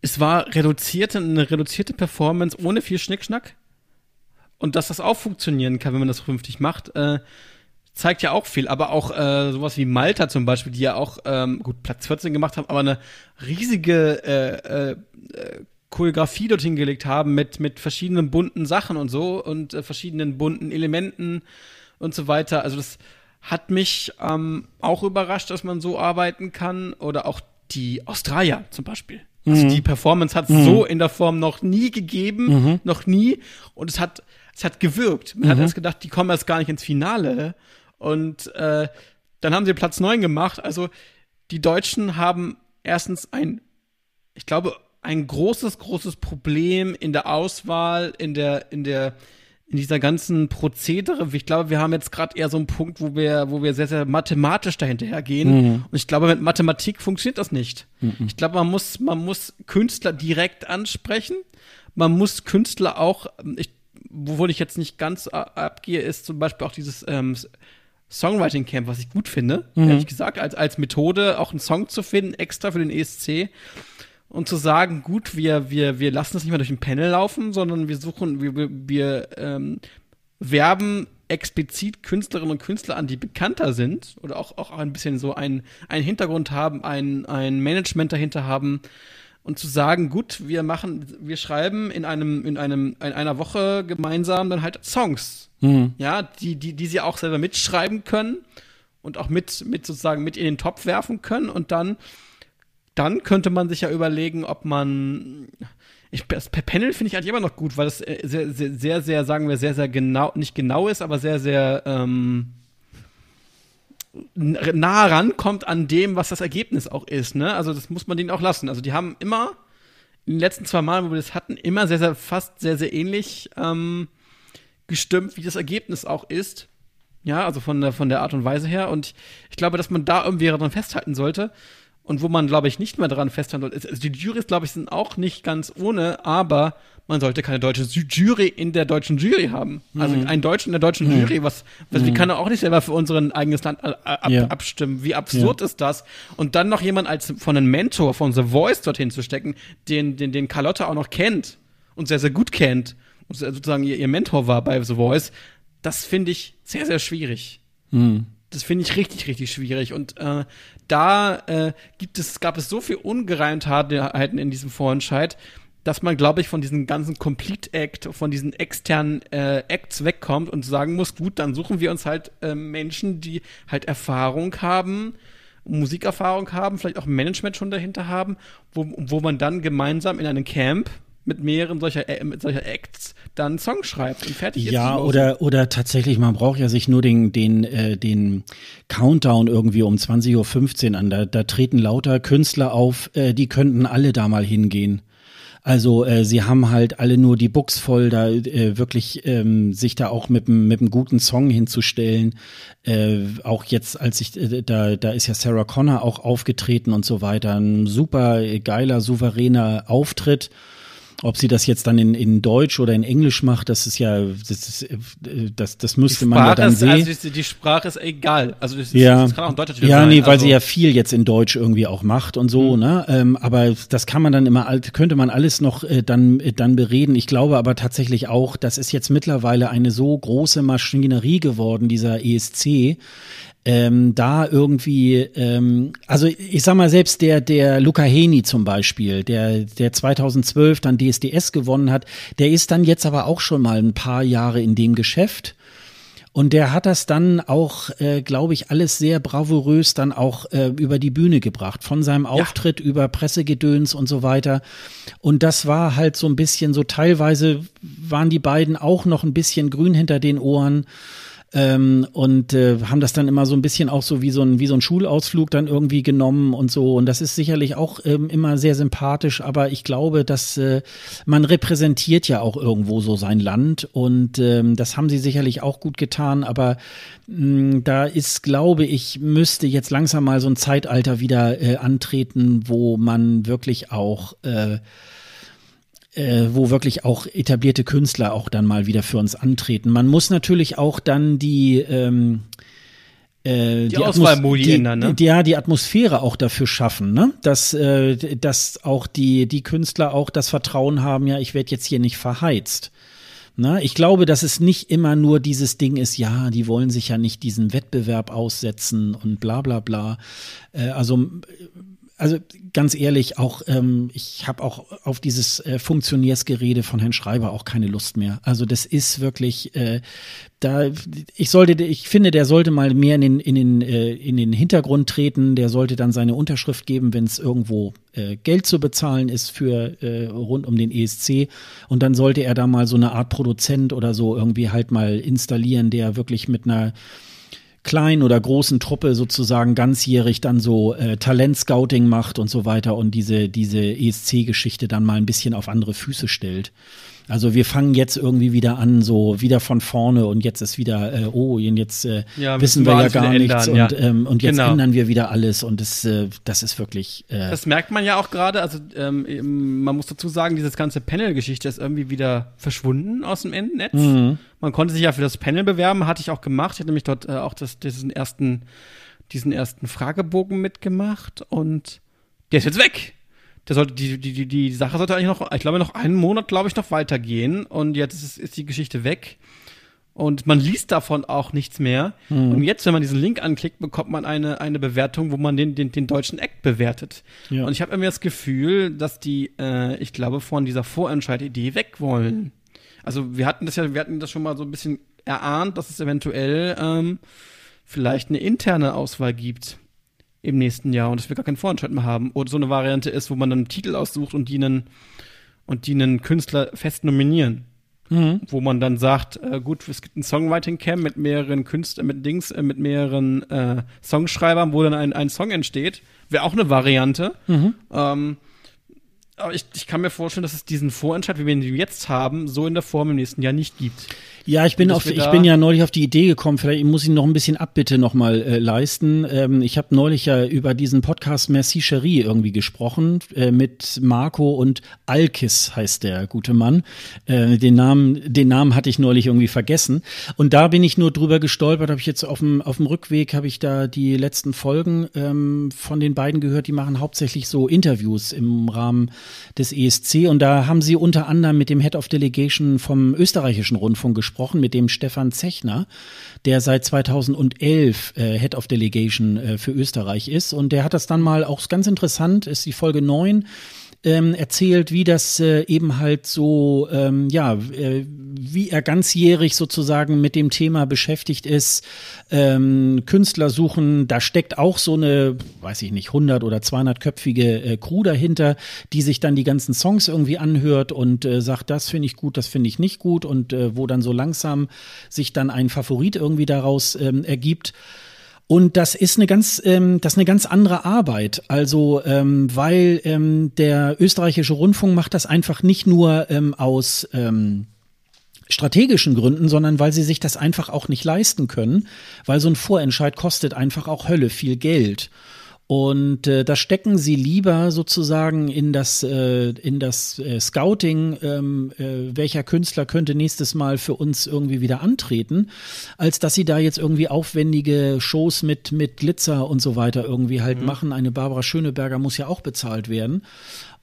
es war reduzierte, eine reduzierte Performance ohne viel Schnickschnack. Und dass das auch funktionieren kann, wenn man das vernünftig macht, äh, zeigt ja auch viel. Aber auch äh, sowas wie Malta zum Beispiel, die ja auch ähm, gut Platz 14 gemacht haben, aber eine riesige äh, äh, äh Choreografie dorthin gelegt haben mit, mit verschiedenen bunten Sachen und so und äh, verschiedenen bunten Elementen und so weiter. Also das hat mich ähm, auch überrascht, dass man so arbeiten kann oder auch die Australier zum Beispiel. Also mhm. die Performance hat es mhm. so in der Form noch nie gegeben, mhm. noch nie. Und es hat, es hat gewirkt. Man hat mhm. erst gedacht, die kommen erst gar nicht ins Finale. Und äh, dann haben sie Platz 9 gemacht. Also die Deutschen haben erstens ein, ich glaube, ein großes, großes Problem in der Auswahl, in der, in der, in dieser ganzen Prozedere. Ich glaube, wir haben jetzt gerade eher so einen Punkt, wo wir, wo wir sehr, sehr mathematisch dahinterhergehen. Mhm. Und ich glaube, mit Mathematik funktioniert das nicht. Mhm. Ich glaube, man muss, man muss Künstler direkt ansprechen. Man muss Künstler auch, ich, wovon ich jetzt nicht ganz abgehe, ist zum Beispiel auch dieses ähm, Songwriting Camp, was ich gut finde, mhm. ehrlich gesagt, als, als Methode auch einen Song zu finden, extra für den ESC und zu sagen, gut, wir, wir, wir lassen das nicht mehr durch ein Panel laufen, sondern wir suchen, wir, wir, wir ähm, werben explizit Künstlerinnen und Künstler an, die bekannter sind oder auch, auch ein bisschen so einen, einen Hintergrund haben, ein, ein Management dahinter haben und zu sagen, gut, wir machen, wir schreiben in einem, in einem, in einer Woche gemeinsam dann halt Songs. Mhm. Ja, die, die, die sie auch selber mitschreiben können und auch mit, mit sozusagen mit in den Topf werfen können und dann dann könnte man sich ja überlegen, ob man. Ich, das Panel finde ich eigentlich immer noch gut, weil es äh, sehr, sehr, sehr, sehr, sagen wir, sehr, sehr genau, nicht genau ist, aber sehr, sehr ähm, nah rankommt an dem, was das Ergebnis auch ist. Ne? Also das muss man denen auch lassen. Also die haben immer, in den letzten zwei Malen, wo wir das hatten, immer sehr, sehr, fast sehr, sehr ähnlich ähm, gestimmt, wie das Ergebnis auch ist. Ja, also von der, von der Art und Weise her. Und ich glaube, dass man da irgendwie daran festhalten sollte und wo man, glaube ich, nicht mehr dran festhalten sollte. Also die Jurys, glaube ich, sind auch nicht ganz ohne, aber man sollte keine deutsche Jury in der deutschen Jury haben. Also mhm. Also ein Deutschen in der deutschen mhm. Jury, was, was mhm. kann er auch nicht selber für unseren eigenes Land äh, äh, ab, yeah. abstimmen. Wie absurd yeah. ist das? Und dann noch jemand als von einem Mentor von The Voice dorthin zu stecken, den, den, den Carlotta auch noch kennt und sehr, sehr gut kennt und sozusagen ihr, ihr Mentor war bei The Voice, das finde ich sehr, sehr schwierig. Mhm. Das finde ich richtig, richtig schwierig. Und äh, da äh, gibt es, gab es so viel Ungereimtheiten in diesem Vorentscheid, dass man, glaube ich, von diesem ganzen Complete Act, von diesen externen äh, Acts wegkommt und sagen muss, gut, dann suchen wir uns halt äh, Menschen, die halt Erfahrung haben, Musikerfahrung haben, vielleicht auch Management schon dahinter haben, wo, wo man dann gemeinsam in einem Camp mit mehreren solcher, äh, mit solcher Acts dann Song schreibt und fertig ist. Ja, oder, oder tatsächlich, man braucht ja sich nur den, den, äh, den Countdown irgendwie um 20.15 Uhr an. Da, da treten lauter Künstler auf, äh, die könnten alle da mal hingehen. Also äh, sie haben halt alle nur die Books voll, da äh, wirklich ähm, sich da auch mit einem mit einem guten Song hinzustellen. Äh, auch jetzt, als ich äh, da da ist ja Sarah Connor auch aufgetreten und so weiter, ein super äh, geiler souveräner Auftritt ob sie das jetzt dann in, in Deutsch oder in Englisch macht, das ist ja, das, ist, das, das müsste man ja dann ist, sehen. Also die Sprache ist egal. Also das, ist, ja. das kann auch in Deutsch Ja, sein. nee, weil also. sie ja viel jetzt in Deutsch irgendwie auch macht und so, mhm. ne? Ähm, aber das kann man dann immer, könnte man alles noch äh, dann, äh, dann bereden. Ich glaube aber tatsächlich auch, das ist jetzt mittlerweile eine so große Maschinerie geworden, dieser ESC, ähm, da irgendwie, ähm, also ich sag mal, selbst der, der Luca Heni zum Beispiel, der, der 2012 dann DSDS gewonnen hat, der ist dann jetzt aber auch schon mal ein paar Jahre in dem Geschäft. Und der hat das dann auch, äh, glaube ich, alles sehr bravourös dann auch äh, über die Bühne gebracht. Von seinem Auftritt ja. über Pressegedöns und so weiter. Und das war halt so ein bisschen so, teilweise waren die beiden auch noch ein bisschen grün hinter den Ohren ähm, und äh, haben das dann immer so ein bisschen auch so wie so ein, wie so ein Schulausflug dann irgendwie genommen und so. Und das ist sicherlich auch ähm, immer sehr sympathisch, aber ich glaube, dass äh, man repräsentiert ja auch irgendwo so sein Land und ähm, das haben sie sicherlich auch gut getan, aber mh, mm, da ist, glaube ich, müsste jetzt langsam mal so ein Zeitalter wieder äh, antreten, wo man wirklich auch äh, äh, wo wirklich auch etablierte Künstler auch dann mal wieder für uns antreten. Man muss natürlich auch dann die ähm, äh, die, die Auswahlmodi ändern, ne? Die, ja, die Atmosphäre auch dafür schaffen, ne? Dass, äh, dass auch die, die Künstler auch das Vertrauen haben, ja, ich werde jetzt hier nicht verheizt. Na, ne? ich glaube, dass es nicht immer nur dieses Ding ist, ja, die wollen sich ja nicht diesen Wettbewerb aussetzen und bla bla bla. Äh, also also ganz ehrlich, auch ähm, ich habe auch auf dieses äh, Funktionärsgerede von Herrn Schreiber auch keine Lust mehr. Also das ist wirklich, äh, da ich sollte, ich finde, der sollte mal mehr in den in den äh, in den Hintergrund treten. Der sollte dann seine Unterschrift geben, wenn es irgendwo äh, Geld zu bezahlen ist für äh, rund um den ESC. Und dann sollte er da mal so eine Art Produzent oder so irgendwie halt mal installieren, der wirklich mit einer kleinen oder großen Truppe sozusagen ganzjährig dann so äh, Talentscouting macht und so weiter und diese, diese ESC-Geschichte dann mal ein bisschen auf andere Füße stellt. Also wir fangen jetzt irgendwie wieder an, so wieder von vorne und jetzt ist wieder, äh, oh, und jetzt äh, ja, wissen wir, wir ja gar nichts ändern, und, ja. ähm, und, jetzt genau. ändern wir wieder alles und das, äh, das ist wirklich. Äh, das merkt man ja auch gerade, also ähm, man muss dazu sagen, dieses ganze Panel-Geschichte ist irgendwie wieder verschwunden aus dem Endnetz. Mhm. Man konnte sich ja für das Panel bewerben, hatte ich auch gemacht. Ich hatte nämlich dort äh, auch das, diesen ersten, diesen ersten Fragebogen mitgemacht und der ist jetzt weg der sollte, die, die, die, die Sache sollte eigentlich noch, ich glaube, noch einen Monat, glaube ich, noch weitergehen. Und jetzt ist, ist die Geschichte weg. Und man liest davon auch nichts mehr. Mhm. Und jetzt, wenn man diesen Link anklickt, bekommt man eine, eine Bewertung, wo man den, den, den deutschen Act bewertet. Ja. Und ich habe irgendwie das Gefühl, dass die, äh, ich glaube, von dieser Vorentscheididee idee weg wollen. Also wir hatten das ja, wir hatten das schon mal so ein bisschen erahnt, dass es eventuell ähm, vielleicht eine interne Auswahl gibt im nächsten Jahr und dass wir gar keinen Vorentscheid mehr haben. Oder so eine Variante ist, wo man dann einen Titel aussucht und die einen, und die einen Künstler fest nominieren. Mhm. Wo man dann sagt, äh, gut, es gibt ein Songwriting-Camp mit mehreren Künstlern, mit Dings, äh, mit mehreren äh, Songschreibern, wo dann ein, ein Song entsteht. Wäre auch eine Variante. Mhm. Ähm, aber ich, ich kann mir vorstellen, dass es diesen Vorentscheid, wie wir ihn jetzt haben, so in der Form im nächsten Jahr nicht gibt. Ja, ich bin, auf, ich bin ja neulich auf die Idee gekommen, vielleicht muss ich noch ein bisschen Abbitte nochmal äh, leisten. Ähm, ich habe neulich ja über diesen Podcast Merci Cherie irgendwie gesprochen äh, mit Marco und Alkis heißt der gute Mann. Äh, den, Namen, den Namen hatte ich neulich irgendwie vergessen. Und da bin ich nur drüber gestolpert, habe ich jetzt auf dem, Rückweg, habe ich da die letzten Folgen ähm, von den beiden gehört. Die machen hauptsächlich so Interviews im Rahmen des ESC. Und da haben Sie unter anderem mit dem Head of Delegation vom österreichischen Rundfunk gesprochen, mit dem Stefan Zechner, der seit 2011 äh, Head of Delegation äh, für Österreich ist. Und der hat das dann mal auch ganz interessant, ist die Folge 9 ähm, erzählt, wie das äh, eben halt so, ähm, ja, äh, wie er ganzjährig sozusagen mit dem Thema beschäftigt ist, ähm, Künstler suchen, da steckt auch so eine, weiß ich nicht, 100 oder 200-köpfige äh, Crew dahinter, die sich dann die ganzen Songs irgendwie anhört und äh, sagt, das finde ich gut, das finde ich nicht gut und äh, wo dann so langsam sich dann ein Favorit irgendwie daraus ähm, ergibt. Und das ist eine ganz, ähm, das ist eine ganz andere Arbeit. Also, ähm, weil ähm, der österreichische Rundfunk macht das einfach nicht nur ähm, aus ähm, strategischen Gründen, sondern weil sie sich das einfach auch nicht leisten können, weil so ein Vorentscheid kostet einfach auch Hölle viel Geld. Und äh, da stecken sie lieber sozusagen in das, äh, in das äh, Scouting, ähm, äh, welcher Künstler könnte nächstes Mal für uns irgendwie wieder antreten, als dass sie da jetzt irgendwie aufwendige Shows mit, mit Glitzer und so weiter irgendwie halt mhm. machen. Eine Barbara Schöneberger muss ja auch bezahlt werden.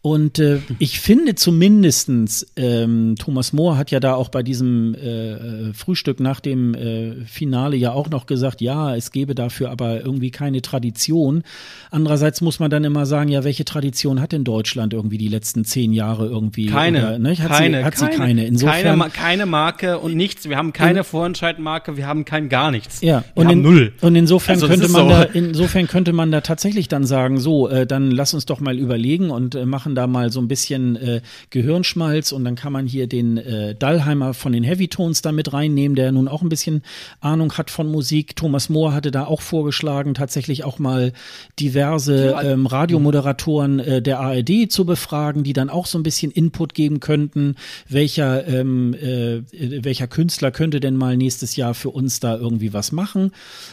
Und äh, ich finde zumindestens, ähm, Thomas Mohr hat ja da auch bei diesem äh, äh, Frühstück nach dem äh, Finale ja auch noch gesagt, ja, es gebe dafür aber irgendwie keine Tradition. Andererseits muss man dann immer sagen, ja, welche Tradition hat in Deutschland irgendwie die letzten zehn Jahre irgendwie? Keine, oder, ne? hat keine, sie, hat keine, sie keine. Insofern, keine, keine Marke und äh, nichts. Wir haben keine Vorentscheidmarke, wir haben kein gar nichts. Ja, wir und haben in, null. Und insofern also, könnte man so. da, insofern könnte man da tatsächlich dann sagen, so, äh, dann lass uns doch mal überlegen und äh, machen da mal so ein bisschen äh, Gehirnschmalz und dann kann man hier den äh, Dallheimer von den Heavy Tones da mit reinnehmen, der nun auch ein bisschen Ahnung hat von Musik. Thomas Mohr hatte da auch vorgeschlagen, tatsächlich auch mal diverse ähm, Radiomoderatoren äh, der ARD zu befragen, die dann auch so ein bisschen Input geben könnten, welcher, ähm, äh, welcher Künstler könnte denn mal nächstes Jahr für uns da irgendwie was machen.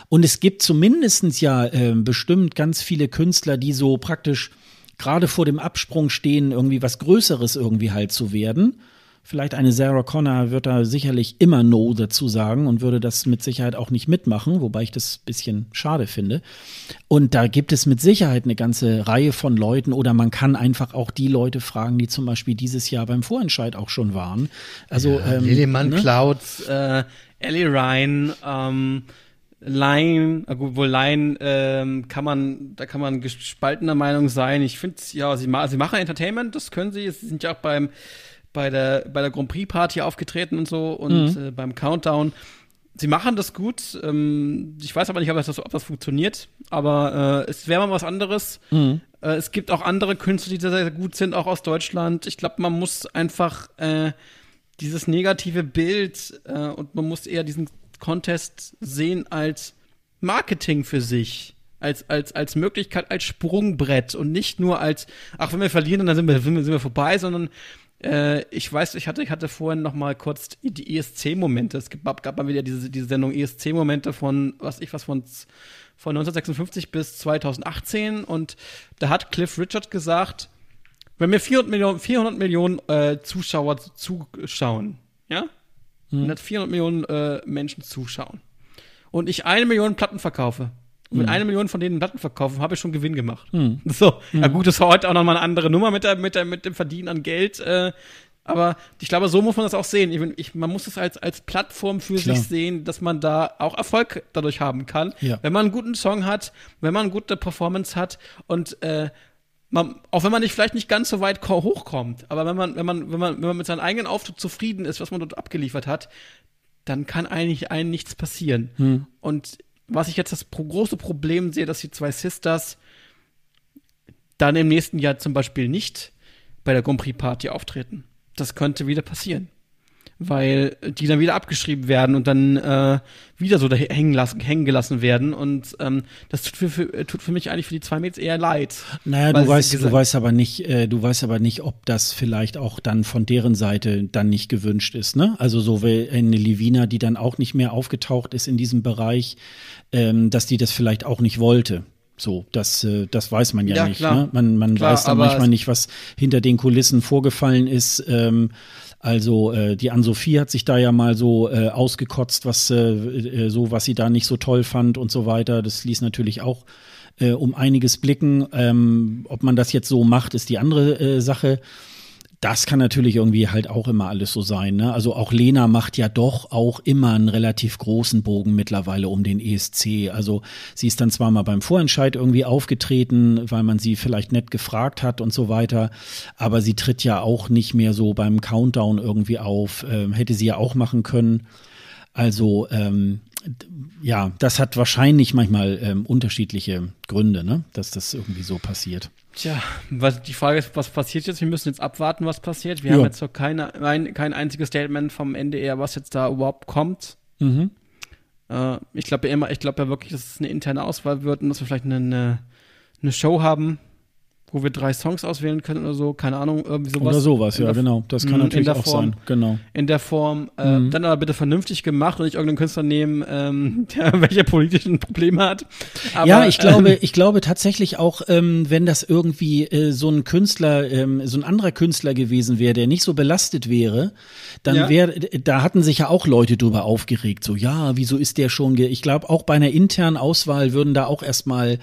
Und es gibt zumindestens ja äh, bestimmt ganz viele Künstler, die so praktisch gerade vor dem Absprung stehen, irgendwie was Größeres irgendwie halt zu werden. Vielleicht eine Sarah Connor wird da sicherlich immer No dazu sagen und würde das mit Sicherheit auch nicht mitmachen, wobei ich das ein bisschen schade finde. Und da gibt es mit Sicherheit eine ganze Reihe von Leuten oder man kann einfach auch die Leute fragen, die zum Beispiel dieses Jahr beim Vorentscheid auch schon waren. Also ja, ähm, Lillemann ne? Clouds, äh, Ellie Ryan, ähm, Laien, obwohl Laien ähm, kann man, da kann man gespaltener Meinung sein. Ich finde, ja, sie, ma sie machen Entertainment, das können sie. Sie sind ja auch beim bei der bei der Grand Prix Party aufgetreten und so und mhm. äh, beim Countdown. Sie machen das gut. Ähm, ich weiß aber nicht, ob das, ob das funktioniert. Aber äh, es wäre mal was anderes. Mhm. Äh, es gibt auch andere Künstler, die sehr, sehr gut sind, auch aus Deutschland. Ich glaube, man muss einfach äh, dieses negative Bild äh, und man muss eher diesen Contest sehen als Marketing für sich. Als, als, als Möglichkeit, als Sprungbrett und nicht nur als, ach, wenn wir verlieren, dann sind wir, sind wir, vorbei, sondern äh, ich weiß, ich hatte, ich hatte vorhin noch mal kurz die ESC-Momente. Es gab, gab mal wieder diese, diese Sendung ESC-Momente von, was ich was, von, von 1956 bis 2018. Und da hat Cliff Richard gesagt, wenn mir 400 Millionen, 400 Millionen äh, Zuschauer zuschauen, ja, mhm. und 400 Millionen äh, Menschen zuschauen und ich eine Million Platten verkaufe, und mit mhm. einer Million von denen Platten verkaufen, habe ich schon Gewinn gemacht. Mhm. (laughs) So, ja hm. gut, das war heute auch nochmal eine andere Nummer mit, der, mit, der, mit dem Verdienen an Geld. Äh, aber ich glaube, so muss man das auch sehen. Ich, ich, man muss es als, als Plattform für Klar. sich sehen, dass man da auch Erfolg dadurch haben kann. Ja. Wenn man einen guten Song hat, wenn man eine gute Performance hat und äh, man, auch wenn man nicht vielleicht nicht ganz so weit hochkommt, aber wenn man, wenn man, wenn man, wenn man mit seinem eigenen Auftritt zufrieden ist, was man dort abgeliefert hat, dann kann eigentlich einem nichts passieren. Hm. Und was ich jetzt das große Problem sehe, dass die zwei Sisters dann im nächsten Jahr zum Beispiel nicht bei der Grand Prix Party auftreten. Das könnte wieder passieren weil die dann wieder abgeschrieben werden und dann äh, wieder so da hängen, lassen, hängen gelassen werden. Und ähm, das tut für, für, tut für mich eigentlich für die zwei Mädels eher leid. Naja, du weißt, du weißt aber nicht, äh, du weißt aber nicht, ob das vielleicht auch dann von deren Seite dann nicht gewünscht ist. Ne? Also so wie eine Livina, die dann auch nicht mehr aufgetaucht ist in diesem Bereich, ähm, dass die das vielleicht auch nicht wollte. So, das, äh, das weiß man ja, ja nicht. Ne? Man, man klar, weiß dann manchmal nicht, was hinter den Kulissen vorgefallen ist. Ähm, also äh, die Ann-Sophie hat sich da ja mal so äh, ausgekotzt, was äh, äh, so, was sie da nicht so toll fand und so weiter. Das ließ natürlich auch äh, um einiges blicken. Ähm, ob man das jetzt so macht, ist die andere äh, Sache das kann natürlich irgendwie halt auch immer alles so sein. Ne? Also auch Lena macht ja doch auch immer einen relativ großen Bogen mittlerweile um den ESC. Also sie ist dann zwar mal beim Vorentscheid irgendwie aufgetreten, weil man sie vielleicht nett gefragt hat und so weiter, aber sie tritt ja auch nicht mehr so beim Countdown irgendwie auf. Ähm, hätte sie ja auch machen können. Also ähm, ja, das hat wahrscheinlich manchmal ähm, unterschiedliche Gründe, ne? dass das irgendwie so passiert. Tja, was, die Frage ist, was passiert jetzt? Wir müssen jetzt abwarten, was passiert. Wir ja. haben jetzt noch keine, ein, kein einziges Statement vom NDR, was jetzt da überhaupt kommt. Mhm. Äh, ich glaube ja immer, ich glaube ja wirklich, dass es eine interne Auswahl wird und dass wir vielleicht eine, eine, eine Show haben, wo wir drei Songs auswählen können oder so, keine Ahnung, irgendwie sowas. Oder sowas, ja, genau. Das kann mhm. natürlich auch sein, genau. In der Form, äh, mhm. dann aber bitte vernünftig gemacht und nicht irgendeinen Künstler nehmen, ähm, (laughs) der welche politischen Probleme hat. Aber, ja, ich glaube, ähm, ich glaube tatsächlich auch, ähm, wenn das irgendwie äh, so ein Künstler, ähm, so ein anderer Künstler gewesen wäre, der nicht so belastet wäre, dann ja. wäre, da hatten sich ja auch Leute drüber aufgeregt, so, ja, wieso ist der schon, ich glaube, auch bei einer internen Auswahl würden da auch erstmal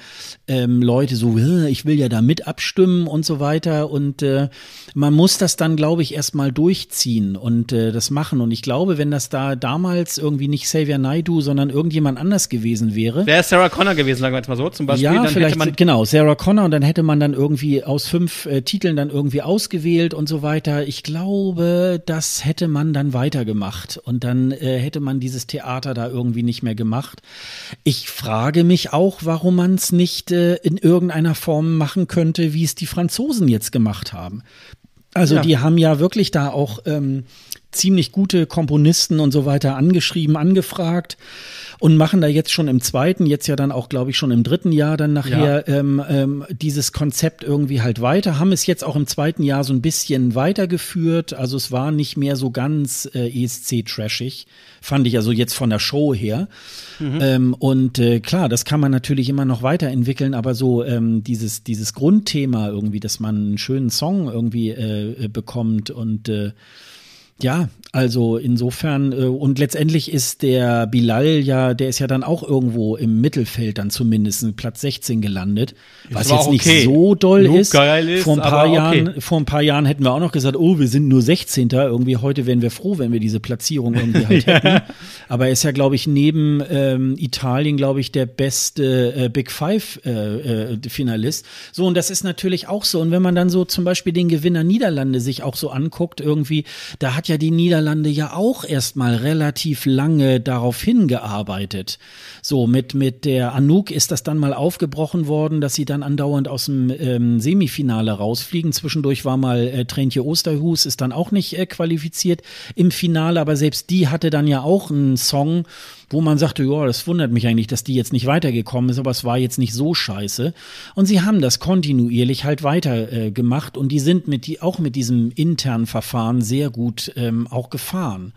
ähm, Leute so, ich will ja da mit ab abstimmen und so weiter. Und äh, man muss das dann, glaube ich, erstmal durchziehen und äh, das machen. Und ich glaube, wenn das da damals irgendwie nicht Xavier Naidu, sondern irgendjemand anders gewesen wäre. Wäre Sarah Connor gewesen, sagen wir jetzt mal so zum Beispiel. Ja, vielleicht, genau, Sarah Connor und dann hätte man dann irgendwie aus fünf äh, Titeln dann irgendwie ausgewählt und so weiter. Ich glaube, das hätte man dann weitergemacht und dann äh, hätte man dieses Theater da irgendwie nicht mehr gemacht. Ich frage mich auch, warum man es nicht äh, in irgendeiner Form machen könnte, wie es die Franzosen jetzt gemacht haben. Also ja. die haben ja wirklich da auch ähm, ziemlich gute Komponisten und so weiter angeschrieben, angefragt und machen da jetzt schon im zweiten, jetzt ja dann auch, glaube ich, schon im dritten Jahr dann nachher ja. ähm, ähm, dieses Konzept irgendwie halt weiter, haben es jetzt auch im zweiten Jahr so ein bisschen weitergeführt. Also es war nicht mehr so ganz äh, ESC-trashig, fand ich also jetzt von der Show her. Mhm. Ähm, und äh, klar, das kann man natürlich immer noch weiterentwickeln, aber so ähm, dieses, dieses Grundthema irgendwie, dass man einen schönen Song irgendwie äh, äh bekommt und äh, ja, also insofern, äh, und letztendlich ist der Bilal ja, der ist ja dann auch irgendwo im Mittelfeld dann zumindest Platz 16 gelandet, was jetzt okay. nicht so doll ist. Geil ist. Vor ein paar okay. Jahren, vor ein paar Jahren hätten wir auch noch gesagt, oh, wir sind nur 16. Irgendwie heute wären wir froh, wenn wir diese Platzierung irgendwie halt (laughs) hätten. Aber er ist ja, glaube ich, neben ähm, Italien, glaube ich, der beste äh, Big Five äh, äh, Finalist. So, und das ist natürlich auch so. Und wenn man dann so zum Beispiel den Gewinner Niederlande sich auch so anguckt, irgendwie, da hat ja die Niederlande Niederlande ja auch erstmal relativ lange darauf hingearbeitet. So, mit, mit der Anouk ist das dann mal aufgebrochen worden, dass sie dann andauernd aus dem ähm, Semifinale rausfliegen. Zwischendurch war mal äh, Trentje Osterhus, ist dann auch nicht äh, qualifiziert im Finale, aber selbst die hatte dann ja auch einen Song wo man sagte, ja, das wundert mich eigentlich, dass die jetzt nicht weitergekommen ist, aber es war jetzt nicht so scheiße. Und sie haben das kontinuierlich halt weiter äh, gemacht und die sind mit die, auch mit diesem internen Verfahren sehr gut ähm, auch gefahren.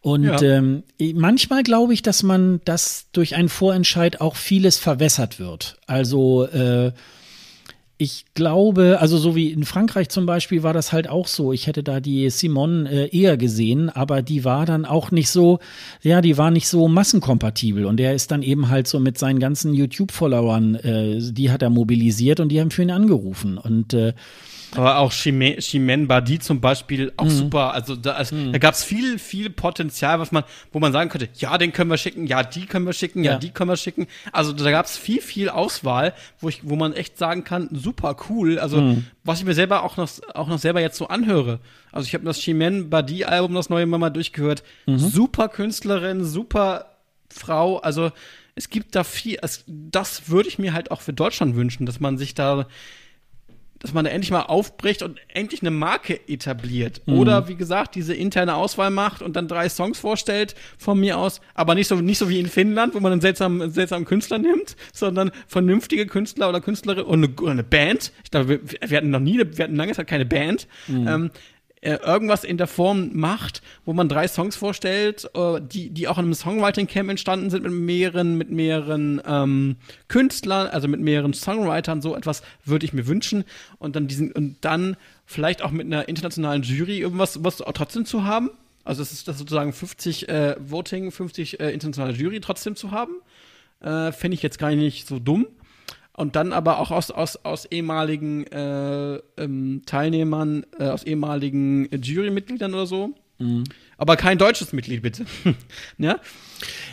Und ja. ähm, manchmal glaube ich, dass man, dass durch einen Vorentscheid auch vieles verwässert wird. Also äh, ich glaube, also so wie in Frankreich zum Beispiel war das halt auch so. Ich hätte da die Simone äh, eher gesehen, aber die war dann auch nicht so, ja, die war nicht so massenkompatibel. Und er ist dann eben halt so mit seinen ganzen YouTube-Followern, äh, die hat er mobilisiert und die haben für ihn angerufen. Und äh, aber auch Chimen Shimen Badi zum Beispiel, auch mhm. super. Also da, also, mhm. da gab es viel, viel Potenzial, was man, wo man sagen könnte, ja, den können wir schicken, ja, die können wir schicken, ja, ja die können wir schicken. Also da gab es viel, viel Auswahl, wo ich, wo man echt sagen kann, super cool. Also mhm. was ich mir selber auch noch, auch noch selber jetzt so anhöre. Also ich habe das Chimen Badi Album, das neue mal durchgehört. Mhm. Super Künstlerin, super Frau. Also es gibt da viel, also, das würde ich mir halt auch für Deutschland wünschen, dass man sich da dass man da endlich mal aufbricht und endlich eine Marke etabliert. Mhm. Oder wie gesagt, diese interne Auswahl macht und dann drei Songs vorstellt von mir aus, aber nicht so, nicht so wie in Finnland, wo man einen seltsamen, seltsamen Künstler nimmt, sondern vernünftige Künstler oder Künstlerin und eine, eine Band. Ich glaube, wir, wir, hatten noch nie, wir hatten lange Zeit keine Band. Mhm. Ähm, äh, irgendwas in der Form macht, wo man drei Songs vorstellt, äh, die, die auch in einem Songwriting Camp entstanden sind mit mehreren, mit mehreren ähm, Künstlern, also mit mehreren Songwritern, so etwas würde ich mir wünschen. Und dann diesen, und dann vielleicht auch mit einer internationalen Jury irgendwas, was trotzdem zu haben. Also es ist das sozusagen 50 äh, Voting, 50 äh, internationale Jury trotzdem zu haben. Äh, Fände ich jetzt gar nicht so dumm und dann aber auch aus, aus, aus ehemaligen äh, ähm, Teilnehmern, äh, aus ehemaligen Jurymitgliedern oder so. Mhm. Aber kein deutsches Mitglied, bitte. (laughs) ja?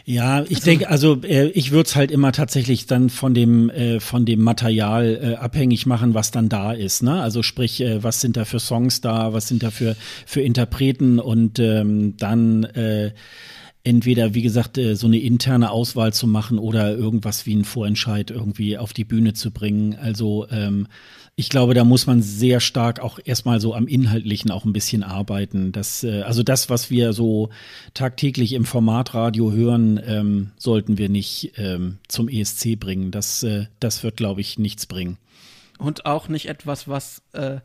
ja, ich also, denke, also äh, ich würde es halt immer tatsächlich dann von dem, äh, von dem Material äh, abhängig machen, was dann da ist. Ne? Also sprich, äh, was sind da für Songs da, was sind da für, für Interpreten und ähm, dann äh, entweder, wie gesagt, äh, so eine interne Auswahl zu machen oder irgendwas wie ein Vorentscheid irgendwie auf die Bühne zu bringen. Also ähm, ich glaube, da muss man sehr stark auch erstmal so am Inhaltlichen auch ein bisschen arbeiten. Das, äh, also das, was wir so tagtäglich im Formatradio hören, ähm, sollten wir nicht ähm, zum ESC bringen. Das, äh, das wird, glaube ich, nichts bringen. Und auch nicht etwas, was äh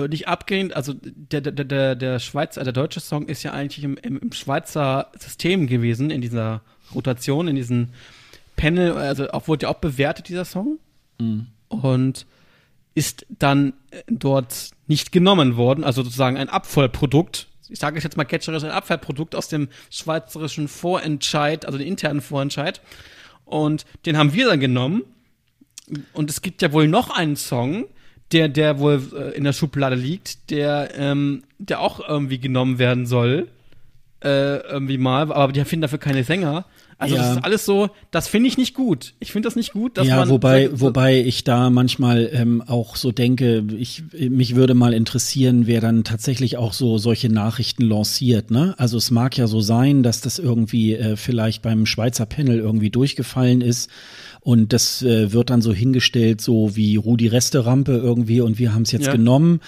äh, nicht abgehend, also der, der, der, der Schweizer, äh, der deutsche Song ist ja eigentlich im, im, im Schweizer System gewesen, in dieser Rotation, in diesem Panel, also auch, wurde ja auch bewertet, dieser Song. Mhm. Und ist dann äh, dort nicht genommen worden, also sozusagen ein Abfallprodukt. Ich sage es jetzt mal ketcherisch, ein Abfallprodukt aus dem schweizerischen Vorentscheid, also den internen Vorentscheid. Und den haben wir dann genommen. Und es gibt ja wohl noch einen Song, der, der wohl äh, in der Schublade liegt, der, ähm, der auch irgendwie genommen werden soll. Äh, irgendwie mal, aber die finden dafür keine Sänger. Also ja. das ist alles so, das finde ich nicht gut. Ich finde das nicht gut, dass ja, man. Ja, wobei, wobei ich da manchmal ähm, auch so denke, ich, mich würde mal interessieren, wer dann tatsächlich auch so solche Nachrichten lanciert. Ne? Also es mag ja so sein, dass das irgendwie äh, vielleicht beim Schweizer Panel irgendwie durchgefallen ist und das äh, wird dann so hingestellt, so wie Rudi Resterampe irgendwie und wir haben es jetzt ja. genommen.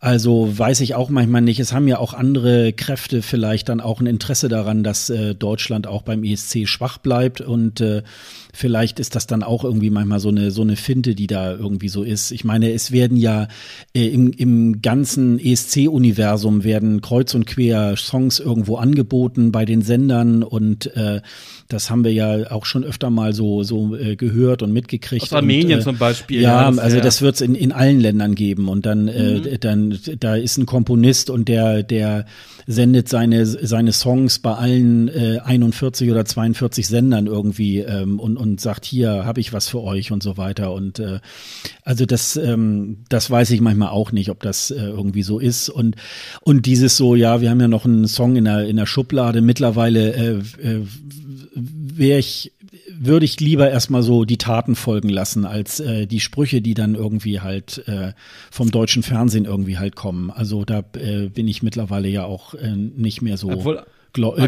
Also weiß ich auch manchmal nicht. Es haben ja auch andere Kräfte vielleicht dann auch ein Interesse daran, dass äh, Deutschland auch beim ESC schwach bleibt und äh, Vielleicht ist das dann auch irgendwie manchmal so eine, so eine Finte, die da irgendwie so ist. Ich meine, es werden ja äh, im, im ganzen ESC-Universum werden kreuz und quer Songs irgendwo angeboten bei den Sendern und äh, das haben wir ja auch schon öfter mal so, so äh, gehört und mitgekriegt. Aus Armenien und, äh, zum Beispiel. Ja, ja also ja. das wird es in, in allen Ländern geben und dann, äh, mhm. dann da ist ein Komponist und der, der sendet seine, seine Songs bei allen äh, 41 oder 42 Sendern irgendwie ähm, und, und sagt, hier habe ich was für euch und so weiter. Und äh, also das, ähm, das weiß ich manchmal auch nicht, ob das äh, irgendwie so ist. Und, und dieses so, ja, wir haben ja noch einen Song in der, in der Schublade. Mittlerweile äh, äh, wäre ich würde ich lieber erstmal so die Taten folgen lassen, als äh, die Sprüche, die dann irgendwie halt äh, vom deutschen Fernsehen irgendwie halt kommen. Also da äh, bin ich mittlerweile ja auch äh, nicht mehr so Obwohl, äh,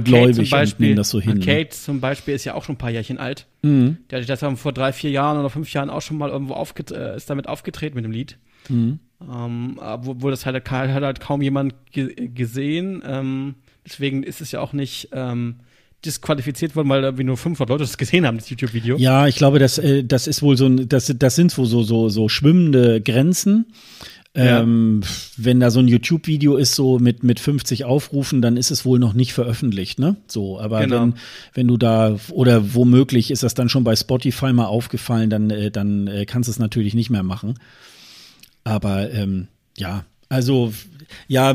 gläubig Beispiel, und nehme das so hin. Kate ne? zum Beispiel ist ja auch schon ein paar Jährchen alt. Mhm. Der hat das haben vor drei, vier Jahren oder fünf Jahren auch schon mal irgendwo aufget äh, ist damit aufgetreten mit dem Lied. Mhm. Ähm, obwohl das halt, hat halt kaum jemand ge gesehen. Ähm, deswegen ist es ja auch nicht ähm, disqualifiziert worden, weil irgendwie nur 500 Leute das gesehen haben, das YouTube-Video. Ja, ich glaube, das, äh, das ist wohl so ein, das, das sind wohl so, so, so schwimmende Grenzen. Ja. Ähm, wenn da so ein YouTube-Video ist, so mit, mit 50 Aufrufen, dann ist es wohl noch nicht veröffentlicht, ne? So, aber genau. wenn, wenn du da, oder womöglich ist das dann schon bei Spotify mal aufgefallen, dann, äh, dann äh, kannst du es natürlich nicht mehr machen. Aber ähm, ja, also ja,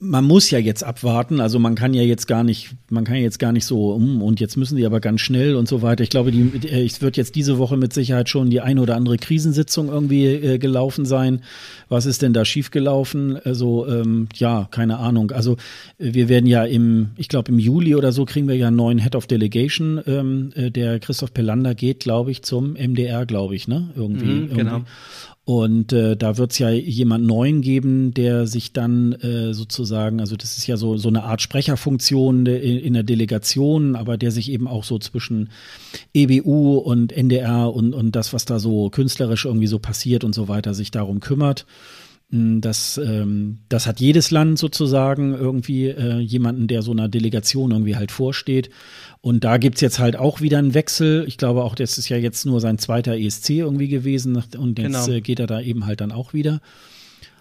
man muss ja jetzt abwarten. Also man kann ja jetzt gar nicht, man kann ja jetzt gar nicht so, hm, und jetzt müssen die aber ganz schnell und so weiter. Ich glaube, äh, es wird jetzt diese Woche mit Sicherheit schon die eine oder andere Krisensitzung irgendwie äh, gelaufen sein. Was ist denn da schiefgelaufen? Also, ähm, ja, keine Ahnung. Also äh, wir werden ja im, ich glaube, im Juli oder so kriegen wir ja einen neuen Head of Delegation. Ähm, äh, der Christoph Pelander geht, glaube ich, zum MDR, glaube ich, ne? Irgendwie. Mhm, genau. Irgendwie. Und äh, da wird es ja jemand Neuen geben, der sich dann äh, sozusagen, also das ist ja so, so eine Art Sprecherfunktion de, in der Delegation, aber der sich eben auch so zwischen EBU und NDR und, und das, was da so künstlerisch irgendwie so passiert und so weiter, sich darum kümmert. Hm, das, ähm, das hat jedes Land sozusagen irgendwie äh, jemanden, der so einer Delegation irgendwie halt vorsteht. Und da gibt's jetzt halt auch wieder einen Wechsel. Ich glaube auch, das ist ja jetzt nur sein zweiter ESC irgendwie gewesen und jetzt genau. Äh, geht er da eben halt dann auch wieder.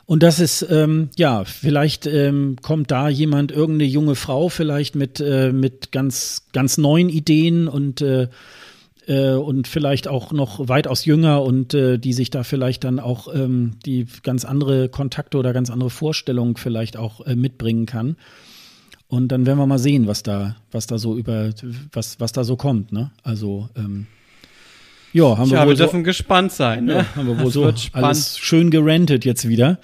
Und das ist, ähm, ja, vielleicht ähm, kommt da jemand, irgendeine junge Frau vielleicht mit, äh, mit ganz, ganz neuen Ideen und äh, äh, und vielleicht auch noch weitaus jünger und äh, die sich da vielleicht dann auch ähm, die ganz andere Kontakte oder ganz andere Vorstellungen vielleicht auch äh, mitbringen kann. Und dann werden wir mal sehen, was da, was da so über, was, was da so kommt, ne? Also, ähm, ja, haben Tja, wir, wohl wir dürfen gespannt sein. Ne? Ja, haben wir wohl das so wird alles schön gerantet jetzt wieder.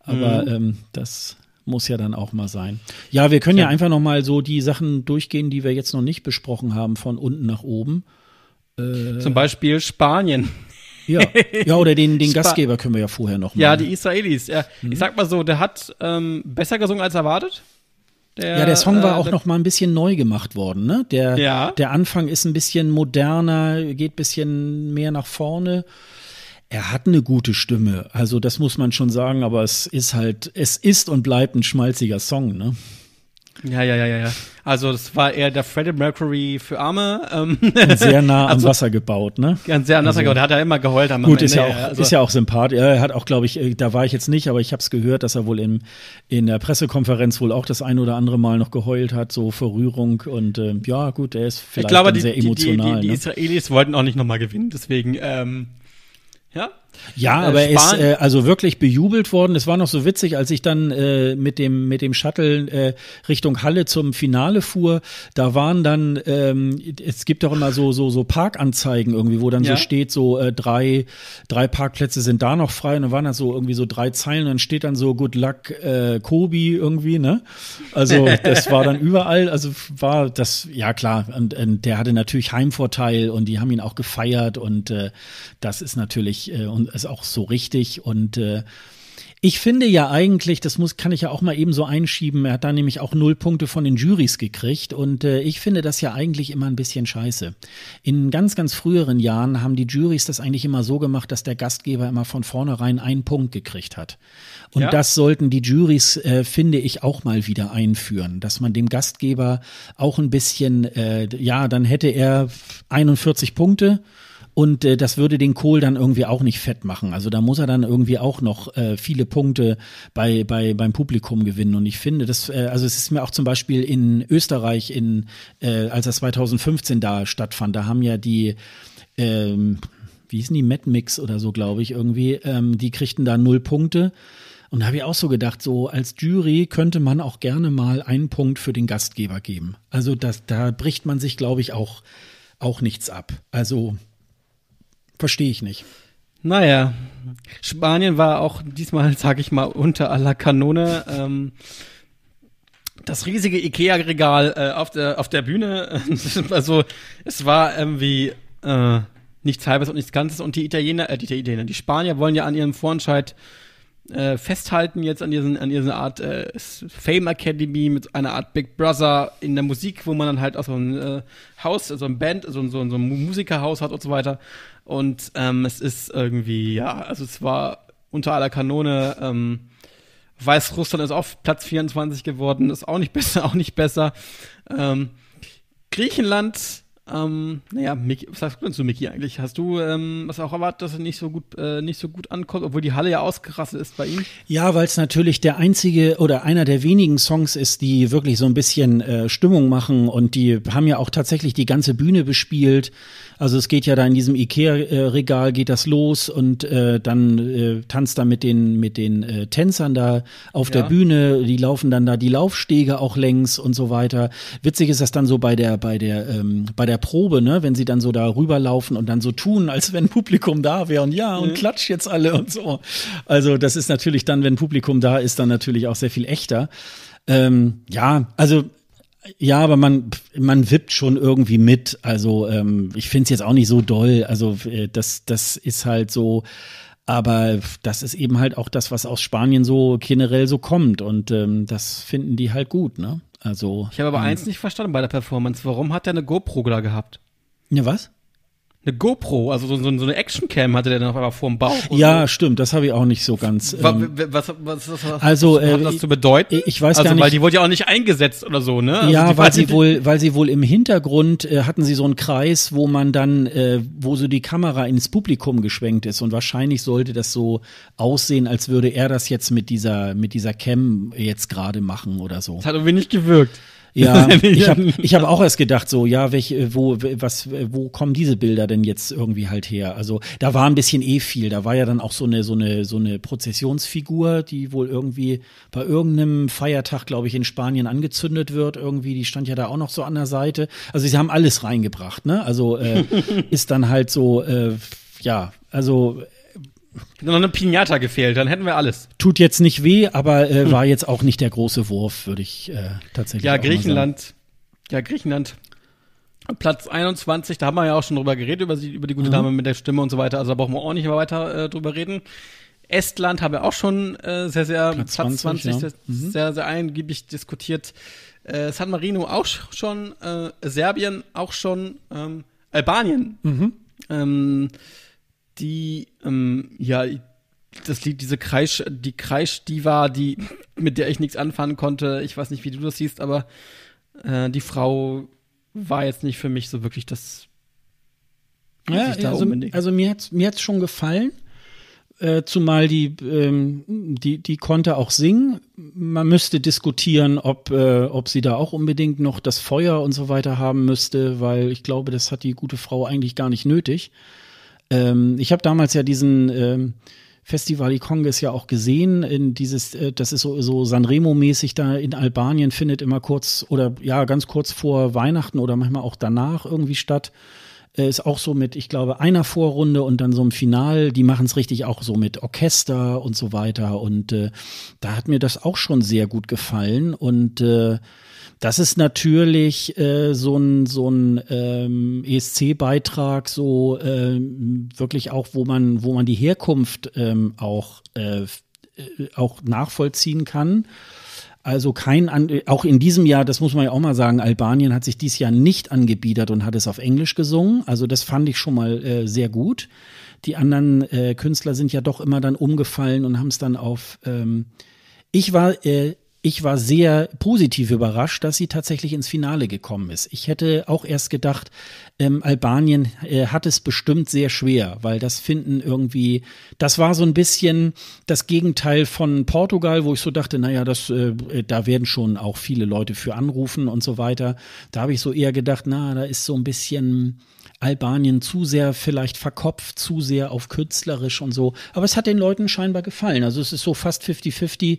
Aber mhm. ähm, das muss ja dann auch mal sein. Ja, wir können ja, ja einfach noch mal so die Sachen durchgehen, die wir jetzt noch nicht besprochen haben, von unten nach oben. Äh, Zum Beispiel Spanien. Ja, ja oder den, den (laughs) Gastgeber können wir ja vorher noch mal. Ja, die ne? Israelis. Ja. Mhm. Ich sag mal so, der hat ähm, besser gesungen als erwartet. Der, ja, der Song war äh, auch noch mal ein bisschen neu gemacht worden. Ne? Der, ja. der Anfang ist ein bisschen moderner, geht ein bisschen mehr nach vorne. Er hat eine gute Stimme, also das muss man schon sagen, aber es ist halt, es ist und bleibt ein schmalziger Song, ne? Ja, ja, ja, ja. ja. Also das war eher der Freddie Mercury für Arme. Ähm. Sehr nah (laughs) am also Wasser gebaut, ne? Ganz sehr am Wasser also, gebaut. er hat ja immer geheult am Gut, Ende. ist ja auch, also. ist ja auch sympathisch. Er hat auch, glaube ich, äh, da war ich jetzt nicht, aber ich habe es gehört, dass er wohl in, in der Pressekonferenz wohl auch das ein oder andere Mal noch geheult hat, so Verrührung. Und äh, ja, gut, er ist vielleicht ich glaube, die, sehr emotional. Die, die, die, die ne? Israelis wollten auch nicht nochmal gewinnen, deswegen, ähm, ja, ja, aber er ist äh, also wirklich bejubelt worden. Es war noch so witzig, als ich dann äh, mit dem mit dem Shuttle äh, Richtung Halle zum Finale fuhr. Da waren dann ähm, es gibt doch immer so so so Parkanzeigen irgendwie, wo dann ja. so steht so äh, drei drei Parkplätze sind da noch frei und dann waren das so irgendwie so drei Zeilen und dann steht dann so Good Luck äh, Kobi irgendwie ne. Also (laughs) das war dann überall. Also war das ja klar und, und der hatte natürlich Heimvorteil und die haben ihn auch gefeiert und äh, das ist natürlich äh, und ist auch so richtig und äh, ich finde ja eigentlich, das muss, kann ich ja auch mal eben so einschieben, er hat da nämlich auch null Punkte von den Juries gekriegt und äh, ich finde das ja eigentlich immer ein bisschen scheiße. In ganz, ganz früheren Jahren haben die Juries das eigentlich immer so gemacht, dass der Gastgeber immer von vornherein einen Punkt gekriegt hat. Und ja. das sollten die Juries, äh, finde ich, auch mal wieder einführen, dass man dem Gastgeber auch ein bisschen, äh, ja, dann hätte er 41 Punkte und äh, das würde den Kohl dann irgendwie auch nicht fett machen. Also da muss er dann irgendwie auch noch äh, viele Punkte bei, bei, beim Publikum gewinnen. Und ich finde, das, äh, also es ist mir auch zum Beispiel in Österreich, in, äh, als das 2015 da stattfand, da haben ja die ähm, wie hießen die, Mad Mix oder so, glaube ich, irgendwie, ähm, die kriegten da null Punkte. Und da habe ich auch so gedacht, so als Jury könnte man auch gerne mal einen Punkt für den Gastgeber geben. Also das, da bricht man sich, glaube ich, auch, auch nichts ab. Also Verstehe ich nicht. Naja, Spanien war auch diesmal, (laughs) sag ich mal, unter aller Kanone. Ähm, das riesige Ikea-Regal äh, auf, der, auf der Bühne. (laughs) also, es war irgendwie äh, nichts Halbes und nichts Ganzes. Und die Italiener, äh, die Italiener, die Spanier wollen ja an ihrem Vorentscheid äh, festhalten jetzt an diesen, an dieser Art äh, Fame Academy mit einer Art Big Brother in der Musik, wo man dann halt auch so ein äh, Haus, so ein Band, so, so, so ein Musikerhaus hat und so weiter. Und ähm, es ist irgendwie, ja, also es war unter aller Kanone. Ähm, Weißrussland ist auf Platz 24 geworden, ist auch nicht (laughs) besser, auch nicht besser. Ähm, Griechenland ähm, naja, Mickey, was sagst du denn zu Mickey eigentlich? Hast du ähm, was auch erwartet, dass er nicht so gut, äh, nicht so gut ankommt, obwohl die Halle ja ausgerastet ist bei ihm? Ja, weil es natürlich der einzige oder einer der wenigen Songs ist, die wirklich so ein bisschen äh, Stimmung machen und die haben ja auch tatsächlich die ganze Bühne bespielt. Also es geht ja da in diesem Ikea-Regal geht das los und äh, dann äh, tanzt da mit den, mit den äh, Tänzern da auf ja. der Bühne, die laufen dann da die Laufstege auch längs und so weiter. Witzig ist das dann so bei der, bei der, ähm, bei der Probe, ne, wenn sie dann so da rüberlaufen und dann so tun, als wenn Publikum da wäre und ja, und mhm. klatscht jetzt alle und so. Also das ist natürlich dann, wenn Publikum da ist, dann natürlich auch sehr viel echter. Ähm, ja, also ja, aber man, man wippt schon irgendwie mit. Also ähm, ich finde es jetzt auch nicht so doll. Also äh, das, das ist halt so. Aber das ist eben halt auch das, was aus Spanien so generell so kommt. Und ähm, das finden die halt gut, ne? Also. Ich habe aber ähm, eins nicht verstanden bei der Performance. Warum hat er eine GoPro da gehabt? Ja, was? eine GoPro, also so, so eine Actioncam hatte der dann auf einmal vorm Bauch. Ja, so. stimmt, das habe ich auch nicht so ganz. Ähm, was, was, was, was, also, was hat äh, das zu bedeuten? Ich, weiß also, gar nicht. Weil die wurde ja auch nicht eingesetzt oder so, ne? Also ja, weil sie wohl, weil sie wohl im Hintergrund äh, hatten sie so einen Kreis, wo man dann, äh, wo so die Kamera ins Publikum geschwenkt ist und wahrscheinlich sollte das so aussehen, als würde er das jetzt mit dieser, mit dieser Cam jetzt gerade machen oder so. Das hat irgendwie nicht gewirkt. Ja, (laughs) ich habe ich hab auch erst gedacht, so, ja, welche, äh, wo, was, wo kommen diese Bilder denn jetzt irgendwie halt her? Also da war ein bisschen eh viel. Da war ja dann auch so eine, so eine, so eine Prozessionsfigur, die wohl irgendwie bei irgendeinem Feiertag, glaube ich, in Spanien angezündet wird. Irgendwie, die stand ja da auch noch so an der Seite. Also sie haben alles reingebracht, ne? Also äh, (laughs) ist dann halt so, äh, ja, also (laughs) noch eine Pinata gefehlt, dann hätten wir alles. Tut jetzt nicht weh, aber äh, war jetzt auch nicht der große Wurf, würde ich äh, tatsächlich ja, Griechenland, sagen. Ja, Griechenland. Platz 21, da haben wir ja auch schon drüber geredet, über, sie, über die gute mhm. Dame mit der Stimme und so weiter. Also da brauchen wir auch nicht mehr weiter äh, drüber reden. Estland haben wir auch schon äh, sehr, sehr Platz, Platz 20, 20 ja. mhm. sehr, sehr eingiebig diskutiert. Äh, San Marino auch schon, äh, Serbien auch schon, ähm, Albanien. Mhm. Ähm, die, ähm, ja, das Lied, diese Kreisch, die Kreisch die, war die mit der ich nichts anfangen konnte. Ich weiß nicht, wie du das siehst, aber äh, die Frau war jetzt nicht für mich so wirklich das. Ja, da also, also, mir hat mir hat's schon gefallen. Äh, zumal die, ähm, die, die konnte auch singen. Man müsste diskutieren, ob, äh, ob sie da auch unbedingt noch das Feuer und so weiter haben müsste, weil ich glaube, das hat die gute Frau eigentlich gar nicht nötig. Ähm, ich habe damals ja diesen ähm, Festival Ikonges ja auch gesehen, in dieses, äh, das ist so, so Sanremo-mäßig da in Albanien, findet immer kurz oder ja, ganz kurz vor Weihnachten oder manchmal auch danach irgendwie statt äh, ist auch so mit, ich glaube, einer Vorrunde und dann so einem Final. Die machen es richtig auch so mit Orchester und so weiter. Und äh, da hat mir das auch schon sehr gut gefallen. Und äh, das ist natürlich äh, so ein, so ein ähm, ESC-Beitrag, so ähm, wirklich auch, wo man, wo man die Herkunft ähm, auch, äh, äh auch nachvollziehen kann. Also kein, auch in diesem Jahr, das muss man ja auch mal sagen, Albanien hat sich dieses Jahr nicht angebiedert und hat es auf Englisch gesungen. Also das fand ich schon mal äh, sehr gut. Die anderen äh, Künstler sind ja doch immer dann umgefallen und haben es dann auf. Ähm ich war äh, ich war sehr positiv überrascht, dass sie tatsächlich ins Finale gekommen ist. Ich hätte auch erst gedacht, ähm, Albanien äh, hat es bestimmt sehr schwer, weil das Finden irgendwie, das war so ein bisschen das Gegenteil von Portugal, wo ich so dachte, naja, das, äh, äh, da werden schon auch viele Leute für anrufen und so weiter. Da habe ich so eher gedacht, na, da ist so ein bisschen Albanien zu sehr vielleicht verkopft, zu sehr auf künstlerisch und so. Aber es hat den Leuten scheinbar gefallen. Also es ist so fast 50-50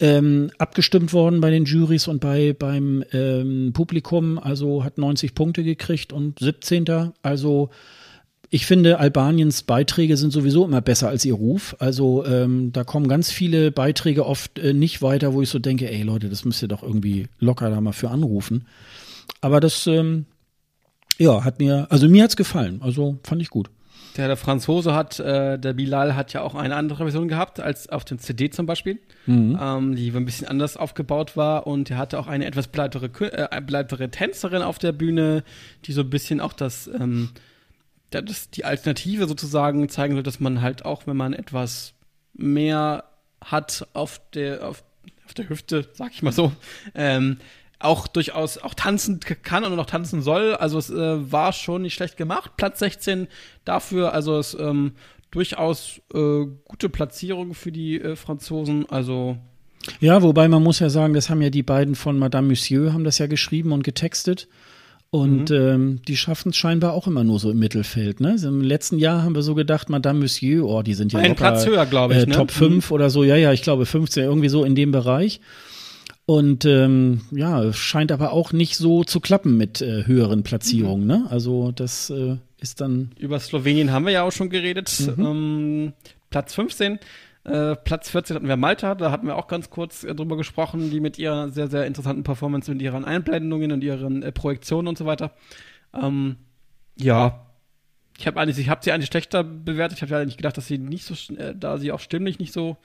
ähm, abgestimmt worden bei den Jurys und bei beim ähm, Publikum. Also hat 90 Punkte gekriegt und 17. Also ich finde, Albaniens Beiträge sind sowieso immer besser als ihr Ruf. Also ähm, da kommen ganz viele Beiträge oft äh, nicht weiter, wo ich so denke, ey Leute, das müsst ihr doch irgendwie locker da mal für anrufen. Aber das, ähm, ja, hat mir, also mir hat's gefallen. Also fand ich gut. Ja, der Franzose hat, äh, der Bilal hat ja auch eine andere Version gehabt, als auf dem CD zum Beispiel, mhm. ähm, die ein bisschen anders aufgebaut war. Und er hatte auch eine etwas bleitere, äh, äh bleitere Tänzerin auf der Bühne, die so ein bisschen auch das, ähm, das, die Alternative sozusagen zeigen soll, dass man halt auch, wenn man etwas mehr hat auf der, auf, auf der Hüfte, sag ich mal so, ähm, auch durchaus auch tanzen kann und auch tanzen soll. Also es äh, war schon nicht schlecht gemacht. Platz 16 dafür, also es ähm, durchaus äh, gute Platzierung für die äh, Franzosen. Also ja, wobei man muss ja sagen, das haben ja die beiden von Madame Monsieur haben das ja geschrieben und getextet. Und mhm. ähm, die schaffen es scheinbar auch immer nur so im Mittelfeld. Ne? Im letzten Jahr haben wir so gedacht, Madame Monsieur, oh, die sind ja Ein locker, Platz höher, glaube ich. Äh, ne? Top 5 mhm. oder so, ja, ja, ich glaube 15, irgendwie so in dem Bereich. Und ähm, ja, scheint aber auch nicht so zu klappen mit äh, höheren Platzierungen. Mhm. Ne? Also das äh, ist dann. Über Slowenien haben wir ja auch schon geredet. Mhm. Ähm, Platz 15. Äh, Platz 14 hatten wir Malta, da hatten wir auch ganz kurz äh, drüber gesprochen, die mit ihrer sehr, sehr interessanten Performance, mit ihren Einblendungen und ihren äh, Projektionen und so weiter. Ähm, ja, ich habe eigentlich, sie eigentlich schlechter bewertet. Ich habe ja eigentlich gedacht, dass sie nicht so, äh, da sie auch stimmlich nicht so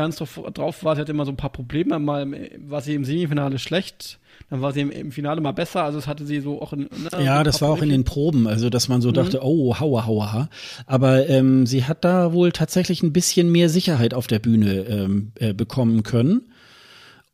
ganz drauf, drauf war. Sie hatte immer so ein paar Probleme. Mal war sie im Semifinale schlecht, dann war sie im, im Finale mal besser. Also es hatte sie so auch in. Ne, ja, das war auch in den Proben, also dass man so mhm. dachte, oh, hauer, hauer. Ha. Aber ähm, sie hat da wohl tatsächlich ein bisschen mehr Sicherheit auf der Bühne ähm, äh, bekommen können.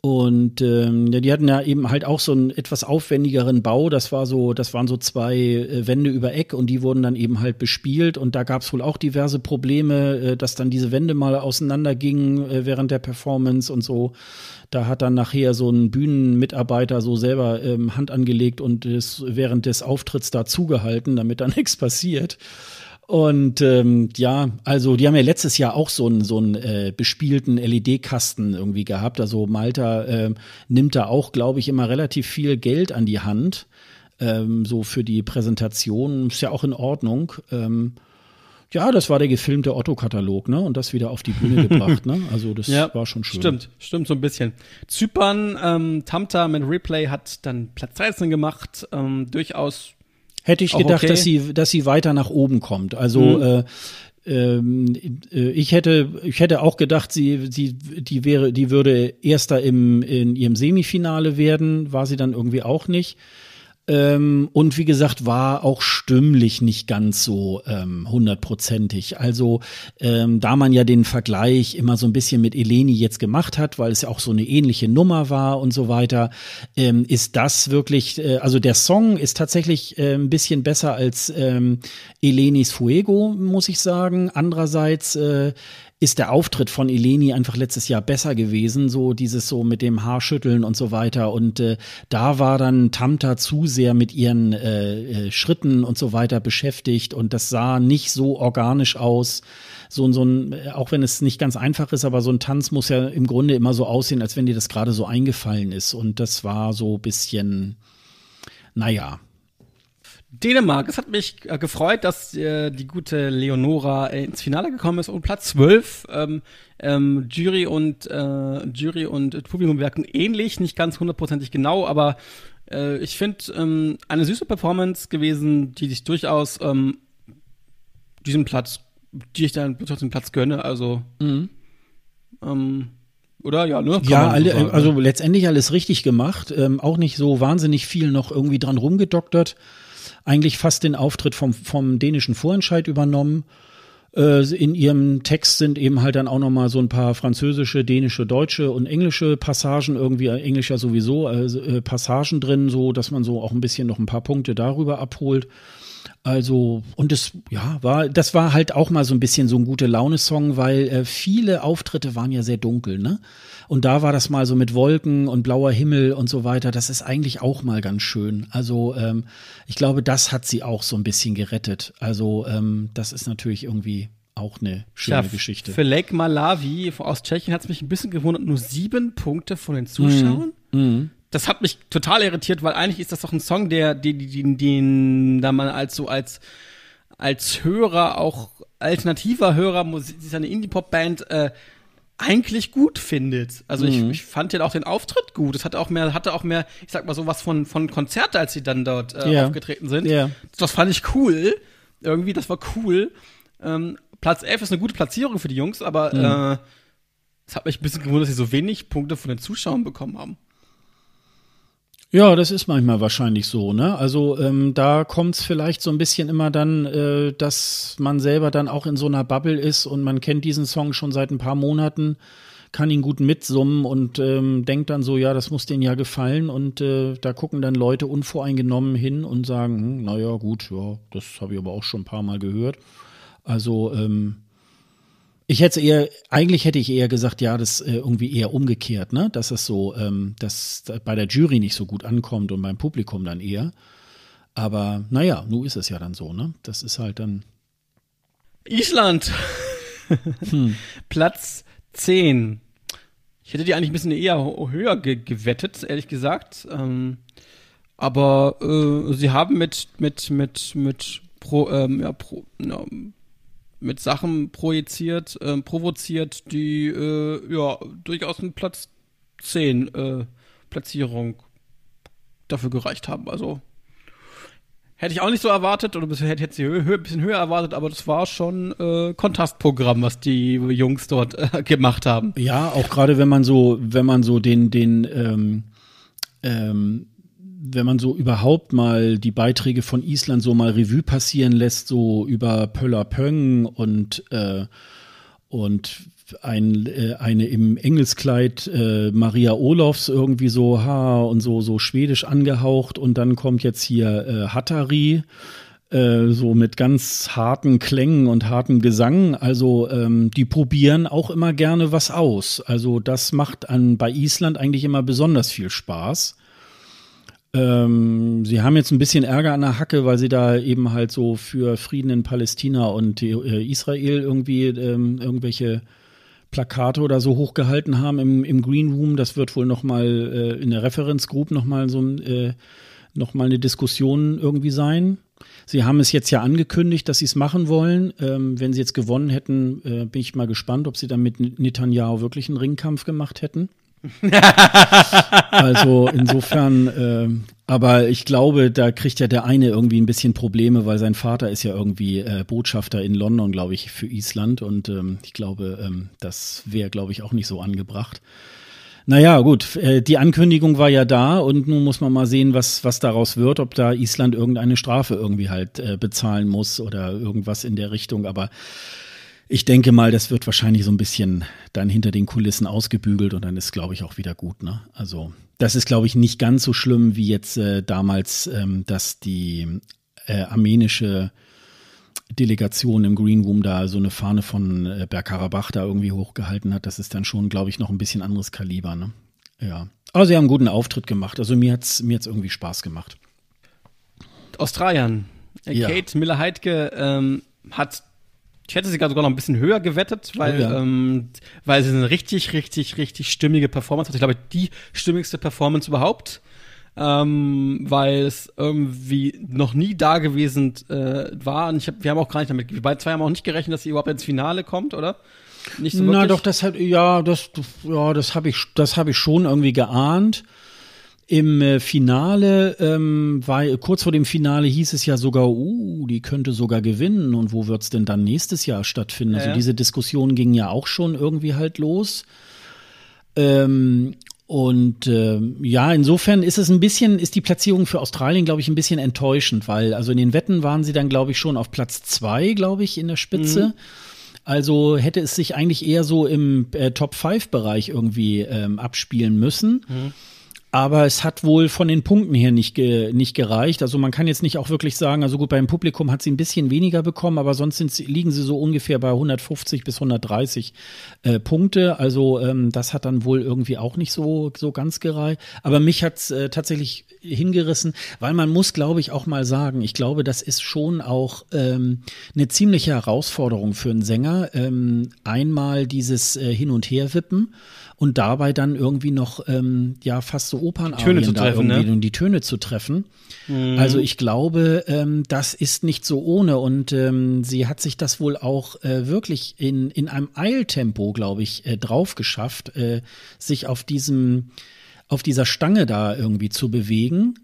Und ähm, ja, die hatten ja eben halt auch so einen etwas aufwendigeren Bau. Das war so, das waren so zwei äh, Wände über Eck und die wurden dann eben halt bespielt. Und da gab es wohl auch diverse Probleme, äh, dass dann diese Wände mal auseinandergingen äh, während der Performance und so. Da hat dann nachher so ein Bühnenmitarbeiter so selber ähm, Hand angelegt und es während des Auftritts da zugehalten, damit da (laughs) nichts passiert. Und ähm, ja, also die haben ja letztes Jahr auch so einen so einen äh, bespielten LED-Kasten irgendwie gehabt. Also Malta äh, nimmt da auch, glaube ich, immer relativ viel Geld an die Hand. Ähm, so für die Präsentation ist ja auch in Ordnung. Ähm, ja, das war der gefilmte Otto-Katalog, ne? Und das wieder auf die Bühne (laughs) gebracht, ne? Also das ja, war schon schön. Stimmt, stimmt so ein bisschen. Zypern, ähm, Tamta mit Replay hat dann Platz 13 gemacht. Ähm, durchaus hätte ich gedacht, okay. dass sie, dass sie weiter nach oben kommt. Also mhm. äh, ich hätte, ich hätte auch gedacht, sie, sie, die wäre, die würde Erster im, in ihrem Semifinale werden, war sie dann irgendwie auch nicht. Ähm, und wie gesagt, war auch stimmlich nicht ganz so ähm, hundertprozentig. Also ähm, da man ja den Vergleich immer so ein bisschen mit Eleni jetzt gemacht hat, weil es ja auch so eine ähnliche Nummer war und so weiter, ähm, ist das wirklich, äh, also der Song ist tatsächlich äh, ein bisschen besser als ähm, Elenis Fuego, muss ich sagen. Andererseits äh, ist der Auftritt von Eleni einfach letztes Jahr besser gewesen, so dieses so mit dem Haarschütteln und so weiter. Und äh, da war dann Tamta zu sehr mit ihren äh, äh, Schritten und so weiter beschäftigt und das sah nicht so organisch aus. So, so ein, äh, auch wenn es nicht ganz einfach ist, aber so ein Tanz muss ja im Grunde immer so aussehen, als wenn dir das gerade so eingefallen ist. Und das war so bisschen, naja, Dänemark. Es hat mich äh, gefreut, dass äh, die gute Leonora äh, ins Finale gekommen ist und Platz 12. Ähm, ähm, Jury und äh, Jury und Publikum wirken ähnlich, nicht ganz hundertprozentig genau, aber äh, ich finde ähm, eine süße Performance gewesen, die sich durchaus ähm, diesen Platz, die ich dann durchaus den Platz gönne. Also mhm. ähm, oder? Ja, ne? ja, alle, so also ne? letztendlich alles richtig gemacht. Ähm, auch nicht so wahnsinnig viel noch irgendwie dran rumgedoktert eigentlich fast den Auftritt vom, vom dänischen Vorentscheid übernommen. Äh, in ihrem Text sind eben halt dann auch nochmal so ein paar französische, dänische, deutsche und englische Passagen, irgendwie äh, englischer sowieso, also, äh, Passagen drin, so dass man so auch ein bisschen noch ein paar Punkte darüber abholt. Also, und es, ja, war, das war halt auch mal so ein bisschen so ein gute Laune-Song, weil äh, viele Auftritte waren ja sehr dunkel, ne? Und da war das mal so mit Wolken und blauer Himmel und so weiter. Das ist eigentlich auch mal ganz schön. Also, ähm, ich glaube, das hat sie auch so ein bisschen gerettet. Also, ähm, das ist natürlich irgendwie auch eine schöne ja, Geschichte. Für Lake Malawi aus Tschechien hat es mich ein bisschen gewundert, nur sieben Punkte von den Zuschauern. Mhm. Mhm das hat mich total irritiert, weil eigentlich ist das doch ein Song, der, den, den, den da man als so als als Hörer, auch alternativer Hörer, Musik, ist eine Indie-Pop-Band, äh, eigentlich gut findet. Also mhm. ich, ich, fand ja auch den Auftritt gut. Es hatte auch mehr, hatte auch mehr, ich sag mal sowas von von Konzerte, als sie dann dort äh, yeah. aufgetreten sind. Yeah. Das fand ich cool. Irgendwie, das war cool. Ähm, Platz 11 ist eine gute Platzierung für die Jungs, aber es mhm. äh, hat mich ein bisschen gewundert, dass sie so wenig Punkte von den Zuschauern bekommen haben. Ja, das ist manchmal wahrscheinlich so, ne? Also ähm, da kommt es vielleicht so ein bisschen immer dann, äh, dass man selber dann auch in so einer Bubble ist und man kennt diesen Song schon seit ein paar Monaten, kann ihn gut mitsummen und ähm, denkt dann so, ja, das muss denen ja gefallen und äh, da gucken dann Leute unvoreingenommen hin und sagen, hm, naja, gut, ja, das habe ich aber auch schon ein paar Mal gehört. Also ähm, ich hätte eher, eigentlich hätte ich eher gesagt, ja, das äh, irgendwie eher umgekehrt, ne? Dass das so, ähm, dass bei der Jury nicht so gut ankommt und beim Publikum dann eher. Aber naja, nun ist es ja dann so, ne? Das ist halt dann. Island! (laughs) hm. Platz 10. Ich hätte die eigentlich ein bisschen eher höher ge gewettet, ehrlich gesagt. Ähm, aber äh, sie haben mit, mit, mit, mit Pro, ähm, ja, Pro, ja, mit Sachen projiziert, äh, provoziert, die äh, ja durchaus einen Platz 10 äh, Platzierung dafür gereicht haben. Also hätte ich auch nicht so erwartet oder bisher hätte, hätte ich hö ein bisschen höher erwartet, aber das war schon äh, Kontrastprogramm, was die Jungs dort äh, gemacht haben. Ja, auch gerade wenn man so, wenn man so den, den ähm, ähm wenn man so überhaupt mal die Beiträge von Island so mal Revue passieren lässt, so über Pöller Pöng und, äh, und ein, äh, eine im Engelskleid äh, Maria Olofs irgendwie so ha und so so schwedisch angehaucht und dann kommt jetzt hier äh, Hattari äh, so mit ganz harten Klängen und harten Gesang. Also ähm, die probieren auch immer gerne was aus. Also das macht an bei Island eigentlich immer besonders viel Spaß. Ähm, sie haben jetzt ein bisschen Ärger an der Hacke, weil sie da eben halt so für Frieden in Palästina und äh, Israel irgendwie ähm, irgendwelche Plakate oder so hochgehalten haben im, im Green Room. Das wird wohl nochmal äh, in der Reference Group nochmal so äh, noch mal eine Diskussion irgendwie sein. Sie haben es jetzt ja angekündigt, dass sie es machen wollen. Ähm, wenn sie jetzt gewonnen hätten, äh, bin ich mal gespannt, ob sie dann mit Netanyahu wirklich einen Ringkampf gemacht hätten. (laughs) also insofern, äh, aber ich glaube, da kriegt ja der eine irgendwie ein bisschen Probleme, weil sein Vater ist ja irgendwie äh, Botschafter in London, glaube ich, für Island. Und ähm, ich glaube, ähm, das wäre, glaube ich, auch nicht so angebracht. Naja, gut, äh, die Ankündigung war ja da und nun muss man mal sehen, was, was daraus wird, ob da Island irgendeine Strafe irgendwie halt äh, bezahlen muss oder irgendwas in der Richtung. Aber ich denke mal, das wird wahrscheinlich so ein bisschen dann hinter den Kulissen ausgebügelt und dann ist, glaube ich, auch wieder gut. Ne? Also das ist, glaube ich, nicht ganz so schlimm wie jetzt äh, damals, ähm, dass die äh, armenische Delegation im Green Room da so eine Fahne von äh, Bergkarabach da irgendwie hochgehalten hat. Das ist dann schon, glaube ich, noch ein bisschen anderes Kaliber. Ne? Ja. Aber sie haben einen guten Auftritt gemacht. Also mir hat es mir hat's irgendwie Spaß gemacht. Australien. Äh, ja. Kate Miller-Heidke ähm, hat ich hätte sie sogar noch ein bisschen höher gewettet, weil, oh ja. ähm, weil sie eine richtig, richtig, richtig stimmige Performance hat. Ich glaube, die stimmigste Performance überhaupt. Ähm, weil es irgendwie noch nie da gewesen äh, war. Und ich hab, wir haben auch gar nicht damit, wir beide zwei haben auch nicht gerechnet, dass sie überhaupt ins Finale kommt, oder? Nicht so Na wirklich? doch, das hat, ja, das, ja, das habe ich, das habe ich schon irgendwie geahnt. Im äh, Finale, ähm, war, kurz vor dem Finale hieß es ja sogar, uh, die könnte sogar gewinnen. Und wo wird es denn dann nächstes Jahr stattfinden? Also ja. Also diese Diskussion ging ja auch schon irgendwie halt los. Ähm, und äh, ja, insofern ist es ein bisschen, ist die Platzierung für Australien, glaube ich, ein bisschen enttäuschend, weil also in den Wetten waren sie dann, glaube ich, schon auf Platz zwei, glaube ich, in der Spitze. Mhm. Also hätte es sich eigentlich eher so im äh, Top-5-Bereich irgendwie ähm, abspielen müssen. Mhm aber es hat wohl von den Punkten her nicht, ge, nicht gereicht. Also man kann jetzt nicht auch wirklich sagen, also gut, beim Publikum hat sie ein bisschen weniger bekommen, aber sonst sind, liegen sie so ungefähr bei 150 bis 130 äh, Punkte. Also ähm, das hat dann wohl irgendwie auch nicht so, so ganz gereicht. Aber mich hat es äh, tatsächlich hingerissen, weil man muss, glaube ich, auch mal sagen, ich glaube, das ist schon auch ähm, eine ziemliche Herausforderung für einen Sänger. Ähm, einmal dieses äh, Hin- und Herwippen. wippen und dabei dann irgendwie noch ähm, ja fast so Opernarien zu treffen, irgendwie, ne? und die Töne zu treffen. Mhm. Also ich glaube, ähm, das ist nicht so ohne und ähm, sie hat sich das wohl auch äh, wirklich in, in einem Eiltempo, glaube ich, äh, drauf geschafft, äh, sich auf diesem auf dieser Stange da irgendwie zu bewegen.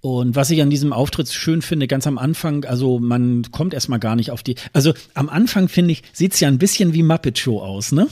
Und was ich an diesem Auftritt schön finde, ganz am Anfang, also man kommt erstmal gar nicht auf die. Also am Anfang finde ich, sieht es ja ein bisschen wie Muppet Show aus, ne?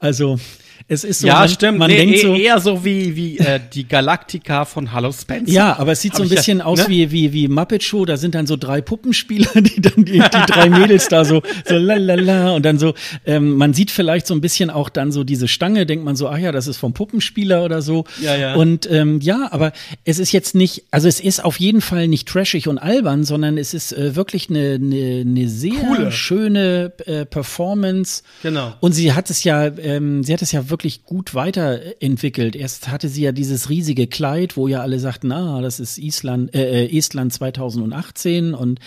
Also es ist so, ja, man, stimmt. man nee, denkt eh, so eher so wie wie äh, die Galaktika von Hallo Spencer. Ja, aber es sieht Hab so ein bisschen ja, aus ne? wie wie wie Muppet Show. Da sind dann so drei Puppenspieler, (laughs) die dann die, die drei Mädels da so so la la la und dann so. Ähm, man sieht vielleicht so ein bisschen auch dann so diese Stange. Denkt man so, ach ja, das ist vom Puppenspieler oder so. Ja ja. Und ähm, ja, aber es ist jetzt nicht, also es ist auf jeden Fall nicht trashig und albern, sondern es ist äh, wirklich eine eine, eine sehr Coole. schöne äh, Performance. Genau. Und sie hat es ja, ähm, sie hat es ja wirklich gut weiterentwickelt. Erst hatte sie ja dieses riesige Kleid, wo ja alle sagten, ah, das ist Island, äh, äh Estland 2018 und,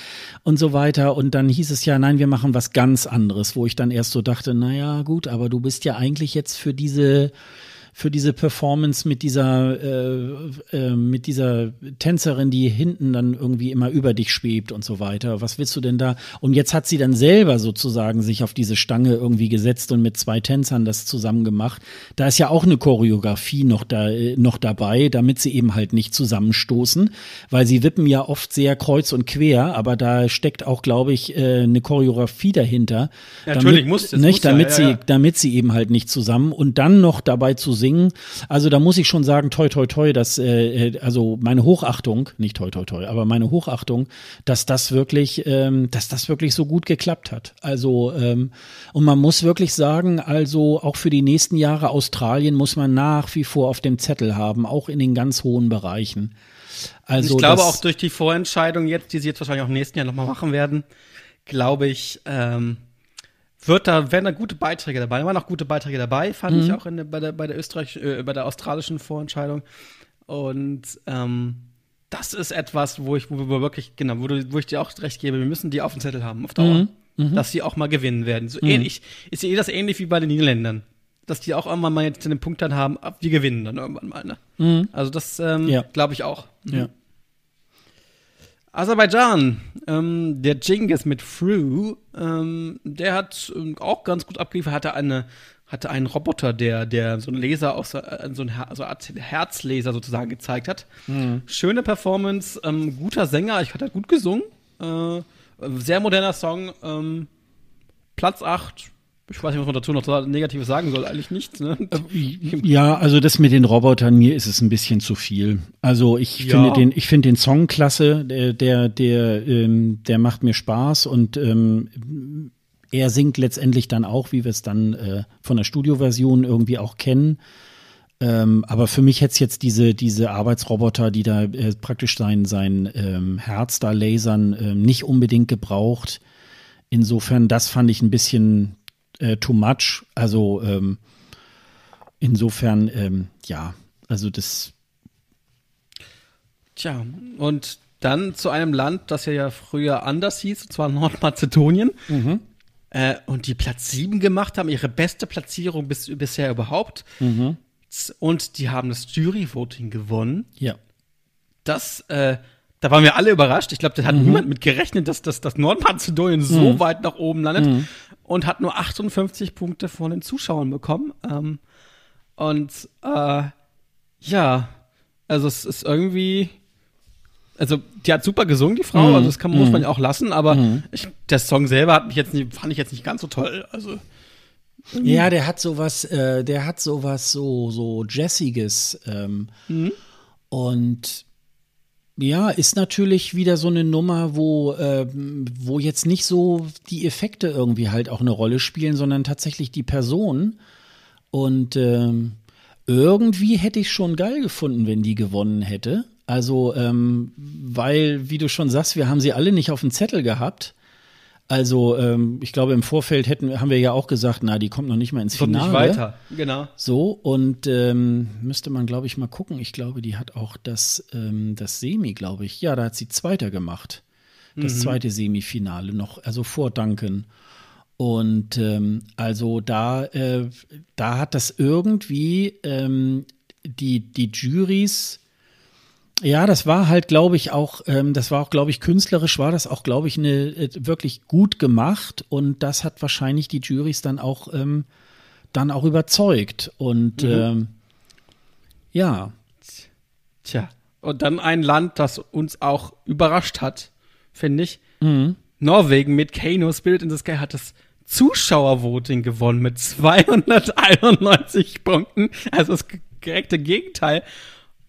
und so weiter. Und dann hieß es ja, nein, wir machen was ganz anderes, wo ich dann erst so dachte, naja, gut, aber du bist ja eigentlich jetzt für diese für diese Performance mit dieser, äh, äh, mit dieser Tänzerin, die hinten dann irgendwie immer über dich schwebt und so weiter. Was willst du denn da? Und jetzt hat sie dann selber sozusagen sich auf diese Stange irgendwie gesetzt und mit zwei Tänzern das zusammen gemacht. Da ist ja auch eine Choreografie noch, da, äh, noch dabei, damit sie eben halt nicht zusammenstoßen, weil sie wippen ja oft sehr kreuz und quer, aber da steckt auch, glaube ich, äh, eine Choreografie dahinter. Natürlich damit, muss es. Nicht, muss damit, ja, ja, ja. sie, damit sie eben halt nicht zusammen und dann noch dabei zu sehen, singen. Also da muss ich schon sagen, toi, toi, toi, dass, äh, äh, also meine Hochachtung, nicht toi, toi, toi, aber meine Hochachtung, dass das wirklich, ähm, dass das wirklich so gut geklappt hat. Also, ähm, und man muss wirklich sagen, also auch für die nächsten Jahre Australien muss man nach wie vor auf dem Zettel haben, auch in den ganz hohen Bereichen. Also ich glaube auch durch die Vorentscheidung jetzt, die sie jetzt wahrscheinlich auch im nächsten Jahr nochmal machen werden, glaube ich, ähm, wird da, werden da gute Beiträge dabei. Da waren auch gute Beiträge dabei, fand mhm. ich auch in, bei der, bei der Österreich, äh, bei der australischen Vorentscheidung. Und ähm, das ist etwas, wo ich, wo wir wirklich, genau, wo, du, wo ich dir auch recht gebe, wir müssen die auf dem Zettel haben, auf Dauer. Mhm. mhm. Dass sie auch mal gewinnen werden. So mhm. ähnlich, ist ja eh das ähnlich wie bei den Niederländern. Dass die auch irgendwann mal jetzt den Punkt dann haben, wir gewinnen dann irgendwann mal. Ne? Mhm. Also das ähm, ja. glaube ich auch. Mhm. Ja. Aserbaidschan, ähm, der Genghis mit Through, ähm, der hat ähm, auch ganz gut abgeliefert, hatte eine hatte einen Roboter, der, der so einen Laser aus äh, so, so eine so Art Herzlaser sozusagen gezeigt hat. Mhm. Schöne Performance, ähm, guter Sänger, ich hatte gut gesungen. Äh, sehr moderner Song. Ähm, Platz 8, ich weiß nicht, was man dazu noch Negatives sagen soll. Eigentlich nichts, ne? Äh, ja, also das mit den Robotern, mir ist es ein bisschen zu viel. Also ich ja. finde den, ich finde den Song klasse, der, der, der, ähm, der macht mir Spaß und ähm, er singt letztendlich dann auch, wie wir es dann äh, von der Studioversion irgendwie auch kennen. Ähm, aber für mich hätte es jetzt diese, diese Arbeitsroboter, die da äh, praktisch sein, sein ähm, Herz da lasern, äh, nicht unbedingt gebraucht. Insofern, das fand ich ein bisschen, äh, too much. Also ähm, insofern, ähm, ja, also das. Tja, und dann zu einem Land, das ja, ja früher anders hieß, und zwar Nordmazedonien. Mhm. Äh, und die Platz 7 gemacht haben, ihre beste Platzierung bis, bisher überhaupt. Mhm. Und die haben das Jury-Voting gewonnen. Ja. Das äh, da waren wir alle überrascht. Ich glaube, da hat mhm. niemand mit gerechnet, dass, dass, dass Nordmazedonien mhm. so weit nach oben landet mhm. und hat nur 58 Punkte von den Zuschauern bekommen. Ähm, und äh, ja, also es ist irgendwie. Also, die hat super gesungen, die Frau. Mhm. Also, das kann, muss mhm. man ja auch lassen. Aber mhm. ich, der Song selber hat mich jetzt nicht, fand ich jetzt nicht ganz so toll. Also, ja, der hat sowas, äh, der hat sowas so, so Jessiges. Ähm, mhm. Und ja, ist natürlich wieder so eine Nummer, wo, äh, wo jetzt nicht so die Effekte irgendwie halt auch eine Rolle spielen, sondern tatsächlich die Person. Und ähm, irgendwie hätte ich schon geil gefunden, wenn die gewonnen hätte. Also, ähm, weil, wie du schon sagst, wir haben sie alle nicht auf dem Zettel gehabt. Also ähm, ich glaube, im Vorfeld hätten, haben wir ja auch gesagt, na, die kommt noch nicht mal ins kommt Finale. Kommt nicht weiter, genau. So, und ähm, müsste man, glaube ich, mal gucken. Ich glaube, die hat auch das, ähm, das Semi, glaube ich. Ja, da hat sie Zweiter gemacht. Das mhm. zweite Semifinale noch, also vor Duncan. Und ähm, also da, äh, da hat das irgendwie ähm, die, die Juries ja, das war halt, glaube ich, auch, ähm, das war auch, glaube ich, künstlerisch war das auch, glaube ich, eine äh, wirklich gut gemacht und das hat wahrscheinlich die Juries dann auch, ähm, dann auch überzeugt und mhm. ähm, ja. Tja, und dann ein Land, das uns auch überrascht hat, finde ich. Mhm. Norwegen mit Kano Spirit in the Sky hat das Zuschauervoting gewonnen mit 291 Punkten, also das direkte Gegenteil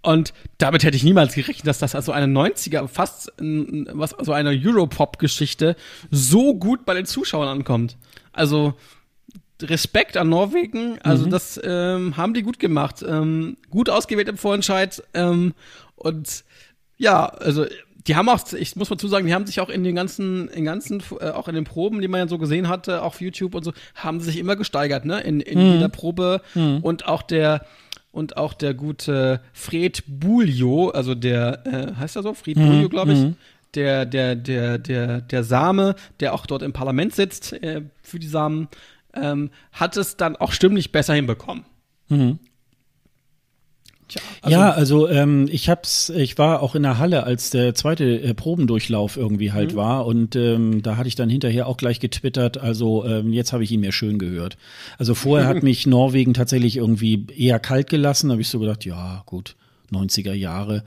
und damit hätte ich niemals gerechnet, dass das also eine 90er, fast was, so also eine Europop-Geschichte so gut bei den Zuschauern ankommt. Also Respekt an Norwegen. Also mhm. das ähm, haben die gut gemacht. Ähm, gut ausgewählt im Vorentscheid. Ähm, und ja, also die haben auch, ich muss mal zusagen, die haben sich auch in den ganzen, in ganzen, äh, auch in den Proben, die man ja so gesehen hatte, auch auf YouTube und so, haben sich immer gesteigert, ne? In, in mhm. jeder Probe mhm. und auch der und auch der gute Fred Buljo, also der, äh, heißt er so? Fred mhm. Buljo, glaube ich. Mhm. Der, der, der, der, der Same, der auch dort im Parlament sitzt äh, für die Samen, ähm, hat es dann auch stimmlich besser hinbekommen. Mhm. Tja, also ja, also ähm, ich hab's, ich war auch in der Halle, als der zweite äh, Probendurchlauf irgendwie halt mhm. war und ähm, da hatte ich dann hinterher auch gleich getwittert, also ähm, jetzt habe ich ihn mir schön gehört. Also vorher hat (laughs) mich Norwegen tatsächlich irgendwie eher kalt gelassen, habe ich so gedacht, ja gut, 90er Jahre.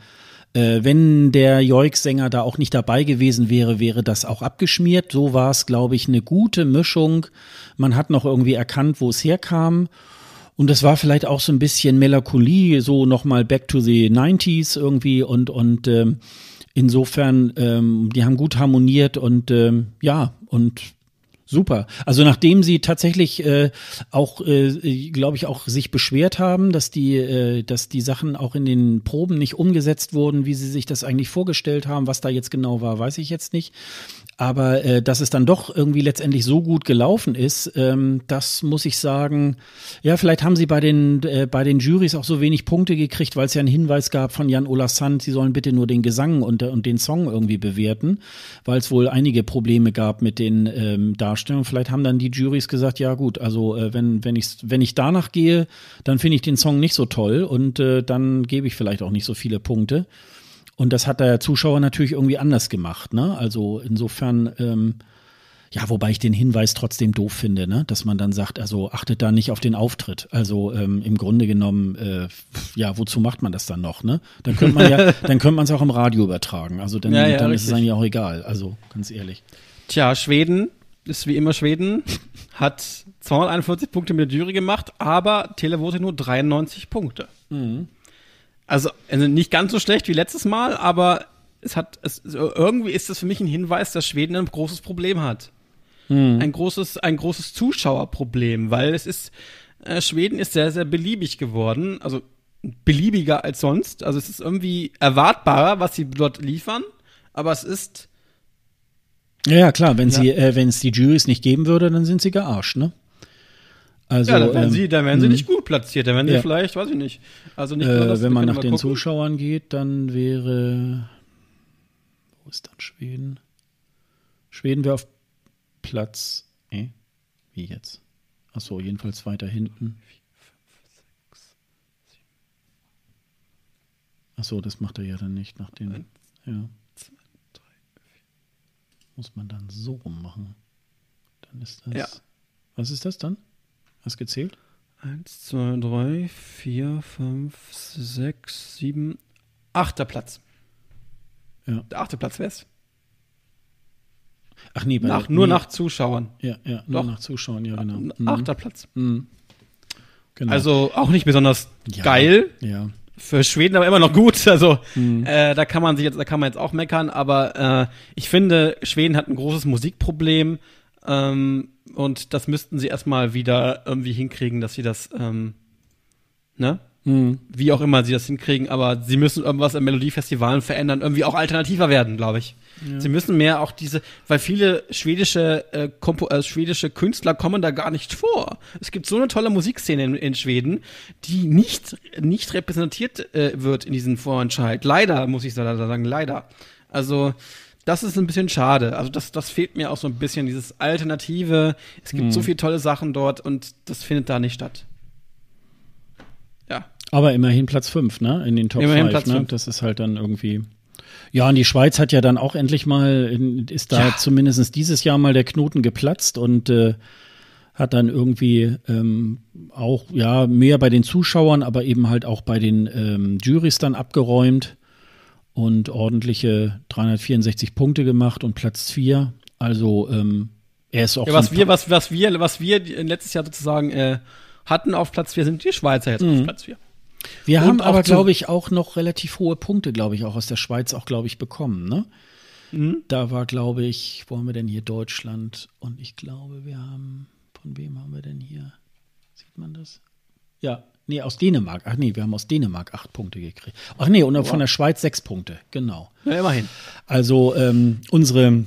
Äh, wenn der Joik-Sänger da auch nicht dabei gewesen wäre, wäre das auch abgeschmiert. So war es, glaube ich, eine gute Mischung. Man hat noch irgendwie erkannt, wo es herkam und das war vielleicht auch so ein bisschen Melancholie, so nochmal back to the 90s irgendwie und, und ähm, insofern, ähm, die haben gut harmoniert und ähm, ja, und Super. Also nachdem sie tatsächlich äh, auch, äh, glaube ich, auch sich beschwert haben, dass die, äh, dass die Sachen auch in den Proben nicht umgesetzt wurden, wie sie sich das eigentlich vorgestellt haben, was da jetzt genau war, weiß ich jetzt nicht. Aber äh, dass es dann doch irgendwie letztendlich so gut gelaufen ist, ähm, das muss ich sagen. Ja, vielleicht haben sie bei den, äh, bei den Juries auch so wenig Punkte gekriegt, weil es ja einen Hinweis gab von Jan Ola Sand, sie sollen bitte nur den Gesang und, äh, und den Song irgendwie bewerten, weil es wohl einige Probleme gab mit den ähm, Darstellungen. Vielleicht haben dann die Juries gesagt, ja gut, also äh, wenn, wenn, ich, wenn ich danach gehe, dann finde ich den Song nicht so toll und äh, dann gebe ich vielleicht auch nicht so viele Punkte. Und das hat der Zuschauer natürlich irgendwie anders gemacht. Ne? Also insofern, ähm, ja, wobei ich den Hinweis trotzdem doof finde, ne? dass man dann sagt, also achtet da nicht auf den Auftritt. Also ähm, im Grunde genommen, äh, ja, wozu macht man das dann noch? Ne? Dann könnte man ja, (laughs) dann könnte man es auch im Radio übertragen. Also dann, ja, ja, dann ist es eigentlich auch egal. Also ganz ehrlich. Tja, Schweden ist wie immer Schweden, hat 241 Punkte mit der Jury gemacht, aber Televote nur 93 Punkte. Mhm. Also, also, nicht ganz so schlecht wie letztes Mal, aber es hat es, irgendwie ist das für mich ein Hinweis, dass Schweden ein großes Problem hat. Hm. Ein großes ein großes Zuschauerproblem, weil es ist äh, Schweden ist sehr sehr beliebig geworden, also beliebiger als sonst. Also es ist irgendwie erwartbarer, was sie dort liefern, aber es ist ja, klar, wenn ja. sie äh, wenn es die Juries nicht geben würde, dann sind sie gearscht, ne? Also, ja, dann werden, ähm, sie, dann werden sie mhm. nicht gut platziert. Dann werden ja. sie vielleicht, weiß ich nicht. Also nicht äh, das, wenn man nach den gucken. Zuschauern geht, dann wäre. Wo ist dann Schweden? Schweden wäre auf Platz. Äh, wie jetzt? Achso, jedenfalls weiter hinten. Achso, das macht er ja dann nicht nach den. Ja. Muss man dann so rummachen. Dann ist das. Ja. Was ist das dann? Hast gezählt? 1, 2, 3, 4, 5, 6, 7, 8. Platz. Ja. Der 8. Platz wär's. Ach nee, nach, der, nur nee. nach Zuschauern. Ja, ja, nur Doch. nach Zuschauern, ja, genau. Mhm. Achter Platz. Mhm. Genau. Also auch nicht besonders ja. geil. Ja. Für Schweden aber immer noch gut. (laughs) Also mhm. äh, da kann man sich jetzt, da kann man jetzt auch meckern, aber äh, ich finde, Schweden hat ein großes Musikproblem. Ähm, und das müssten sie erstmal wieder irgendwie hinkriegen, dass sie das, ähm, ne? Mhm. Wie auch immer sie das hinkriegen, aber sie müssen irgendwas im Melodiefestivalen verändern, irgendwie auch alternativer werden, glaube ich. Ja. Sie müssen mehr auch diese, weil viele schwedische, äh, Kompo, äh, schwedische Künstler kommen da gar nicht vor. Es gibt so eine tolle Musikszene in, in Schweden, die nicht, nicht repräsentiert äh, wird in diesem Vorentscheid. Leider, muss ich sagen, leider. Also, das ist ein bisschen schade. Also das, das fehlt mir auch so ein bisschen, dieses Alternative. Es gibt hm. so viele tolle Sachen dort und das findet da nicht statt. Ja. Aber immerhin Platz 5, ne? In den Top immerhin 5, Platz ne? 5. Das ist halt dann irgendwie. Ja, und die Schweiz hat ja dann auch endlich mal, ist da ja. zumindest dieses Jahr mal der Knoten geplatzt und äh, hat dann irgendwie ähm, auch ja mehr bei den Zuschauern, aber eben halt auch bei den ähm, Jurys dann abgeräumt und ordentliche 364 Punkte gemacht und Platz 4. Also ähm, er ist auch. Ja, was wir, was, was wir, was wir letztes Jahr sozusagen äh, hatten auf Platz 4, sind die Schweizer jetzt mhm. auf Platz 4. Wir und haben aber, glaube ich, auch noch relativ hohe Punkte, glaube ich, auch aus der Schweiz auch, glaube ich, bekommen, ne? Mhm. Da war, glaube ich, wo haben wir denn hier Deutschland? Und ich glaube, wir haben, von wem haben wir denn hier? Sieht man das? Ja, Nee, aus Dänemark. Ach nee, wir haben aus Dänemark acht Punkte gekriegt. Ach nee, und wow. von der Schweiz sechs Punkte, genau. Ja, immerhin. Also ähm, unsere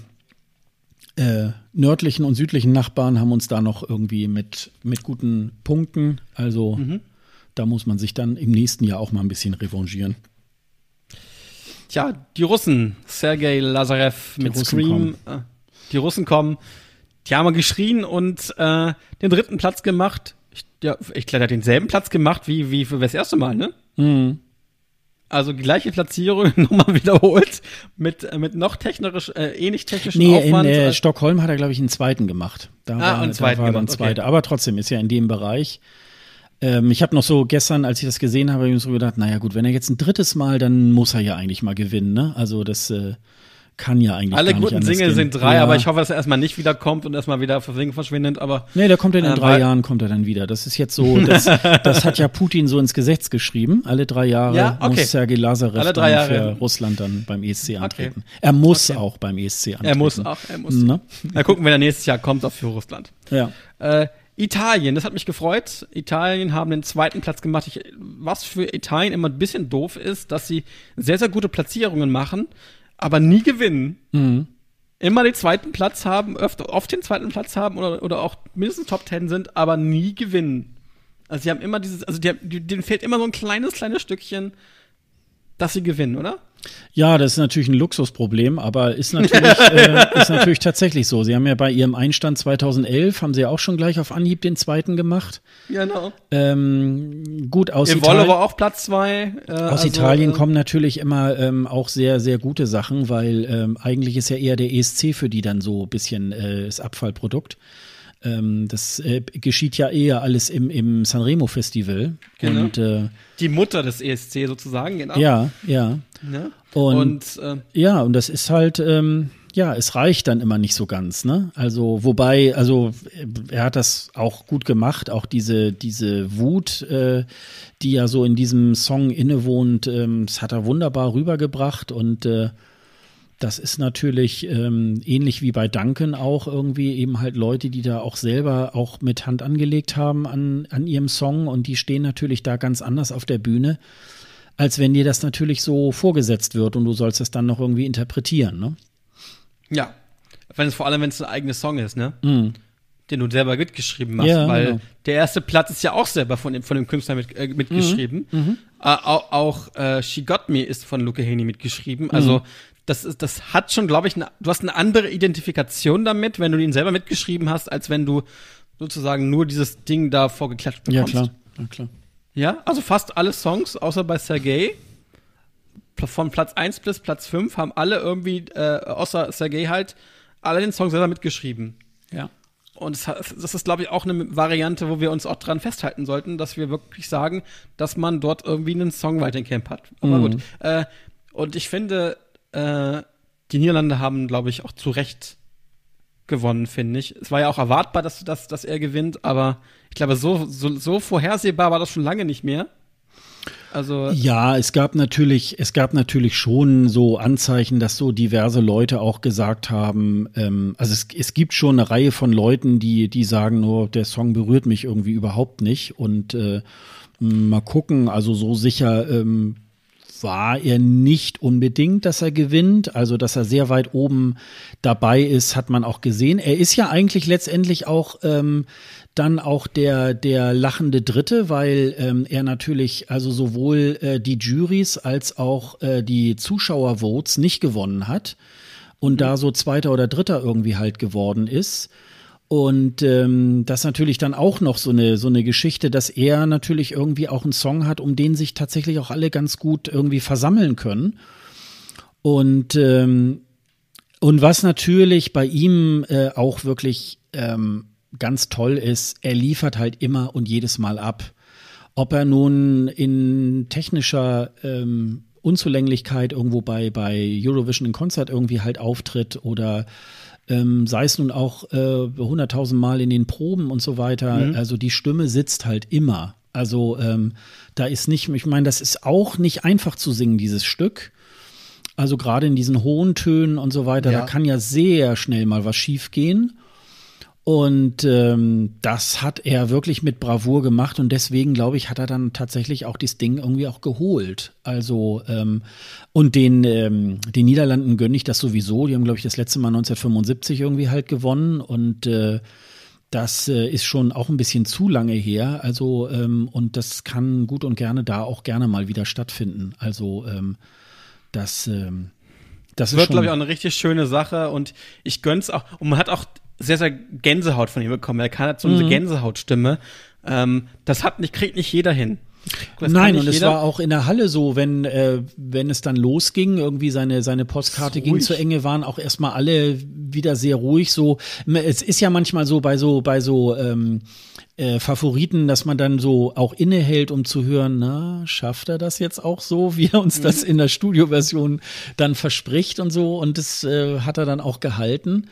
äh, nördlichen und südlichen Nachbarn haben uns da noch irgendwie mit, mit guten Punkten. Also mhm. da muss man sich dann im nächsten Jahr auch mal ein bisschen revanchieren. Tja, die Russen, Sergei Lazarev mit Russen Scream, äh, die Russen kommen. Die haben geschrien und äh, den dritten Platz gemacht ja, ich glaube, er hat denselben Platz gemacht wie, wie für das erste Mal, ne? Mhm. Also gleiche Platzierung (laughs) nochmal wiederholt mit, äh, mit noch technisch, äh, ähnlich technischen nee, Aufwand. In äh, äh, Stockholm hat er, glaube ich, einen zweiten gemacht. Da ah, war, einen zweiten war gemacht. Ein zweiter. Okay. Aber trotzdem ist ja in dem Bereich. Ähm, ich habe noch so gestern, als ich das gesehen habe, ich mir so gedacht, naja gut, wenn er jetzt ein drittes Mal, dann muss er ja eigentlich mal gewinnen, ne? Also das äh, kann ja eigentlich Alle guten Singles sind drei, ja. aber ich hoffe, dass er erstmal nicht wiederkommt und erstmal wieder verschwindet, aber. Nee, der kommt dann in äh, drei Jahren, kommt er dann wieder. Das ist jetzt so, das, (laughs) das, hat ja Putin so ins Gesetz geschrieben. Alle drei Jahre ja? okay. muss Sergei Lazarev Alle drei Jahre. für Russland dann beim ESC antreten. Okay. Er muss okay. auch beim ESC antreten. Er muss auch, er muss. Na? Ne? Na gucken, wenn er nächstes Jahr kommt, auch für Russland. Ja. Äh, Italien, das hat mich gefreut. Italien haben den zweiten Platz gemacht. Ich, was für Italien immer ein bisschen doof ist, dass sie sehr, sehr gute Platzierungen machen aber nie gewinnen. Mhm. Immer den zweiten Platz haben, öfter, oft den zweiten Platz haben oder, oder auch mindestens Top Ten sind, aber nie gewinnen. Also sie haben immer dieses, also die, denen fehlt immer so ein kleines, kleines Stückchen dass sie gewinnen, oder? Ja, das ist natürlich ein Luxusproblem, aber ist natürlich, (laughs) äh, ist natürlich tatsächlich so. Sie haben ja bei ihrem Einstand 2011, haben sie auch schon gleich auf Anhieb den zweiten gemacht. Genau. Ähm, gut, aus Im Italien. war auch Platz zwei. Äh, aus also, Italien äh, kommen natürlich immer ähm, auch sehr, sehr gute Sachen, weil ähm, eigentlich ist ja eher der ESC für die dann so ein bisschen äh, das Abfallprodukt. Ähm, das äh, geschieht ja eher alles im, im Sanremo Festival. Genau. Und, äh, die Mutter des ESC sozusagen, genau. Ja, ja. ja. Ne? Und, und äh, ja, und das ist halt. Ähm, ja, es reicht dann immer nicht so ganz, ne? Also, wobei, also äh, er hat das auch gut gemacht, auch diese, diese Wut, äh, die ja so in diesem Song innewohnt, ähm, das hat er wunderbar rübergebracht und äh, das ist natürlich ähm, ähnlich wie bei Duncan auch irgendwie eben halt Leute, die da auch selber auch mit Hand angelegt haben an, an ihrem Song und die stehen natürlich da ganz anders auf der Bühne, als wenn dir das natürlich so vorgesetzt wird und du sollst das dann noch irgendwie interpretieren, ne? Ja. Wenn es vor allem, wenn es ein eigener Song ist, ne? Mhm den du selber mitgeschrieben hast, ja, weil genau. der erste Platz ist ja auch selber von dem, von dem Künstler mit, äh, mitgeschrieben. Mhm, mhm. äh, auch, auch äh, She Got Me ist von Luke Haney mitgeschrieben. Also mhm. Also das, ist, das hat schon, glaube ich, eine, du hast eine andere Identifikation damit, wenn du ihn selber mitgeschrieben hast, als wenn du sozusagen nur dieses Ding da vorgeklatscht bekommst. Ja, klar. Ja, klar. Ja, also fast alle Songs, außer bei Sergei, von Platz 1 bis Platz 5 haben alle irgendwie, äh, außer Sergei halt, alle den Song selber mitgeschrieben. Ja. Und das, ist, glaube ich, auch eine Variante, wo wir uns auch dran festhalten sollten, dass wir wirklich sagen, dass man dort irgendwie einen Songwriting-Camp hat. Aber mhm. gut. Äh, und ich finde, äh, die Niederlande haben, glaube ich, auch zu Recht gewonnen, finde ich. Es war ja auch erwartbar, dass, dass, dass er gewinnt, aber ich glaube, so, so, so vorhersehbar war das schon lange nicht mehr. Also ja, es gab natürlich, es gab natürlich schon so Anzeichen, dass so diverse Leute auch gesagt haben, ähm, also es, es gibt schon eine Reihe von Leuten, die, die sagen, nur der Song berührt mich irgendwie überhaupt nicht und äh, mal gucken, also so sicher ähm, war er nicht unbedingt, dass er gewinnt. Also, dass er sehr weit oben dabei ist, hat man auch gesehen. Er ist ja eigentlich letztendlich auch ähm, dann auch der, der lachende Dritte, weil ähm, er natürlich also sowohl äh, die Juries als auch äh, die Zuschauervotes nicht gewonnen hat und mhm. da so Zweiter oder Dritter irgendwie halt geworden ist. Und ähm, das natürlich dann auch noch so eine, so eine Geschichte, dass er natürlich irgendwie auch einen Song hat, um den sich tatsächlich auch alle ganz gut irgendwie versammeln können. Und, ähm, und was natürlich bei ihm äh, auch wirklich ähm, ganz toll ist, er liefert halt immer und jedes Mal ab. Ob er nun in technischer ähm, Unzulänglichkeit irgendwo bei, bei Eurovision in Konzert irgendwie halt auftritt oder ähm, sei es nun auch äh, hunderttausend äh, Mal in den Proben und so weiter. Mhm. Also die Stimme sitzt halt immer. Also ähm, da ist nicht, ich meine, das ist auch nicht einfach zu singen, dieses Stück. Also gerade in diesen hohen Tönen und so weiter, ja. da kann ja sehr schnell mal was schiefgehen. Und ähm, das hat er wirklich mit Bravour gemacht und deswegen, glaube ich, hat er dann tatsächlich auch dieses Ding irgendwie auch geholt. Also, ähm, und den, ähm, den Niederlanden gönne ich das sowieso. Die haben, glaube ich, das letzte Mal 1975 irgendwie halt gewonnen und äh, das äh, ist schon auch ein bisschen zu lange her. Also, ähm, und das kann gut und gerne da auch gerne mal wieder stattfinden. Also, ähm, das. Ähm, das, ist wird, glaube ich, auch eine richtig schöne Sache und ich gönn's auch. Und man hat auch, sehr, sehr Gänsehaut von ihm bekommen. Er kann halt so eine mhm. Gänsehautstimme. Ähm, das hat nicht, kriegt nicht jeder hin. Das Nein, und jeder. es war auch in der Halle so, wenn, äh, wenn es dann losging, irgendwie seine, seine Postkarte ging zu Enge, waren auch erstmal alle wieder sehr ruhig. So, es ist ja manchmal so bei so, bei so ähm, äh, Favoriten, dass man dann so auch innehält, um zu hören, na, schafft er das jetzt auch so, wie er uns mhm. das in der Studioversion dann verspricht und so. Und das äh, hat er dann auch gehalten.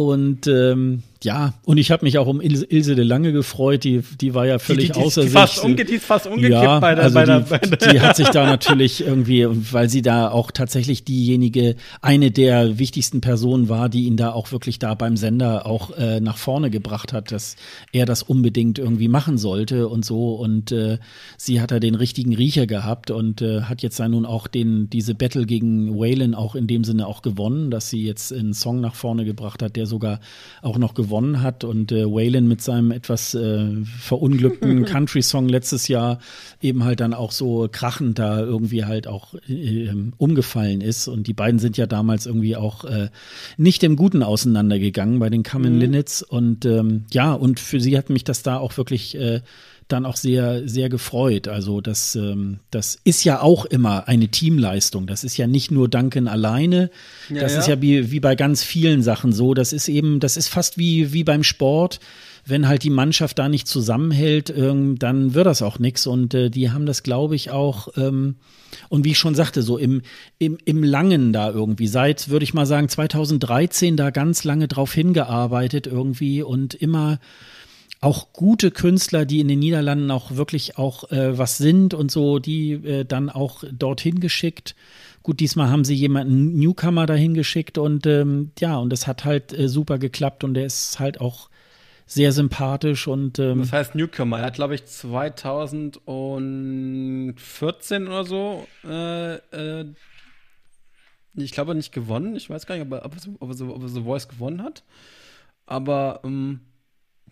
Und ähm, ja, und ich habe mich auch um Ilse, Ilse de Lange gefreut, die, die war ja völlig die, die, außer die fast sich. Umge die ist fast umgekippt ja, bei der, also bei der, bei der Die hat sich da natürlich irgendwie, weil sie da auch tatsächlich diejenige, eine der wichtigsten Personen war, die ihn da auch wirklich da beim Sender auch äh, nach vorne gebracht hat, dass er das unbedingt irgendwie machen sollte und so. Und äh, sie hat da den richtigen Riecher gehabt und äh, hat jetzt dann nun auch den, diese Battle gegen Waylon auch in dem Sinne auch gewonnen, dass sie jetzt einen Song nach vorne gebracht hat, der sogar auch noch gewonnen gewonnen hat und äh, Waylon mit seinem etwas äh, verunglückten (laughs) Country-Song letztes Jahr eben halt dann auch so krachend da irgendwie halt auch äh, umgefallen ist. Und die beiden sind ja damals irgendwie auch äh, nicht im Guten auseinandergegangen bei den Common mhm. Linnets. Und ähm, ja, und für sie hat mich das da auch wirklich äh, dann auch sehr, sehr gefreut. Also das, ähm, das ist ja auch immer eine Teamleistung. Das ist ja nicht nur Duncan alleine. Ja, das ja. ist ja wie, wie bei ganz vielen Sachen so. Das ist eben, das ist fast wie, wie beim Sport. Wenn halt die Mannschaft da nicht zusammenhält, ähm, dann wird das auch nichts. Und äh, die haben das, glaube ich, auch, ähm, und wie ich schon sagte, so im, im, im Langen da irgendwie, seit, würde ich mal sagen, 2013 da ganz lange drauf hingearbeitet irgendwie und immer auch gute Künstler, die in den Niederlanden auch wirklich auch äh, was sind und so, die äh, dann auch dorthin geschickt. Gut, diesmal haben sie jemanden Newcomer dahin geschickt und ähm, ja, und es hat halt äh, super geklappt und er ist halt auch sehr sympathisch und ähm, das heißt Newcomer. Er hat glaube ich 2014 oder so äh, äh, ich glaube nicht gewonnen. Ich weiß gar nicht, ob er, ob er, so, ob er so, Voice gewonnen hat. Aber ähm,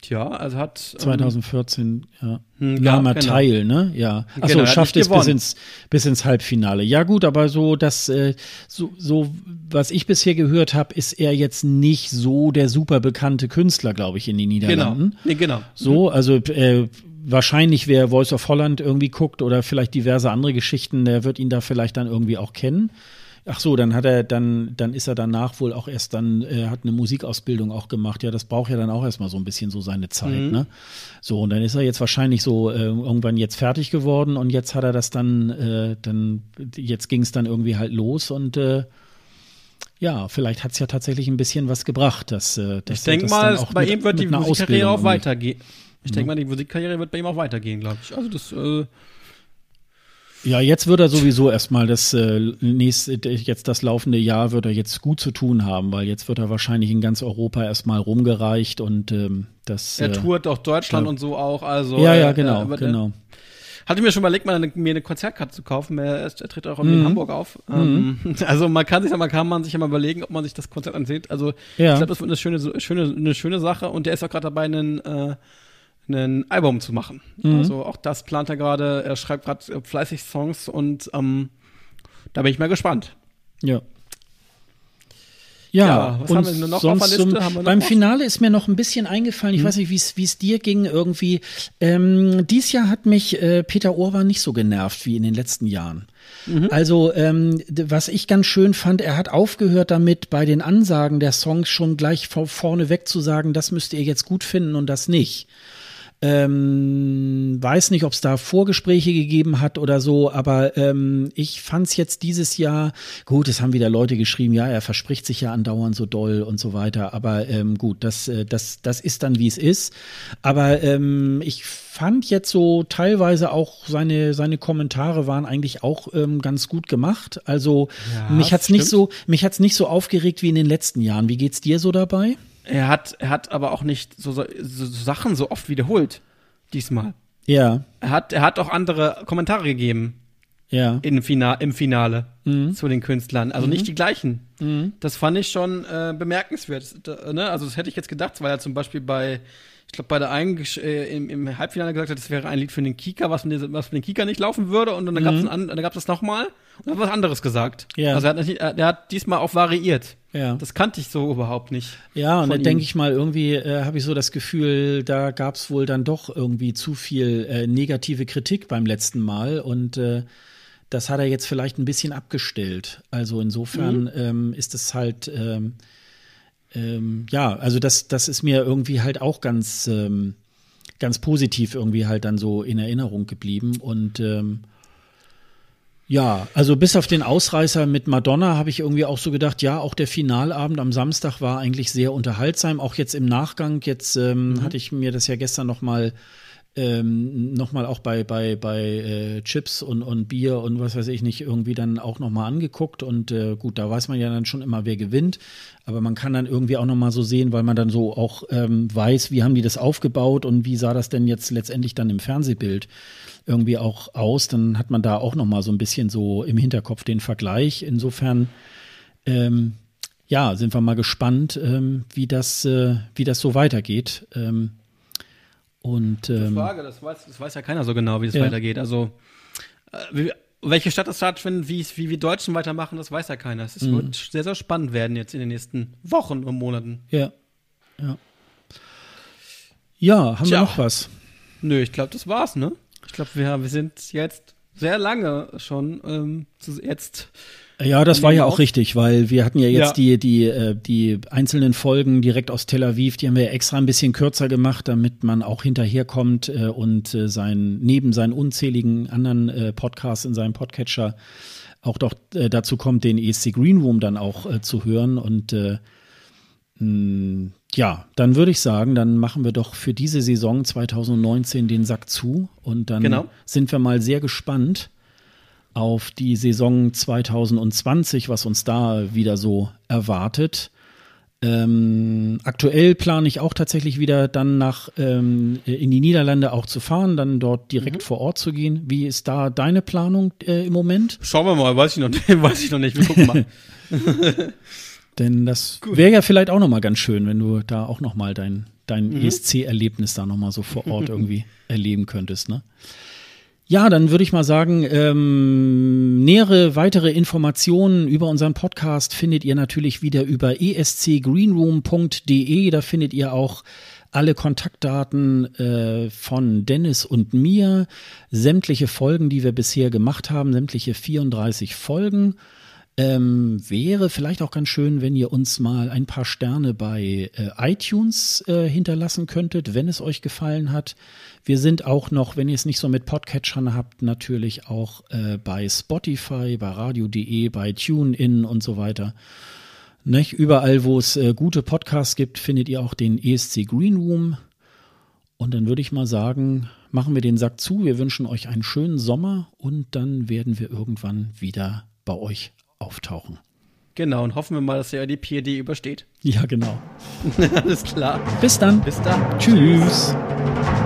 Tja, also hat. 2014, ähm, ja. Hm, Lahmer genau. Teil, ne? Ja. Achso, genau, schafft es bis ins, bis ins Halbfinale. Ja, gut, aber so, das, äh, so, so, was ich bisher gehört habe, ist er jetzt nicht so der super bekannte Künstler, glaube ich, in den genau. Niederlanden. Genau. Nee, genau. So, also, äh, wahrscheinlich, wer Voice of Holland irgendwie guckt oder vielleicht diverse andere Geschichten, der wird ihn da vielleicht dann irgendwie auch kennen. Ach so, dann hat er, dann, dann ist er danach wohl auch erst dann, er äh, hat eine Musikausbildung auch gemacht. Ja, das braucht ja dann auch erstmal so ein bisschen so seine Zeit, mhm. ne? So, und dann ist er jetzt wahrscheinlich so äh, irgendwann jetzt fertig geworden und jetzt hat er das dann, äh, dann, jetzt ging es dann irgendwie halt los und äh, ja, vielleicht hat es ja tatsächlich ein bisschen was gebracht, dass, äh, dass Ich denke mal, bei mit, ihm wird die Musikkarriere auch weitergehen. Ich denke ne? mal, die Musikkarriere wird bei ihm auch weitergehen, glaube ich. Also das äh ja, jetzt wird er sowieso erstmal das äh, nächste, jetzt das laufende Jahr wird er jetzt gut zu tun haben, weil jetzt wird er wahrscheinlich in ganz Europa erstmal rumgereicht und ähm, das. Er äh, tourt auch Deutschland äh, und so auch, also. Ja, ja, äh, genau, äh, äh, genau. Hatte mir schon überlegt, mal eine, mir eine Konzertkarte zu kaufen. Er, er tritt auch mhm. in Hamburg auf. Mhm. Ähm, (laughs) also man kann sich ja, mal kann man sich ja mal überlegen, ob man sich das Konzert ansieht. Also ja. ich glaube, das wird eine schöne, schöne, eine schöne Sache. Und der ist auch gerade dabei, einen äh, ein Album zu machen. Mhm. Also auch das plant er gerade. Er schreibt gerade äh, fleißig Songs und ähm, da bin ich mal gespannt. Ja. Ja, ja was haben wir noch sonst auf der Liste? beim was? Finale ist mir noch ein bisschen eingefallen, ich hm. weiß nicht, wie es dir ging irgendwie. Ähm, dies Jahr hat mich äh, Peter Orwa nicht so genervt wie in den letzten Jahren. Mhm. Also, ähm, was ich ganz schön fand, er hat aufgehört damit, bei den Ansagen der Songs schon gleich vorneweg zu sagen, das müsst ihr jetzt gut finden und das nicht. Ähm, weiß nicht, ob es da Vorgespräche gegeben hat oder so, aber ähm, ich fand es jetzt dieses Jahr, gut, es haben wieder Leute geschrieben, ja, er verspricht sich ja andauernd so doll und so weiter, aber ähm, gut, das, äh, das, das ist dann, wie es ist. Aber ähm, ich fand jetzt so teilweise auch seine, seine Kommentare waren eigentlich auch ähm, ganz gut gemacht. Also ja, mich hat es nicht so, nicht so aufgeregt wie in den letzten Jahren. Wie geht es dir so dabei? Ja. Er hat, er hat aber auch nicht so, so, so Sachen so oft wiederholt diesmal. Ja. Er hat, er hat auch andere Kommentare gegeben. Ja. In Fina Im Finale mhm. zu den Künstlern. Also mhm. nicht die gleichen. Mhm. Das fand ich schon äh, bemerkenswert. Das, ne? Also, das hätte ich jetzt gedacht, weil er zum Beispiel bei, ich glaube, bei der einen äh, im, im, Halbfinale gesagt hat, das wäre ein Lied für den Kika, was mit, was mit den Kika nicht laufen würde. Und dann, dann gab es das nochmal und hat was anderes gesagt. Ja. Also er hat, er hat diesmal auch variiert. Ja. Das kannte ich so überhaupt nicht. Ja, und da denke ich mal, irgendwie äh, habe ich so das Gefühl, da gab es wohl dann doch irgendwie zu viel äh, negative Kritik beim letzten Mal und äh, das hat er jetzt vielleicht ein bisschen abgestellt. Also insofern mhm. ähm, ist es halt, ähm, ähm ja, also das, das ist mir irgendwie halt auch ganz, ähm, ganz positiv irgendwie halt dann so in Erinnerung geblieben und ähm, ja, also bis auf den Ausreißer mit Madonna habe ich irgendwie auch so gedacht, ja, auch der Finalabend am Samstag war eigentlich sehr unterhaltsam. Auch jetzt im Nachgang, jetzt ähm, mhm. hatte ich mir das ja gestern nochmal ähm, nochmal auch bei, bei, bei äh, Chips und, und Bier und was weiß ich nicht irgendwie dann auch nochmal angeguckt. Und äh, gut, da weiß man ja dann schon immer, wer gewinnt. Aber man kann dann irgendwie auch nochmal so sehen, weil man dann so auch ähm, weiß, wie haben die das aufgebaut und wie sah das denn jetzt letztendlich dann im Fernsehbild irgendwie auch aus. Dann hat man da auch noch mal so ein bisschen so im Hinterkopf den Vergleich. Insofern, ähm, ja, sind wir mal gespannt, ähm, wie das, äh, wie das so weitergeht. Ähm, und ähm, Frage, das weiß, das weiß ja keiner so genau, wie es ja. weitergeht. Also äh, wie, welche Stadt es stattfindet, wie, wie wir Deutschen weitermachen, das weiß ja keiner. Es mhm. wird sehr, sehr spannend werden jetzt in den nächsten Wochen und Monaten. Ja. Ja, ja haben Tja. wir noch was? Nö, ich glaube, das war's, ne? glaube, wir, wir sind jetzt sehr lange schon ähm, jetzt. Ja, das war ja auch richtig, weil wir hatten ja jetzt ja. die die äh, die einzelnen Folgen direkt aus Tel Aviv, die haben wir extra ein bisschen kürzer gemacht, damit man auch hinterherkommt äh, und äh, sein neben seinen unzähligen anderen Podcasts in seinem Podcatcher auch doch dazu kommt, den ESC Green Room dann auch zu hören und hm, ja, dann würde ich sagen, dann machen wir doch für diese Saison 2019 den Sack zu und dann genau. sind wir mal sehr gespannt auf die Saison 2020, was uns da wieder so erwartet. Ähm, aktuell plane ich auch tatsächlich wieder dann nach ähm, in die Niederlande auch zu fahren, dann dort direkt mhm. vor Ort zu gehen. Wie ist da deine Planung äh, im Moment? Schauen wir mal, weiß ich noch (laughs) weiß ich noch nicht. Wir gucken mal. (laughs) Denn das wäre ja vielleicht auch nochmal ganz schön, wenn du da auch nochmal dein, dein mhm. ESC-Erlebnis da nochmal so vor Ort (laughs) irgendwie erleben könntest. Ne? Ja, dann würde ich mal sagen, ähm, nähere weitere Informationen über unseren Podcast findet ihr natürlich wieder über escgreenroom.de. Da findet ihr auch alle Kontaktdaten äh, von Dennis und mir, sämtliche Folgen, die wir bisher gemacht haben, sämtliche 34 Folgen. Ähm, wäre vielleicht auch ganz schön, wenn ihr uns mal ein paar Sterne bei äh, iTunes äh, hinterlassen könntet, wenn es euch gefallen hat. Wir sind auch noch, wenn ihr es nicht so mit Podcatchern habt, natürlich auch äh, bei Spotify, bei radio.de, bei TuneIn und so weiter. Nicht? Überall, wo es äh, gute Podcasts gibt, findet ihr auch den ESC Green Room. Und dann würde ich mal sagen, machen wir den Sack zu. Wir wünschen euch einen schönen Sommer und dann werden wir irgendwann wieder bei euch auftauchen. Genau, und hoffen wir mal, dass der die PRD übersteht. Ja, genau. (laughs) Alles klar. Bis dann. Bis dann. Tschüss. Tschüss.